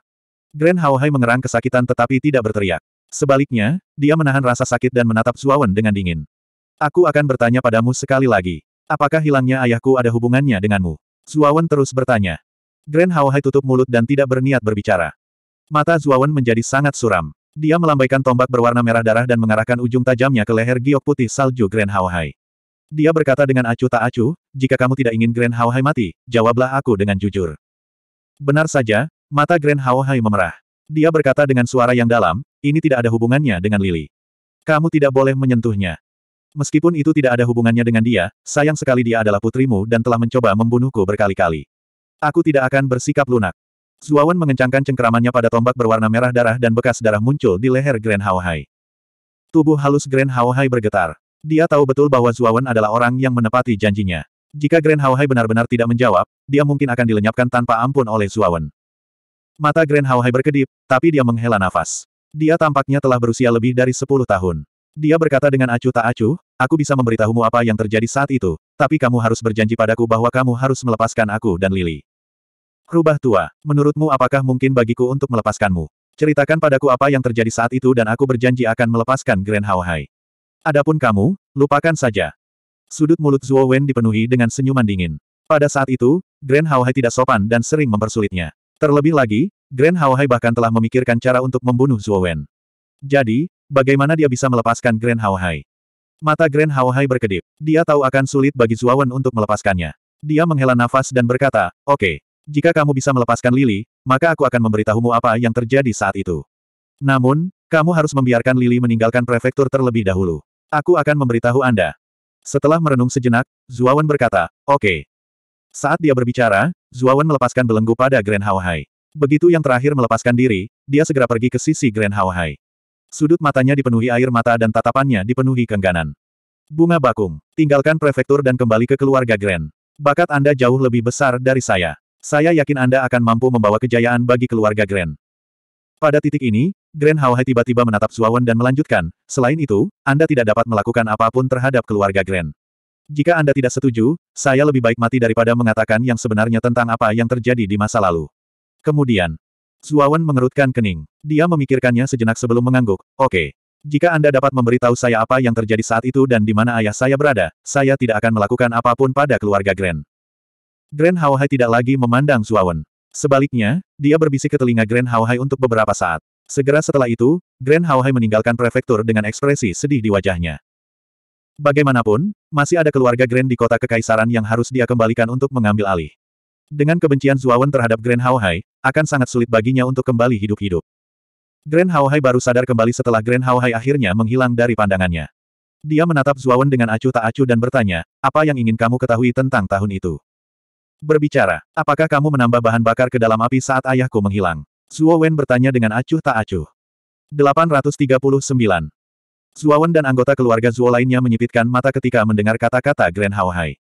Grand Haohai mengerang kesakitan tetapi tidak berteriak. Sebaliknya, dia menahan rasa sakit dan menatap Suawan dengan dingin. Aku akan bertanya padamu sekali lagi. Apakah hilangnya ayahku ada hubungannya denganmu? Suawan terus bertanya. Grand Haohai tutup mulut dan tidak berniat berbicara. Mata Zuawan menjadi sangat suram. Dia melambaikan tombak berwarna merah darah dan mengarahkan ujung tajamnya ke leher giok putih salju Grand Haohai. Dia berkata dengan acuh tak acuh, jika kamu tidak ingin Grand Hao Hai mati, jawablah aku dengan jujur. Benar saja, mata Grand Hao Hai memerah. Dia berkata dengan suara yang dalam, ini tidak ada hubungannya dengan Lily. Kamu tidak boleh menyentuhnya. Meskipun itu tidak ada hubungannya dengan dia, sayang sekali dia adalah putrimu dan telah mencoba membunuhku berkali-kali. Aku tidak akan bersikap lunak. Zuawan mengencangkan cengkeramannya pada tombak berwarna merah darah dan bekas darah muncul di leher Grand Hao Hai. Tubuh halus Grand Hao Hai bergetar. Dia tahu betul bahwa Zuawan adalah orang yang menepati janjinya. Jika Grand Haohai benar-benar tidak menjawab, dia mungkin akan dilenyapkan tanpa ampun oleh Zuawan. Mata Grand Haohai berkedip, tapi dia menghela nafas. Dia tampaknya telah berusia lebih dari sepuluh tahun. Dia berkata dengan acuh tak acuh, aku bisa memberitahumu apa yang terjadi saat itu, tapi kamu harus berjanji padaku bahwa kamu harus melepaskan aku dan Lily. Rubah tua, menurutmu apakah mungkin bagiku untuk melepaskanmu? Ceritakan padaku apa yang terjadi saat itu dan aku berjanji akan melepaskan Grand Haohai. Adapun kamu, lupakan saja. Sudut mulut Zuo Wen dipenuhi dengan senyuman dingin. Pada saat itu, Grand Hao Hai tidak sopan dan sering mempersulitnya. Terlebih lagi, Grand Hao Hai bahkan telah memikirkan cara untuk membunuh Zuo Wen. Jadi, bagaimana dia bisa melepaskan Grand Hao Hai? Mata Grand Hao Hai berkedip. Dia tahu akan sulit bagi Zuo Wen untuk melepaskannya. Dia menghela nafas dan berkata, Oke, okay, jika kamu bisa melepaskan Lily, maka aku akan memberitahumu apa yang terjadi saat itu. Namun, kamu harus membiarkan Lily meninggalkan prefektur terlebih dahulu. Aku akan memberitahu Anda. Setelah merenung sejenak, Zuawan berkata, oke. Okay. Saat dia berbicara, Zuawan melepaskan belenggu pada Grand Hai. Begitu yang terakhir melepaskan diri, dia segera pergi ke sisi Grand Hai. Sudut matanya dipenuhi air mata dan tatapannya dipenuhi kengganan. Bunga bakung, tinggalkan prefektur dan kembali ke keluarga Grand. Bakat Anda jauh lebih besar dari saya. Saya yakin Anda akan mampu membawa kejayaan bagi keluarga Grand. Pada titik ini, Grand Hao Hai tiba-tiba menatap Wen dan melanjutkan, selain itu, Anda tidak dapat melakukan apapun terhadap keluarga Grand. Jika Anda tidak setuju, saya lebih baik mati daripada mengatakan yang sebenarnya tentang apa yang terjadi di masa lalu. Kemudian, Wen mengerutkan kening. Dia memikirkannya sejenak sebelum mengangguk, oke. Okay. Jika Anda dapat memberitahu saya apa yang terjadi saat itu dan di mana ayah saya berada, saya tidak akan melakukan apapun pada keluarga Grand. Grand Hao Hai tidak lagi memandang Wen. Sebaliknya, dia berbisik ke telinga Grand Hao Hai untuk beberapa saat. Segera setelah itu, Grand Haohai meninggalkan prefektur dengan ekspresi sedih di wajahnya. Bagaimanapun, masih ada keluarga Grand di kota kekaisaran yang harus dia kembalikan untuk mengambil alih. Dengan kebencian Zuawan terhadap Grand Haohai, akan sangat sulit baginya untuk kembali hidup-hidup. Grand Haohai baru sadar kembali setelah Grand Haohai akhirnya menghilang dari pandangannya. Dia menatap Zuawan dengan acuh tak acuh dan bertanya, apa yang ingin kamu ketahui tentang tahun itu? Berbicara, apakah kamu menambah bahan bakar ke dalam api saat ayahku menghilang? Zuo Wen bertanya dengan acuh tak acuh. 839. Zuo Wen dan anggota keluarga Zuo lainnya menyipitkan mata ketika mendengar kata-kata Grand Hao Hai.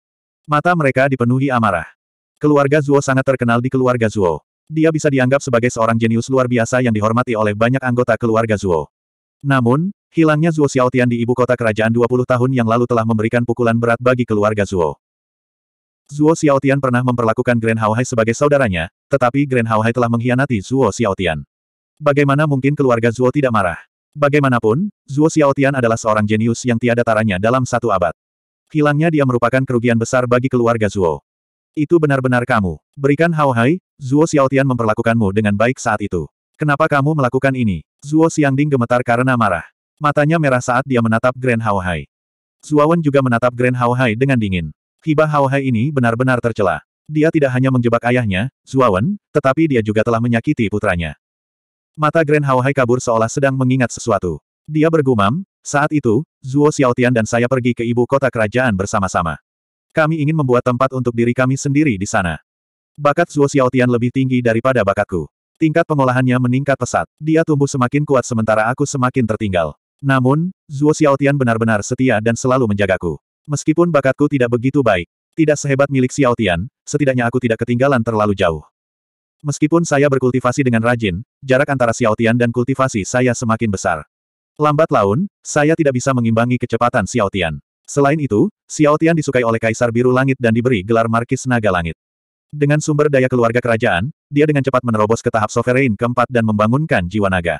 Mata mereka dipenuhi amarah. Keluarga Zuo sangat terkenal di keluarga Zuo. Dia bisa dianggap sebagai seorang jenius luar biasa yang dihormati oleh banyak anggota keluarga Zuo. Namun, hilangnya Zuo Xiaotian di ibu kota kerajaan 20 tahun yang lalu telah memberikan pukulan berat bagi keluarga Zuo. Zuo Xiaotian pernah memperlakukan Grand Haohai sebagai saudaranya, tetapi Grand Haohai telah mengkhianati Zuo Xiaotian. Bagaimana mungkin keluarga Zuo tidak marah? Bagaimanapun, Zuo Xiaotian adalah seorang jenius yang tiada taranya dalam satu abad. Hilangnya dia merupakan kerugian besar bagi keluarga Zuo. Itu benar-benar kamu. Berikan Haohai, Zuo Xiaotian memperlakukanmu dengan baik saat itu. Kenapa kamu melakukan ini? Zuo Xiangding gemetar karena marah. Matanya merah saat dia menatap Grand Haohai. Wen juga menatap Grand Haohai dengan dingin. Hibah Haohai ini benar-benar tercela. Dia tidak hanya menjebak ayahnya, Zuawan, tetapi dia juga telah menyakiti putranya. Mata Grand Haohai kabur seolah sedang mengingat sesuatu. Dia bergumam, saat itu, Zuo Xiaotian dan saya pergi ke ibu kota kerajaan bersama-sama. Kami ingin membuat tempat untuk diri kami sendiri di sana. Bakat Zuo Xiaotian lebih tinggi daripada bakatku. Tingkat pengolahannya meningkat pesat. Dia tumbuh semakin kuat sementara aku semakin tertinggal. Namun, Zuo Xiaotian benar-benar setia dan selalu menjagaku. Meskipun bakatku tidak begitu baik, tidak sehebat milik Xiao Tian, setidaknya aku tidak ketinggalan terlalu jauh. Meskipun saya berkultivasi dengan rajin, jarak antara Xiao Tian dan kultivasi saya semakin besar. Lambat laun, saya tidak bisa mengimbangi kecepatan Xiao Tian. Selain itu, Xiao Tian disukai oleh Kaisar Biru Langit dan diberi gelar Markis Naga Langit. Dengan sumber daya keluarga kerajaan, dia dengan cepat menerobos ke tahap sovereign keempat dan membangunkan jiwa naga.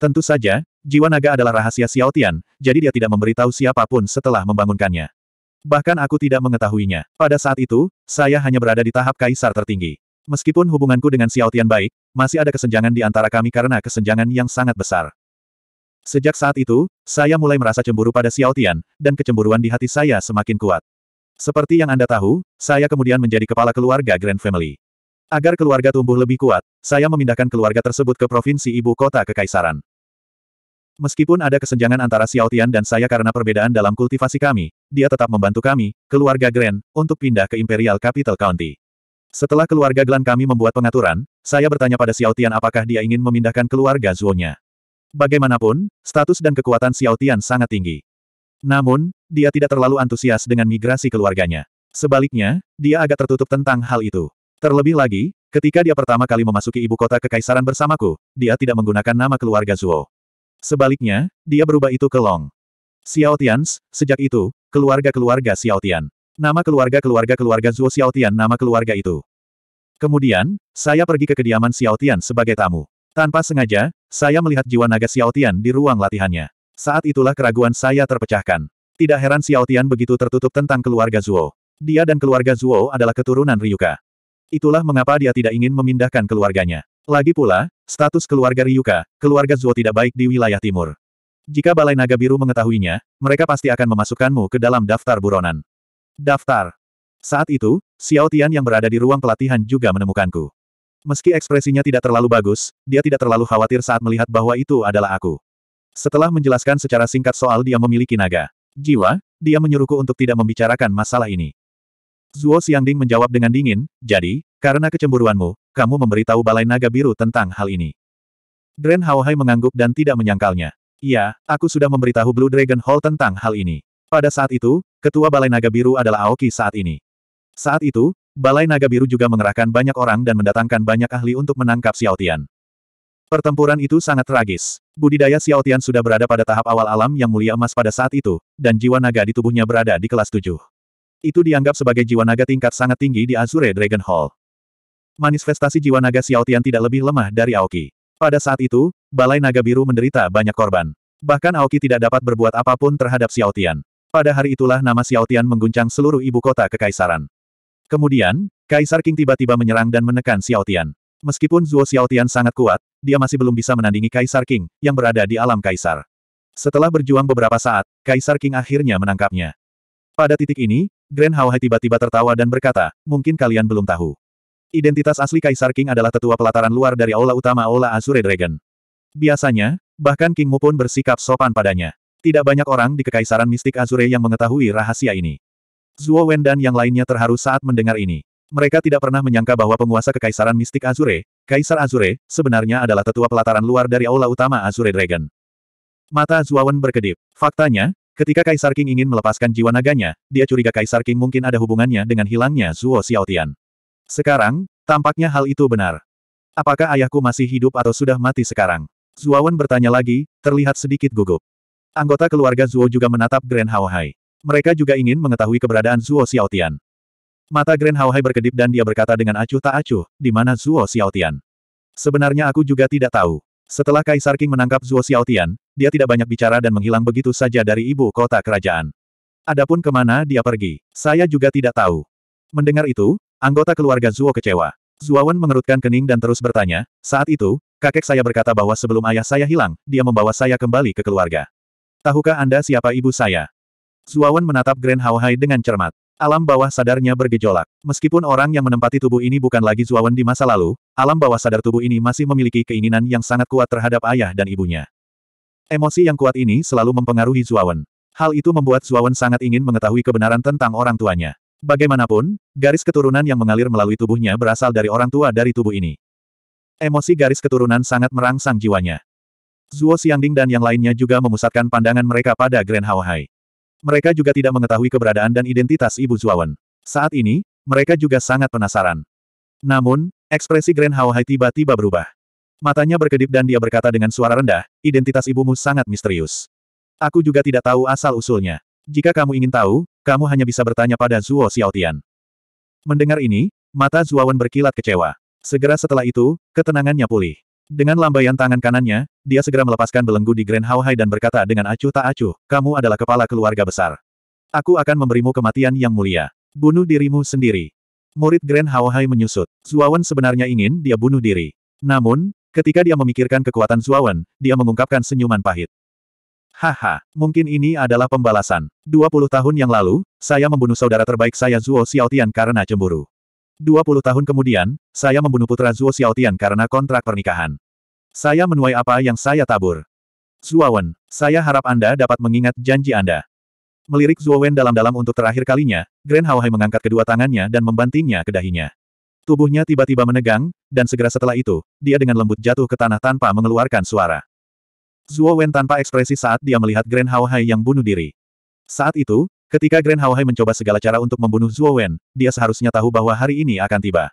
Tentu saja, Jiwa naga adalah rahasia Xiaotian, jadi dia tidak memberitahu siapapun setelah membangunkannya. Bahkan aku tidak mengetahuinya. Pada saat itu, saya hanya berada di tahap kaisar tertinggi. Meskipun hubunganku dengan Xiaotian baik, masih ada kesenjangan di antara kami karena kesenjangan yang sangat besar. Sejak saat itu, saya mulai merasa cemburu pada Xiaotian, dan kecemburuan di hati saya semakin kuat. Seperti yang Anda tahu, saya kemudian menjadi kepala keluarga Grand Family. Agar keluarga tumbuh lebih kuat, saya memindahkan keluarga tersebut ke provinsi ibu kota kekaisaran. Meskipun ada kesenjangan antara Xiao Tian dan saya karena perbedaan dalam kultivasi kami, dia tetap membantu kami, keluarga Grand, untuk pindah ke Imperial Capital County. Setelah keluarga Glan kami membuat pengaturan, saya bertanya pada Xiao Tian apakah dia ingin memindahkan keluarga zuo nya Bagaimanapun, status dan kekuatan Xiao Tian sangat tinggi. Namun, dia tidak terlalu antusias dengan migrasi keluarganya. Sebaliknya, dia agak tertutup tentang hal itu. Terlebih lagi, ketika dia pertama kali memasuki ibu kota kekaisaran bersamaku, dia tidak menggunakan nama keluarga Zuo. Sebaliknya, dia berubah itu ke Long. Xiao Tian, sejak itu, keluarga-keluarga Xiao Tian, Nama keluarga-keluarga keluarga Xiao Tian, nama keluarga itu. Kemudian, saya pergi ke kediaman Xiao Tian sebagai tamu. Tanpa sengaja, saya melihat jiwa naga Xiao Tian di ruang latihannya. Saat itulah keraguan saya terpecahkan. Tidak heran Xiao Tian begitu tertutup tentang keluarga Zhuo. Dia dan keluarga Zhuo adalah keturunan Ryuka. Itulah mengapa dia tidak ingin memindahkan keluarganya. Lagi pula, status keluarga Ryuka, keluarga Zuo tidak baik di wilayah timur. Jika Balai Naga Biru mengetahuinya, mereka pasti akan memasukkanmu ke dalam daftar buronan. Daftar. Saat itu, Xiao Tian yang berada di ruang pelatihan juga menemukanku. Meski ekspresinya tidak terlalu bagus, dia tidak terlalu khawatir saat melihat bahwa itu adalah aku. Setelah menjelaskan secara singkat soal dia memiliki naga jiwa, dia menyuruhku untuk tidak membicarakan masalah ini. Zuo Xiangding menjawab dengan dingin, jadi, karena kecemburuanmu, kamu memberitahu Balai Naga Biru tentang hal ini. Dren Haohai mengangguk dan tidak menyangkalnya. Iya, aku sudah memberitahu Blue Dragon Hall tentang hal ini. Pada saat itu, ketua Balai Naga Biru adalah Aoki saat ini. Saat itu, Balai Naga Biru juga mengerahkan banyak orang dan mendatangkan banyak ahli untuk menangkap Xiao Tian. Pertempuran itu sangat tragis. Budidaya Xiao Tian sudah berada pada tahap awal alam yang mulia emas pada saat itu, dan jiwa naga di tubuhnya berada di kelas 7. Itu dianggap sebagai jiwa naga tingkat sangat tinggi di Azure Dragon Hall. Manifestasi jiwa naga Xiaotian tidak lebih lemah dari Aoki. Pada saat itu, Balai Naga Biru menderita banyak korban. Bahkan Aoki tidak dapat berbuat apapun terhadap Xiaotian. Pada hari itulah nama Xiaotian mengguncang seluruh ibu kota kekaisaran. Kemudian, Kaisar King tiba-tiba menyerang dan menekan Xiaotian. Meskipun Zuo Xiaotian sangat kuat, dia masih belum bisa menandingi Kaisar King, yang berada di alam Kaisar. Setelah berjuang beberapa saat, Kaisar King akhirnya menangkapnya. Pada titik ini, Grand Hao tiba-tiba tertawa dan berkata, mungkin kalian belum tahu. Identitas asli Kaisar King adalah tetua pelataran luar dari aula utama Aula Azure Dragon. Biasanya, bahkan Kingmu pun bersikap sopan padanya. Tidak banyak orang di Kekaisaran Mistik Azure yang mengetahui rahasia ini. Zuo Wen dan yang lainnya terharu saat mendengar ini. Mereka tidak pernah menyangka bahwa penguasa Kekaisaran Mistik Azure, Kaisar Azure, sebenarnya adalah tetua pelataran luar dari aula utama Azure Dragon. Mata Zuo Wen berkedip. Faktanya, ketika Kaisar King ingin melepaskan jiwa naganya, dia curiga Kaisar King mungkin ada hubungannya dengan hilangnya Zuo Xiaotian. Sekarang, tampaknya hal itu benar. Apakah ayahku masih hidup atau sudah mati sekarang? Zuawan bertanya lagi, terlihat sedikit gugup. Anggota keluarga Zuo juga menatap Grand Haohai. Mereka juga ingin mengetahui keberadaan Zuo Xiaotian. Mata Grand Haohai berkedip dan dia berkata dengan acuh tak acuh, di mana Zuo Xiaotian. Sebenarnya aku juga tidak tahu. Setelah Kaisar King menangkap Zuo Xiaotian, dia tidak banyak bicara dan menghilang begitu saja dari ibu kota kerajaan. Adapun kemana dia pergi, saya juga tidak tahu. Mendengar itu, anggota keluarga Zuo kecewa. Zuo Zuawan mengerutkan kening dan terus bertanya, saat itu, kakek saya berkata bahwa sebelum ayah saya hilang, dia membawa saya kembali ke keluarga. Tahukah Anda siapa ibu saya? Zuo Zuawan menatap Grand Hai dengan cermat. Alam bawah sadarnya bergejolak. Meskipun orang yang menempati tubuh ini bukan lagi Zuo Zuawan di masa lalu, alam bawah sadar tubuh ini masih memiliki keinginan yang sangat kuat terhadap ayah dan ibunya. Emosi yang kuat ini selalu mempengaruhi Zuo Zuawan. Hal itu membuat Zuo Zuawan sangat ingin mengetahui kebenaran tentang orang tuanya. Bagaimanapun, garis keturunan yang mengalir melalui tubuhnya berasal dari orang tua dari tubuh ini. Emosi garis keturunan sangat merangsang jiwanya. Zuo Xiangding dan yang lainnya juga memusatkan pandangan mereka pada Grand Haohai. Mereka juga tidak mengetahui keberadaan dan identitas Ibu Zuawan. Saat ini, mereka juga sangat penasaran. Namun, ekspresi Grand Haohai tiba-tiba berubah. Matanya berkedip dan dia berkata dengan suara rendah, identitas ibumu sangat misterius. Aku juga tidak tahu asal-usulnya. Jika kamu ingin tahu, kamu hanya bisa bertanya pada Zuo Xiaotian. Mendengar ini, mata Wen berkilat kecewa. Segera setelah itu, ketenangannya pulih. Dengan lambaian tangan kanannya, dia segera melepaskan belenggu di Grand Haohai dan berkata dengan acuh tak acuh, kamu adalah kepala keluarga besar. Aku akan memberimu kematian yang mulia. Bunuh dirimu sendiri. Murid Grand Haohai menyusut. Zuawan sebenarnya ingin dia bunuh diri. Namun, ketika dia memikirkan kekuatan Zuawan, dia mengungkapkan senyuman pahit. Haha, mungkin ini adalah pembalasan. 20 tahun yang lalu, saya membunuh saudara terbaik saya Zuo Xiaotian karena cemburu. 20 tahun kemudian, saya membunuh putra Zuo Xiaotian karena kontrak pernikahan. Saya menuai apa yang saya tabur. Wen, saya harap Anda dapat mengingat janji Anda. Melirik Zuowen dalam-dalam untuk terakhir kalinya, Grand Hai mengangkat kedua tangannya dan membantingnya ke dahinya. Tubuhnya tiba-tiba menegang, dan segera setelah itu, dia dengan lembut jatuh ke tanah tanpa mengeluarkan suara. Zuo Wen tanpa ekspresi saat dia melihat Grand Hao Hai yang bunuh diri. Saat itu, ketika Grand Hao Hai mencoba segala cara untuk membunuh Zuo Wen, dia seharusnya tahu bahwa hari ini akan tiba.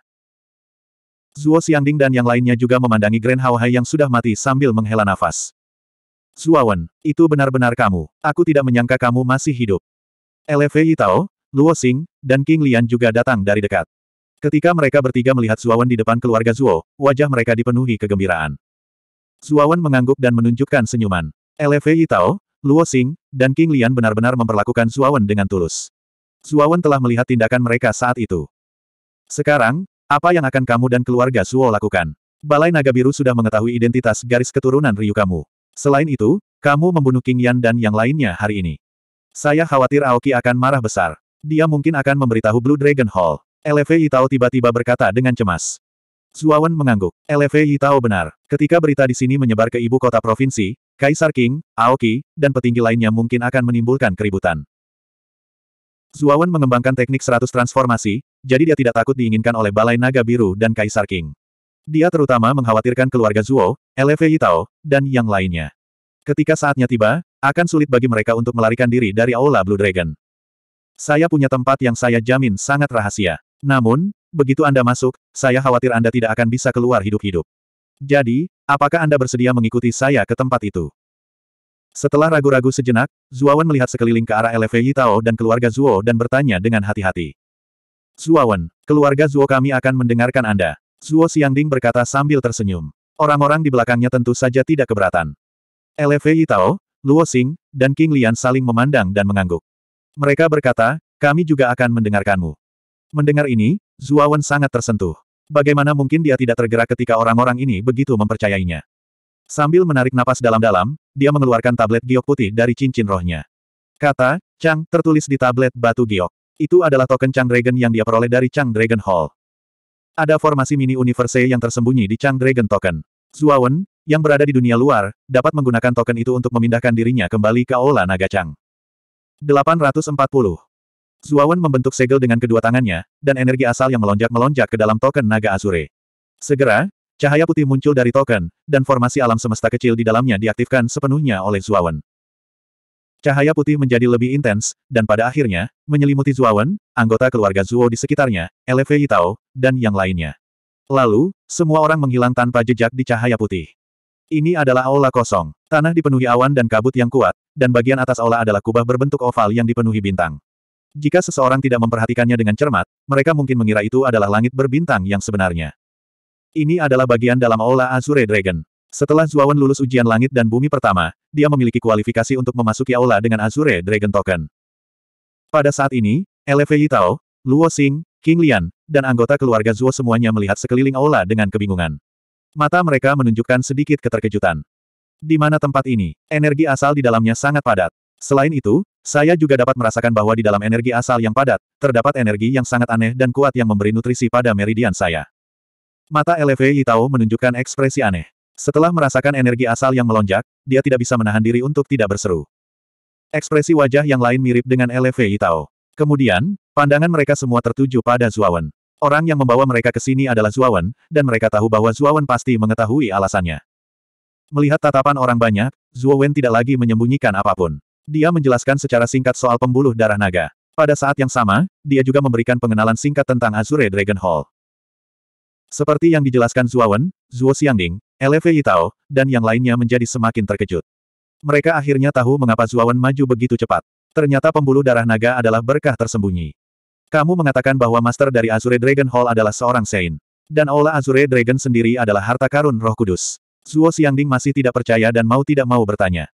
Zuo Xiangding dan yang lainnya juga memandangi Grand Hao Hai yang sudah mati sambil menghela nafas. Zuo Wen, itu benar-benar kamu. Aku tidak menyangka kamu masih hidup. LFE Tao, Luo Xing, dan King Lian juga datang dari dekat. Ketika mereka bertiga melihat Zuo Wen di depan keluarga Zuo, wajah mereka dipenuhi kegembiraan. Zuawan mengangguk dan menunjukkan senyuman. Eleve Tao, Luo Xing, dan King Lian benar-benar memperlakukan Zuawan dengan tulus. Zuawan telah melihat tindakan mereka saat itu. Sekarang, apa yang akan kamu dan keluarga Suo lakukan? Balai Naga Biru sudah mengetahui identitas garis keturunan Ryu kamu. Selain itu, kamu membunuh King Yan dan yang lainnya hari ini. Saya khawatir Aoki akan marah besar. Dia mungkin akan memberitahu Blue Dragon Hall. Eleve Itao tiba-tiba berkata dengan cemas. Zuawan mengangguk. LFI tahu benar. Ketika berita di sini menyebar ke ibu kota provinsi, Kaisar King, Aoki, dan petinggi lainnya mungkin akan menimbulkan keributan. Zuawan mengembangkan teknik 100 transformasi, jadi dia tidak takut diinginkan oleh Balai Naga Biru dan Kaisar King. Dia terutama mengkhawatirkan keluarga Zuo, LFI Tao, dan yang lainnya. Ketika saatnya tiba, akan sulit bagi mereka untuk melarikan diri dari Aula Blue Dragon. Saya punya tempat yang saya jamin sangat rahasia. Namun, begitu Anda masuk, saya khawatir Anda tidak akan bisa keluar hidup-hidup. Jadi, apakah Anda bersedia mengikuti saya ke tempat itu? Setelah ragu-ragu sejenak, Zuawan melihat sekeliling ke arah LFV Yitao dan keluarga Zuo dan bertanya dengan hati-hati. Zuawan, keluarga Zuo kami akan mendengarkan Anda. Zuo Xiangding berkata sambil tersenyum. Orang-orang di belakangnya tentu saja tidak keberatan. LFV Yitao, Luo Xing, dan King Lian saling memandang dan mengangguk. Mereka berkata, kami juga akan mendengarkanmu. Mendengar ini, Zuawan sangat tersentuh. Bagaimana mungkin dia tidak tergerak ketika orang-orang ini begitu mempercayainya? Sambil menarik napas dalam-dalam, dia mengeluarkan tablet giok putih dari cincin rohnya. Kata, Chang, tertulis di tablet batu giok. Itu adalah token Chang Dragon yang dia peroleh dari Chang Dragon Hall. Ada formasi mini universe yang tersembunyi di Chang Dragon Token. Zuawan, yang berada di dunia luar, dapat menggunakan token itu untuk memindahkan dirinya kembali ke Aula Naga Chang. 840 Zuawan membentuk segel dengan kedua tangannya, dan energi asal yang melonjak-melonjak ke dalam token naga Azure. Segera, cahaya putih muncul dari token, dan formasi alam semesta kecil di dalamnya diaktifkan sepenuhnya oleh Zuawan. Cahaya putih menjadi lebih intens, dan pada akhirnya, menyelimuti Zuawan, anggota keluarga Zuo di sekitarnya, Eleve Yitao, dan yang lainnya. Lalu, semua orang menghilang tanpa jejak di cahaya putih. Ini adalah aula kosong. Tanah dipenuhi awan dan kabut yang kuat, dan bagian atas aula adalah kubah berbentuk oval yang dipenuhi bintang. Jika seseorang tidak memperhatikannya dengan cermat, mereka mungkin mengira itu adalah langit berbintang yang sebenarnya. Ini adalah bagian dalam Aula Azure Dragon. Setelah Zuawan lulus ujian langit dan bumi pertama, dia memiliki kualifikasi untuk memasuki Aula dengan Azure Dragon Token. Pada saat ini, LFE Yitao, Luo Xing, King Lian, dan anggota keluarga Zuo semuanya melihat sekeliling Aula dengan kebingungan. Mata mereka menunjukkan sedikit keterkejutan. Di mana tempat ini, energi asal di dalamnya sangat padat. Selain itu, saya juga dapat merasakan bahwa di dalam energi asal yang padat, terdapat energi yang sangat aneh dan kuat yang memberi nutrisi pada meridian saya. Mata LV Yitao menunjukkan ekspresi aneh. Setelah merasakan energi asal yang melonjak, dia tidak bisa menahan diri untuk tidak berseru. Ekspresi wajah yang lain mirip dengan LV Yitao. Kemudian, pandangan mereka semua tertuju pada Zuawan. Orang yang membawa mereka ke sini adalah Zuawan, dan mereka tahu bahwa Zuawan pasti mengetahui alasannya. Melihat tatapan orang banyak, Zuawan tidak lagi menyembunyikan apapun. Dia menjelaskan secara singkat soal pembuluh darah naga. Pada saat yang sama, dia juga memberikan pengenalan singkat tentang Azure Dragon Hall. Seperti yang dijelaskan Zuawan, Zuo Xiangding, Lv Yitao, dan yang lainnya menjadi semakin terkejut. Mereka akhirnya tahu mengapa Zuawan maju begitu cepat. Ternyata pembuluh darah naga adalah berkah tersembunyi. Kamu mengatakan bahwa master dari Azure Dragon Hall adalah seorang Sein. Dan Aula Azure Dragon sendiri adalah harta karun roh kudus. Zuo Xiangding masih tidak percaya dan mau tidak mau bertanya.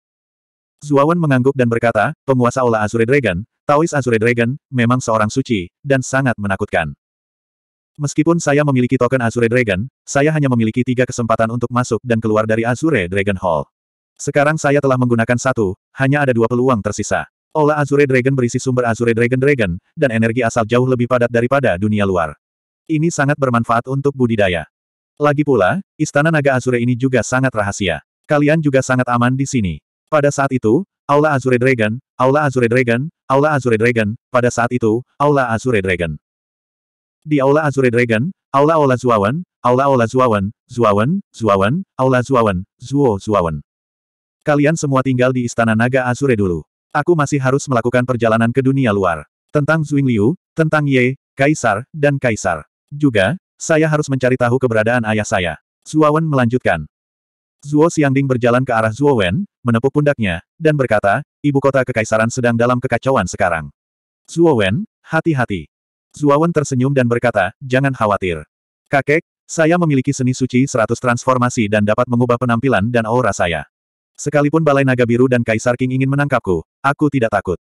Zuawan mengangguk dan berkata, penguasa Ola Azure Dragon, Taois Azure Dragon, memang seorang suci, dan sangat menakutkan. Meskipun saya memiliki token Azure Dragon, saya hanya memiliki tiga kesempatan untuk masuk dan keluar dari Azure Dragon Hall. Sekarang saya telah menggunakan satu, hanya ada dua peluang tersisa. Ola Azure Dragon berisi sumber Azure Dragon Dragon, dan energi asal jauh lebih padat daripada dunia luar. Ini sangat bermanfaat untuk budidaya. Lagi pula, Istana Naga Azure ini juga sangat rahasia. Kalian juga sangat aman di sini. Pada saat itu, Aula Azure Dragon, Aula Azure Dragon, Aula Azure Dragon, pada saat itu, Aula Azure Dragon. Di Aula Azure Dragon, Aula Aula Zuawan, Aula Aula Zuawan, Zuawan, Zuawan, Aula Zuawan, Zuo Zuawan. Kalian semua tinggal di Istana Naga Azure dulu. Aku masih harus melakukan perjalanan ke dunia luar. Tentang Zuing Liu, tentang Ye, Kaisar, dan Kaisar. Juga, saya harus mencari tahu keberadaan ayah saya. Zuawan melanjutkan. Zuo Xiangding berjalan ke arah Zuo Wen, menepuk pundaknya, dan berkata, ibu kota kekaisaran sedang dalam kekacauan sekarang. Zuo Wen, hati-hati. Zuo Wen tersenyum dan berkata, jangan khawatir. Kakek, saya memiliki seni suci seratus transformasi dan dapat mengubah penampilan dan aura saya. Sekalipun Balai Naga Biru dan Kaisar King ingin menangkapku, aku tidak takut.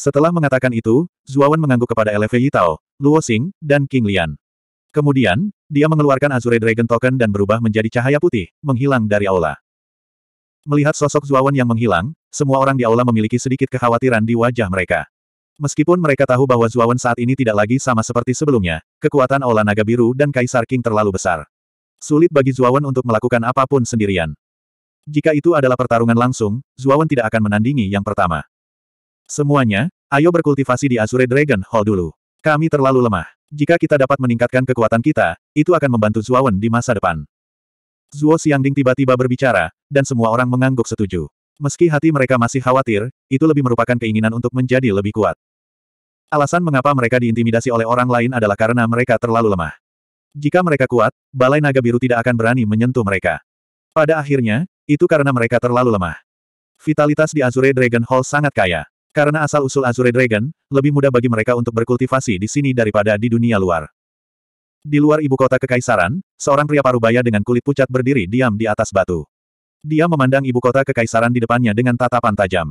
Setelah mengatakan itu, Zuo Wen mengangguk kepada Eleve Yitao, Luo Xing, dan King Lian. Kemudian, dia mengeluarkan Azure Dragon Token dan berubah menjadi cahaya putih, menghilang dari aula. Melihat sosok Zuawan yang menghilang, semua orang di aula memiliki sedikit kekhawatiran di wajah mereka. Meskipun mereka tahu bahwa Zuawan saat ini tidak lagi sama seperti sebelumnya, kekuatan Aula Naga Biru dan Kaisar King terlalu besar. Sulit bagi Zuawan untuk melakukan apapun sendirian. Jika itu adalah pertarungan langsung, Zuawan tidak akan menandingi yang pertama. Semuanya, ayo berkultivasi di Azure Dragon Hall dulu. Kami terlalu lemah. Jika kita dapat meningkatkan kekuatan kita, itu akan membantu Zuo Wen di masa depan. Zuo Xiangding tiba-tiba berbicara, dan semua orang mengangguk setuju. Meski hati mereka masih khawatir, itu lebih merupakan keinginan untuk menjadi lebih kuat. Alasan mengapa mereka diintimidasi oleh orang lain adalah karena mereka terlalu lemah. Jika mereka kuat, Balai Naga Biru tidak akan berani menyentuh mereka. Pada akhirnya, itu karena mereka terlalu lemah. Vitalitas di Azure Dragon Hall sangat kaya. Karena asal-usul Azure Dragon, lebih mudah bagi mereka untuk berkultivasi di sini daripada di dunia luar. Di luar ibu kota kekaisaran, seorang pria parubaya dengan kulit pucat berdiri diam di atas batu. Dia memandang ibu kota kekaisaran di depannya dengan tatapan tajam.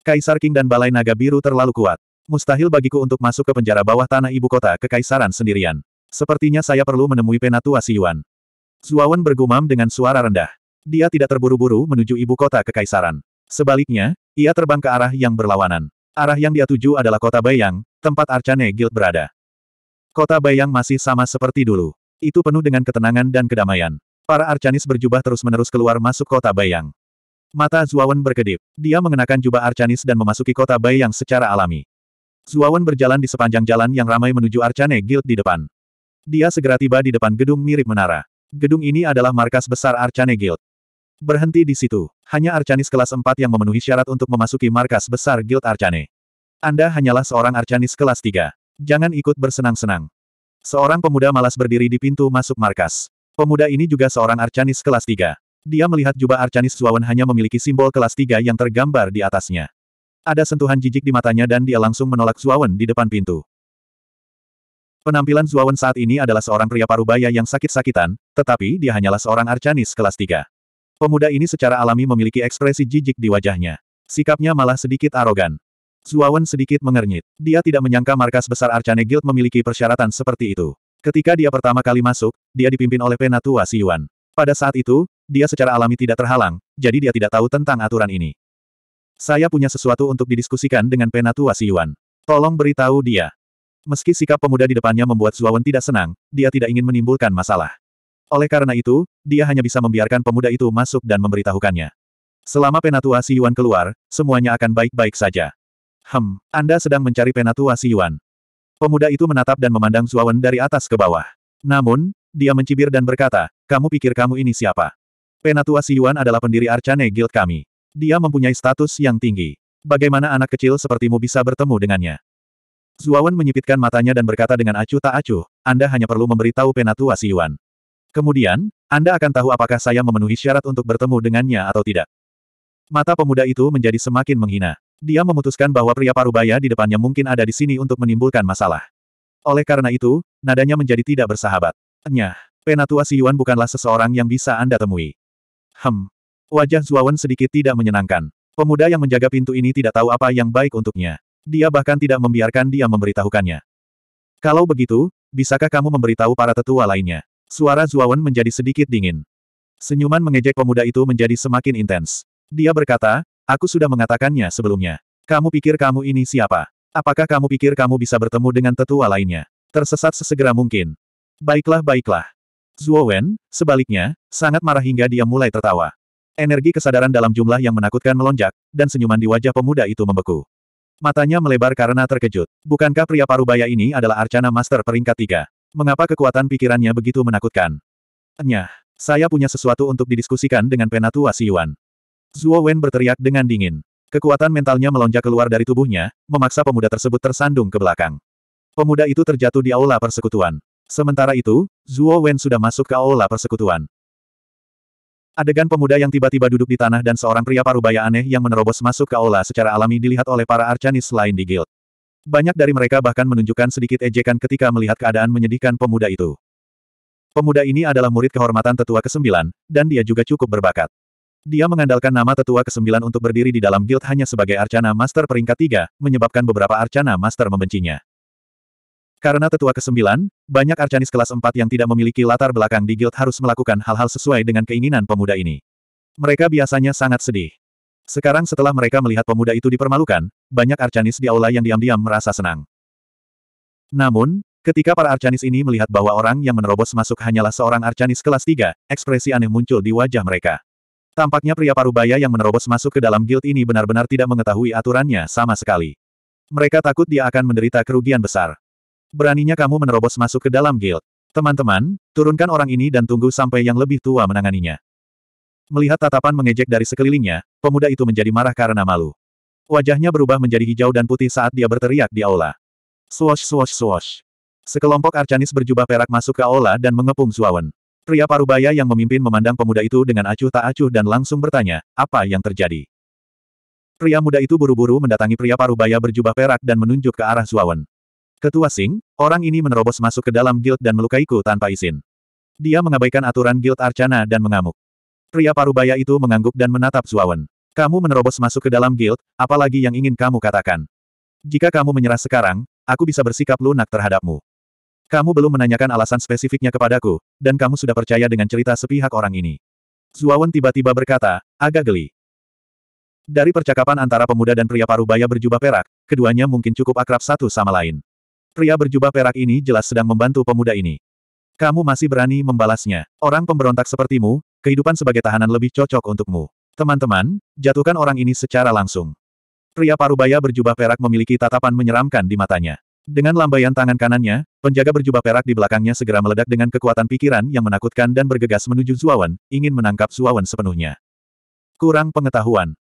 Kaisar King dan Balai Naga Biru terlalu kuat. Mustahil bagiku untuk masuk ke penjara bawah tanah ibu kota kekaisaran sendirian. Sepertinya saya perlu menemui Penatua Si Siyuan. Zuawan bergumam dengan suara rendah. Dia tidak terburu-buru menuju ibu kota kekaisaran. Sebaliknya, ia terbang ke arah yang berlawanan. Arah yang dia tuju adalah kota Bayang, tempat Arcane Guild berada. Kota Bayang masih sama seperti dulu. Itu penuh dengan ketenangan dan kedamaian. Para Arcanis berjubah terus-menerus keluar masuk kota Bayang. Mata Zuawan berkedip. Dia mengenakan jubah Arcanis dan memasuki kota Bayang secara alami. Zuawan berjalan di sepanjang jalan yang ramai menuju Arcane Guild di depan. Dia segera tiba di depan gedung mirip menara. Gedung ini adalah markas besar Arcane Guild. Berhenti di situ. Hanya Arcanis kelas 4 yang memenuhi syarat untuk memasuki markas besar Guild Arcane. Anda hanyalah seorang Arcanis kelas 3. Jangan ikut bersenang-senang. Seorang pemuda malas berdiri di pintu masuk markas. Pemuda ini juga seorang Arcanis kelas 3. Dia melihat jubah Arcanis Zuawan hanya memiliki simbol kelas 3 yang tergambar di atasnya. Ada sentuhan jijik di matanya dan dia langsung menolak Zuawan di depan pintu. Penampilan Zuawan saat ini adalah seorang pria parubaya yang sakit-sakitan, tetapi dia hanyalah seorang Arcanis kelas 3. Pemuda ini secara alami memiliki ekspresi jijik di wajahnya. Sikapnya malah sedikit arogan. Zuawan sedikit mengernyit. Dia tidak menyangka markas besar Arcane Guild memiliki persyaratan seperti itu. Ketika dia pertama kali masuk, dia dipimpin oleh Penatua Siyuan. Pada saat itu, dia secara alami tidak terhalang, jadi dia tidak tahu tentang aturan ini. Saya punya sesuatu untuk didiskusikan dengan Penatua Siyuan. Tolong beritahu dia. Meski sikap pemuda di depannya membuat Zuawan tidak senang, dia tidak ingin menimbulkan masalah. Oleh karena itu, dia hanya bisa membiarkan pemuda itu masuk dan memberitahukannya. Selama penatua Yuan keluar, semuanya akan baik-baik saja. Hem, Anda sedang mencari penatua Yuan. Pemuda itu menatap dan memandang Zuawan dari atas ke bawah. Namun, dia mencibir dan berkata, kamu pikir kamu ini siapa? Penatua Yuan adalah pendiri Arcane Guild kami. Dia mempunyai status yang tinggi. Bagaimana anak kecil sepertimu bisa bertemu dengannya? Zuawan menyipitkan matanya dan berkata dengan acuh tak acuh, Anda hanya perlu memberitahu penatua Yuan. Kemudian, Anda akan tahu apakah saya memenuhi syarat untuk bertemu dengannya atau tidak. Mata pemuda itu menjadi semakin menghina. Dia memutuskan bahwa pria parubaya di depannya mungkin ada di sini untuk menimbulkan masalah. Oleh karena itu, nadanya menjadi tidak bersahabat. Nyah, Penatua Siyuan bukanlah seseorang yang bisa Anda temui. Hem. Wajah Zuawan sedikit tidak menyenangkan. Pemuda yang menjaga pintu ini tidak tahu apa yang baik untuknya. Dia bahkan tidak membiarkan dia memberitahukannya. Kalau begitu, bisakah kamu memberitahu para tetua lainnya? Suara Zuawan menjadi sedikit dingin. Senyuman mengejek pemuda itu menjadi semakin intens. Dia berkata, aku sudah mengatakannya sebelumnya. Kamu pikir kamu ini siapa? Apakah kamu pikir kamu bisa bertemu dengan tetua lainnya? Tersesat sesegera mungkin. Baiklah baiklah. Zuowen, sebaliknya, sangat marah hingga dia mulai tertawa. Energi kesadaran dalam jumlah yang menakutkan melonjak, dan senyuman di wajah pemuda itu membeku. Matanya melebar karena terkejut. Bukankah pria parubaya ini adalah arcana master peringkat tiga? Mengapa kekuatan pikirannya begitu menakutkan? Nyah, saya punya sesuatu untuk didiskusikan dengan penatua Si Yuan. Zuo Wen berteriak dengan dingin. Kekuatan mentalnya melonjak keluar dari tubuhnya, memaksa pemuda tersebut tersandung ke belakang. Pemuda itu terjatuh di aula persekutuan. Sementara itu, Zuo Wen sudah masuk ke aula persekutuan. Adegan pemuda yang tiba-tiba duduk di tanah dan seorang pria parubaya aneh yang menerobos masuk ke aula secara alami dilihat oleh para arcanis lain di guild. Banyak dari mereka bahkan menunjukkan sedikit ejekan ketika melihat keadaan menyedihkan pemuda itu. Pemuda ini adalah murid kehormatan tetua ke-9, dan dia juga cukup berbakat. Dia mengandalkan nama tetua ke-9 untuk berdiri di dalam guild hanya sebagai arcana master peringkat 3, menyebabkan beberapa arcana master membencinya. Karena tetua ke-9, banyak arcanis kelas 4 yang tidak memiliki latar belakang di guild harus melakukan hal-hal sesuai dengan keinginan pemuda ini. Mereka biasanya sangat sedih. Sekarang setelah mereka melihat pemuda itu dipermalukan, banyak arcanis di aula yang diam-diam merasa senang. Namun, ketika para arcanis ini melihat bahwa orang yang menerobos masuk hanyalah seorang arcanis kelas 3, ekspresi aneh muncul di wajah mereka. Tampaknya pria parubaya yang menerobos masuk ke dalam guild ini benar-benar tidak mengetahui aturannya sama sekali. Mereka takut dia akan menderita kerugian besar. Beraninya kamu menerobos masuk ke dalam guild. Teman-teman, turunkan orang ini dan tunggu sampai yang lebih tua menanganinya. Melihat tatapan mengejek dari sekelilingnya, pemuda itu menjadi marah karena malu. Wajahnya berubah menjadi hijau dan putih saat dia berteriak di aula. Swash swash swash. Sekelompok arcanis berjubah perak masuk ke aula dan mengepung Zuawan. Pria parubaya yang memimpin memandang pemuda itu dengan acuh tak acuh dan langsung bertanya, apa yang terjadi? Pria muda itu buru-buru mendatangi pria parubaya berjubah perak dan menunjuk ke arah Zuawan. Ketua Sing, orang ini menerobos masuk ke dalam guild dan melukaiku tanpa izin. Dia mengabaikan aturan guild Arcana dan mengamuk. Pria parubaya itu mengangguk dan menatap Zuawan. Kamu menerobos masuk ke dalam guild, apalagi yang ingin kamu katakan. Jika kamu menyerah sekarang, aku bisa bersikap lunak terhadapmu. Kamu belum menanyakan alasan spesifiknya kepadaku, dan kamu sudah percaya dengan cerita sepihak orang ini. Zuawan tiba-tiba berkata, agak geli. Dari percakapan antara pemuda dan pria parubaya berjubah perak, keduanya mungkin cukup akrab satu sama lain. Pria berjubah perak ini jelas sedang membantu pemuda ini. Kamu masih berani membalasnya. Orang pemberontak sepertimu, kehidupan sebagai tahanan lebih cocok untukmu. Teman-teman, jatuhkan orang ini secara langsung. Pria parubaya berjubah perak memiliki tatapan menyeramkan di matanya. Dengan lambaian tangan kanannya, penjaga berjubah perak di belakangnya segera meledak dengan kekuatan pikiran yang menakutkan dan bergegas menuju Zuawan, ingin menangkap Zuawan sepenuhnya. Kurang pengetahuan.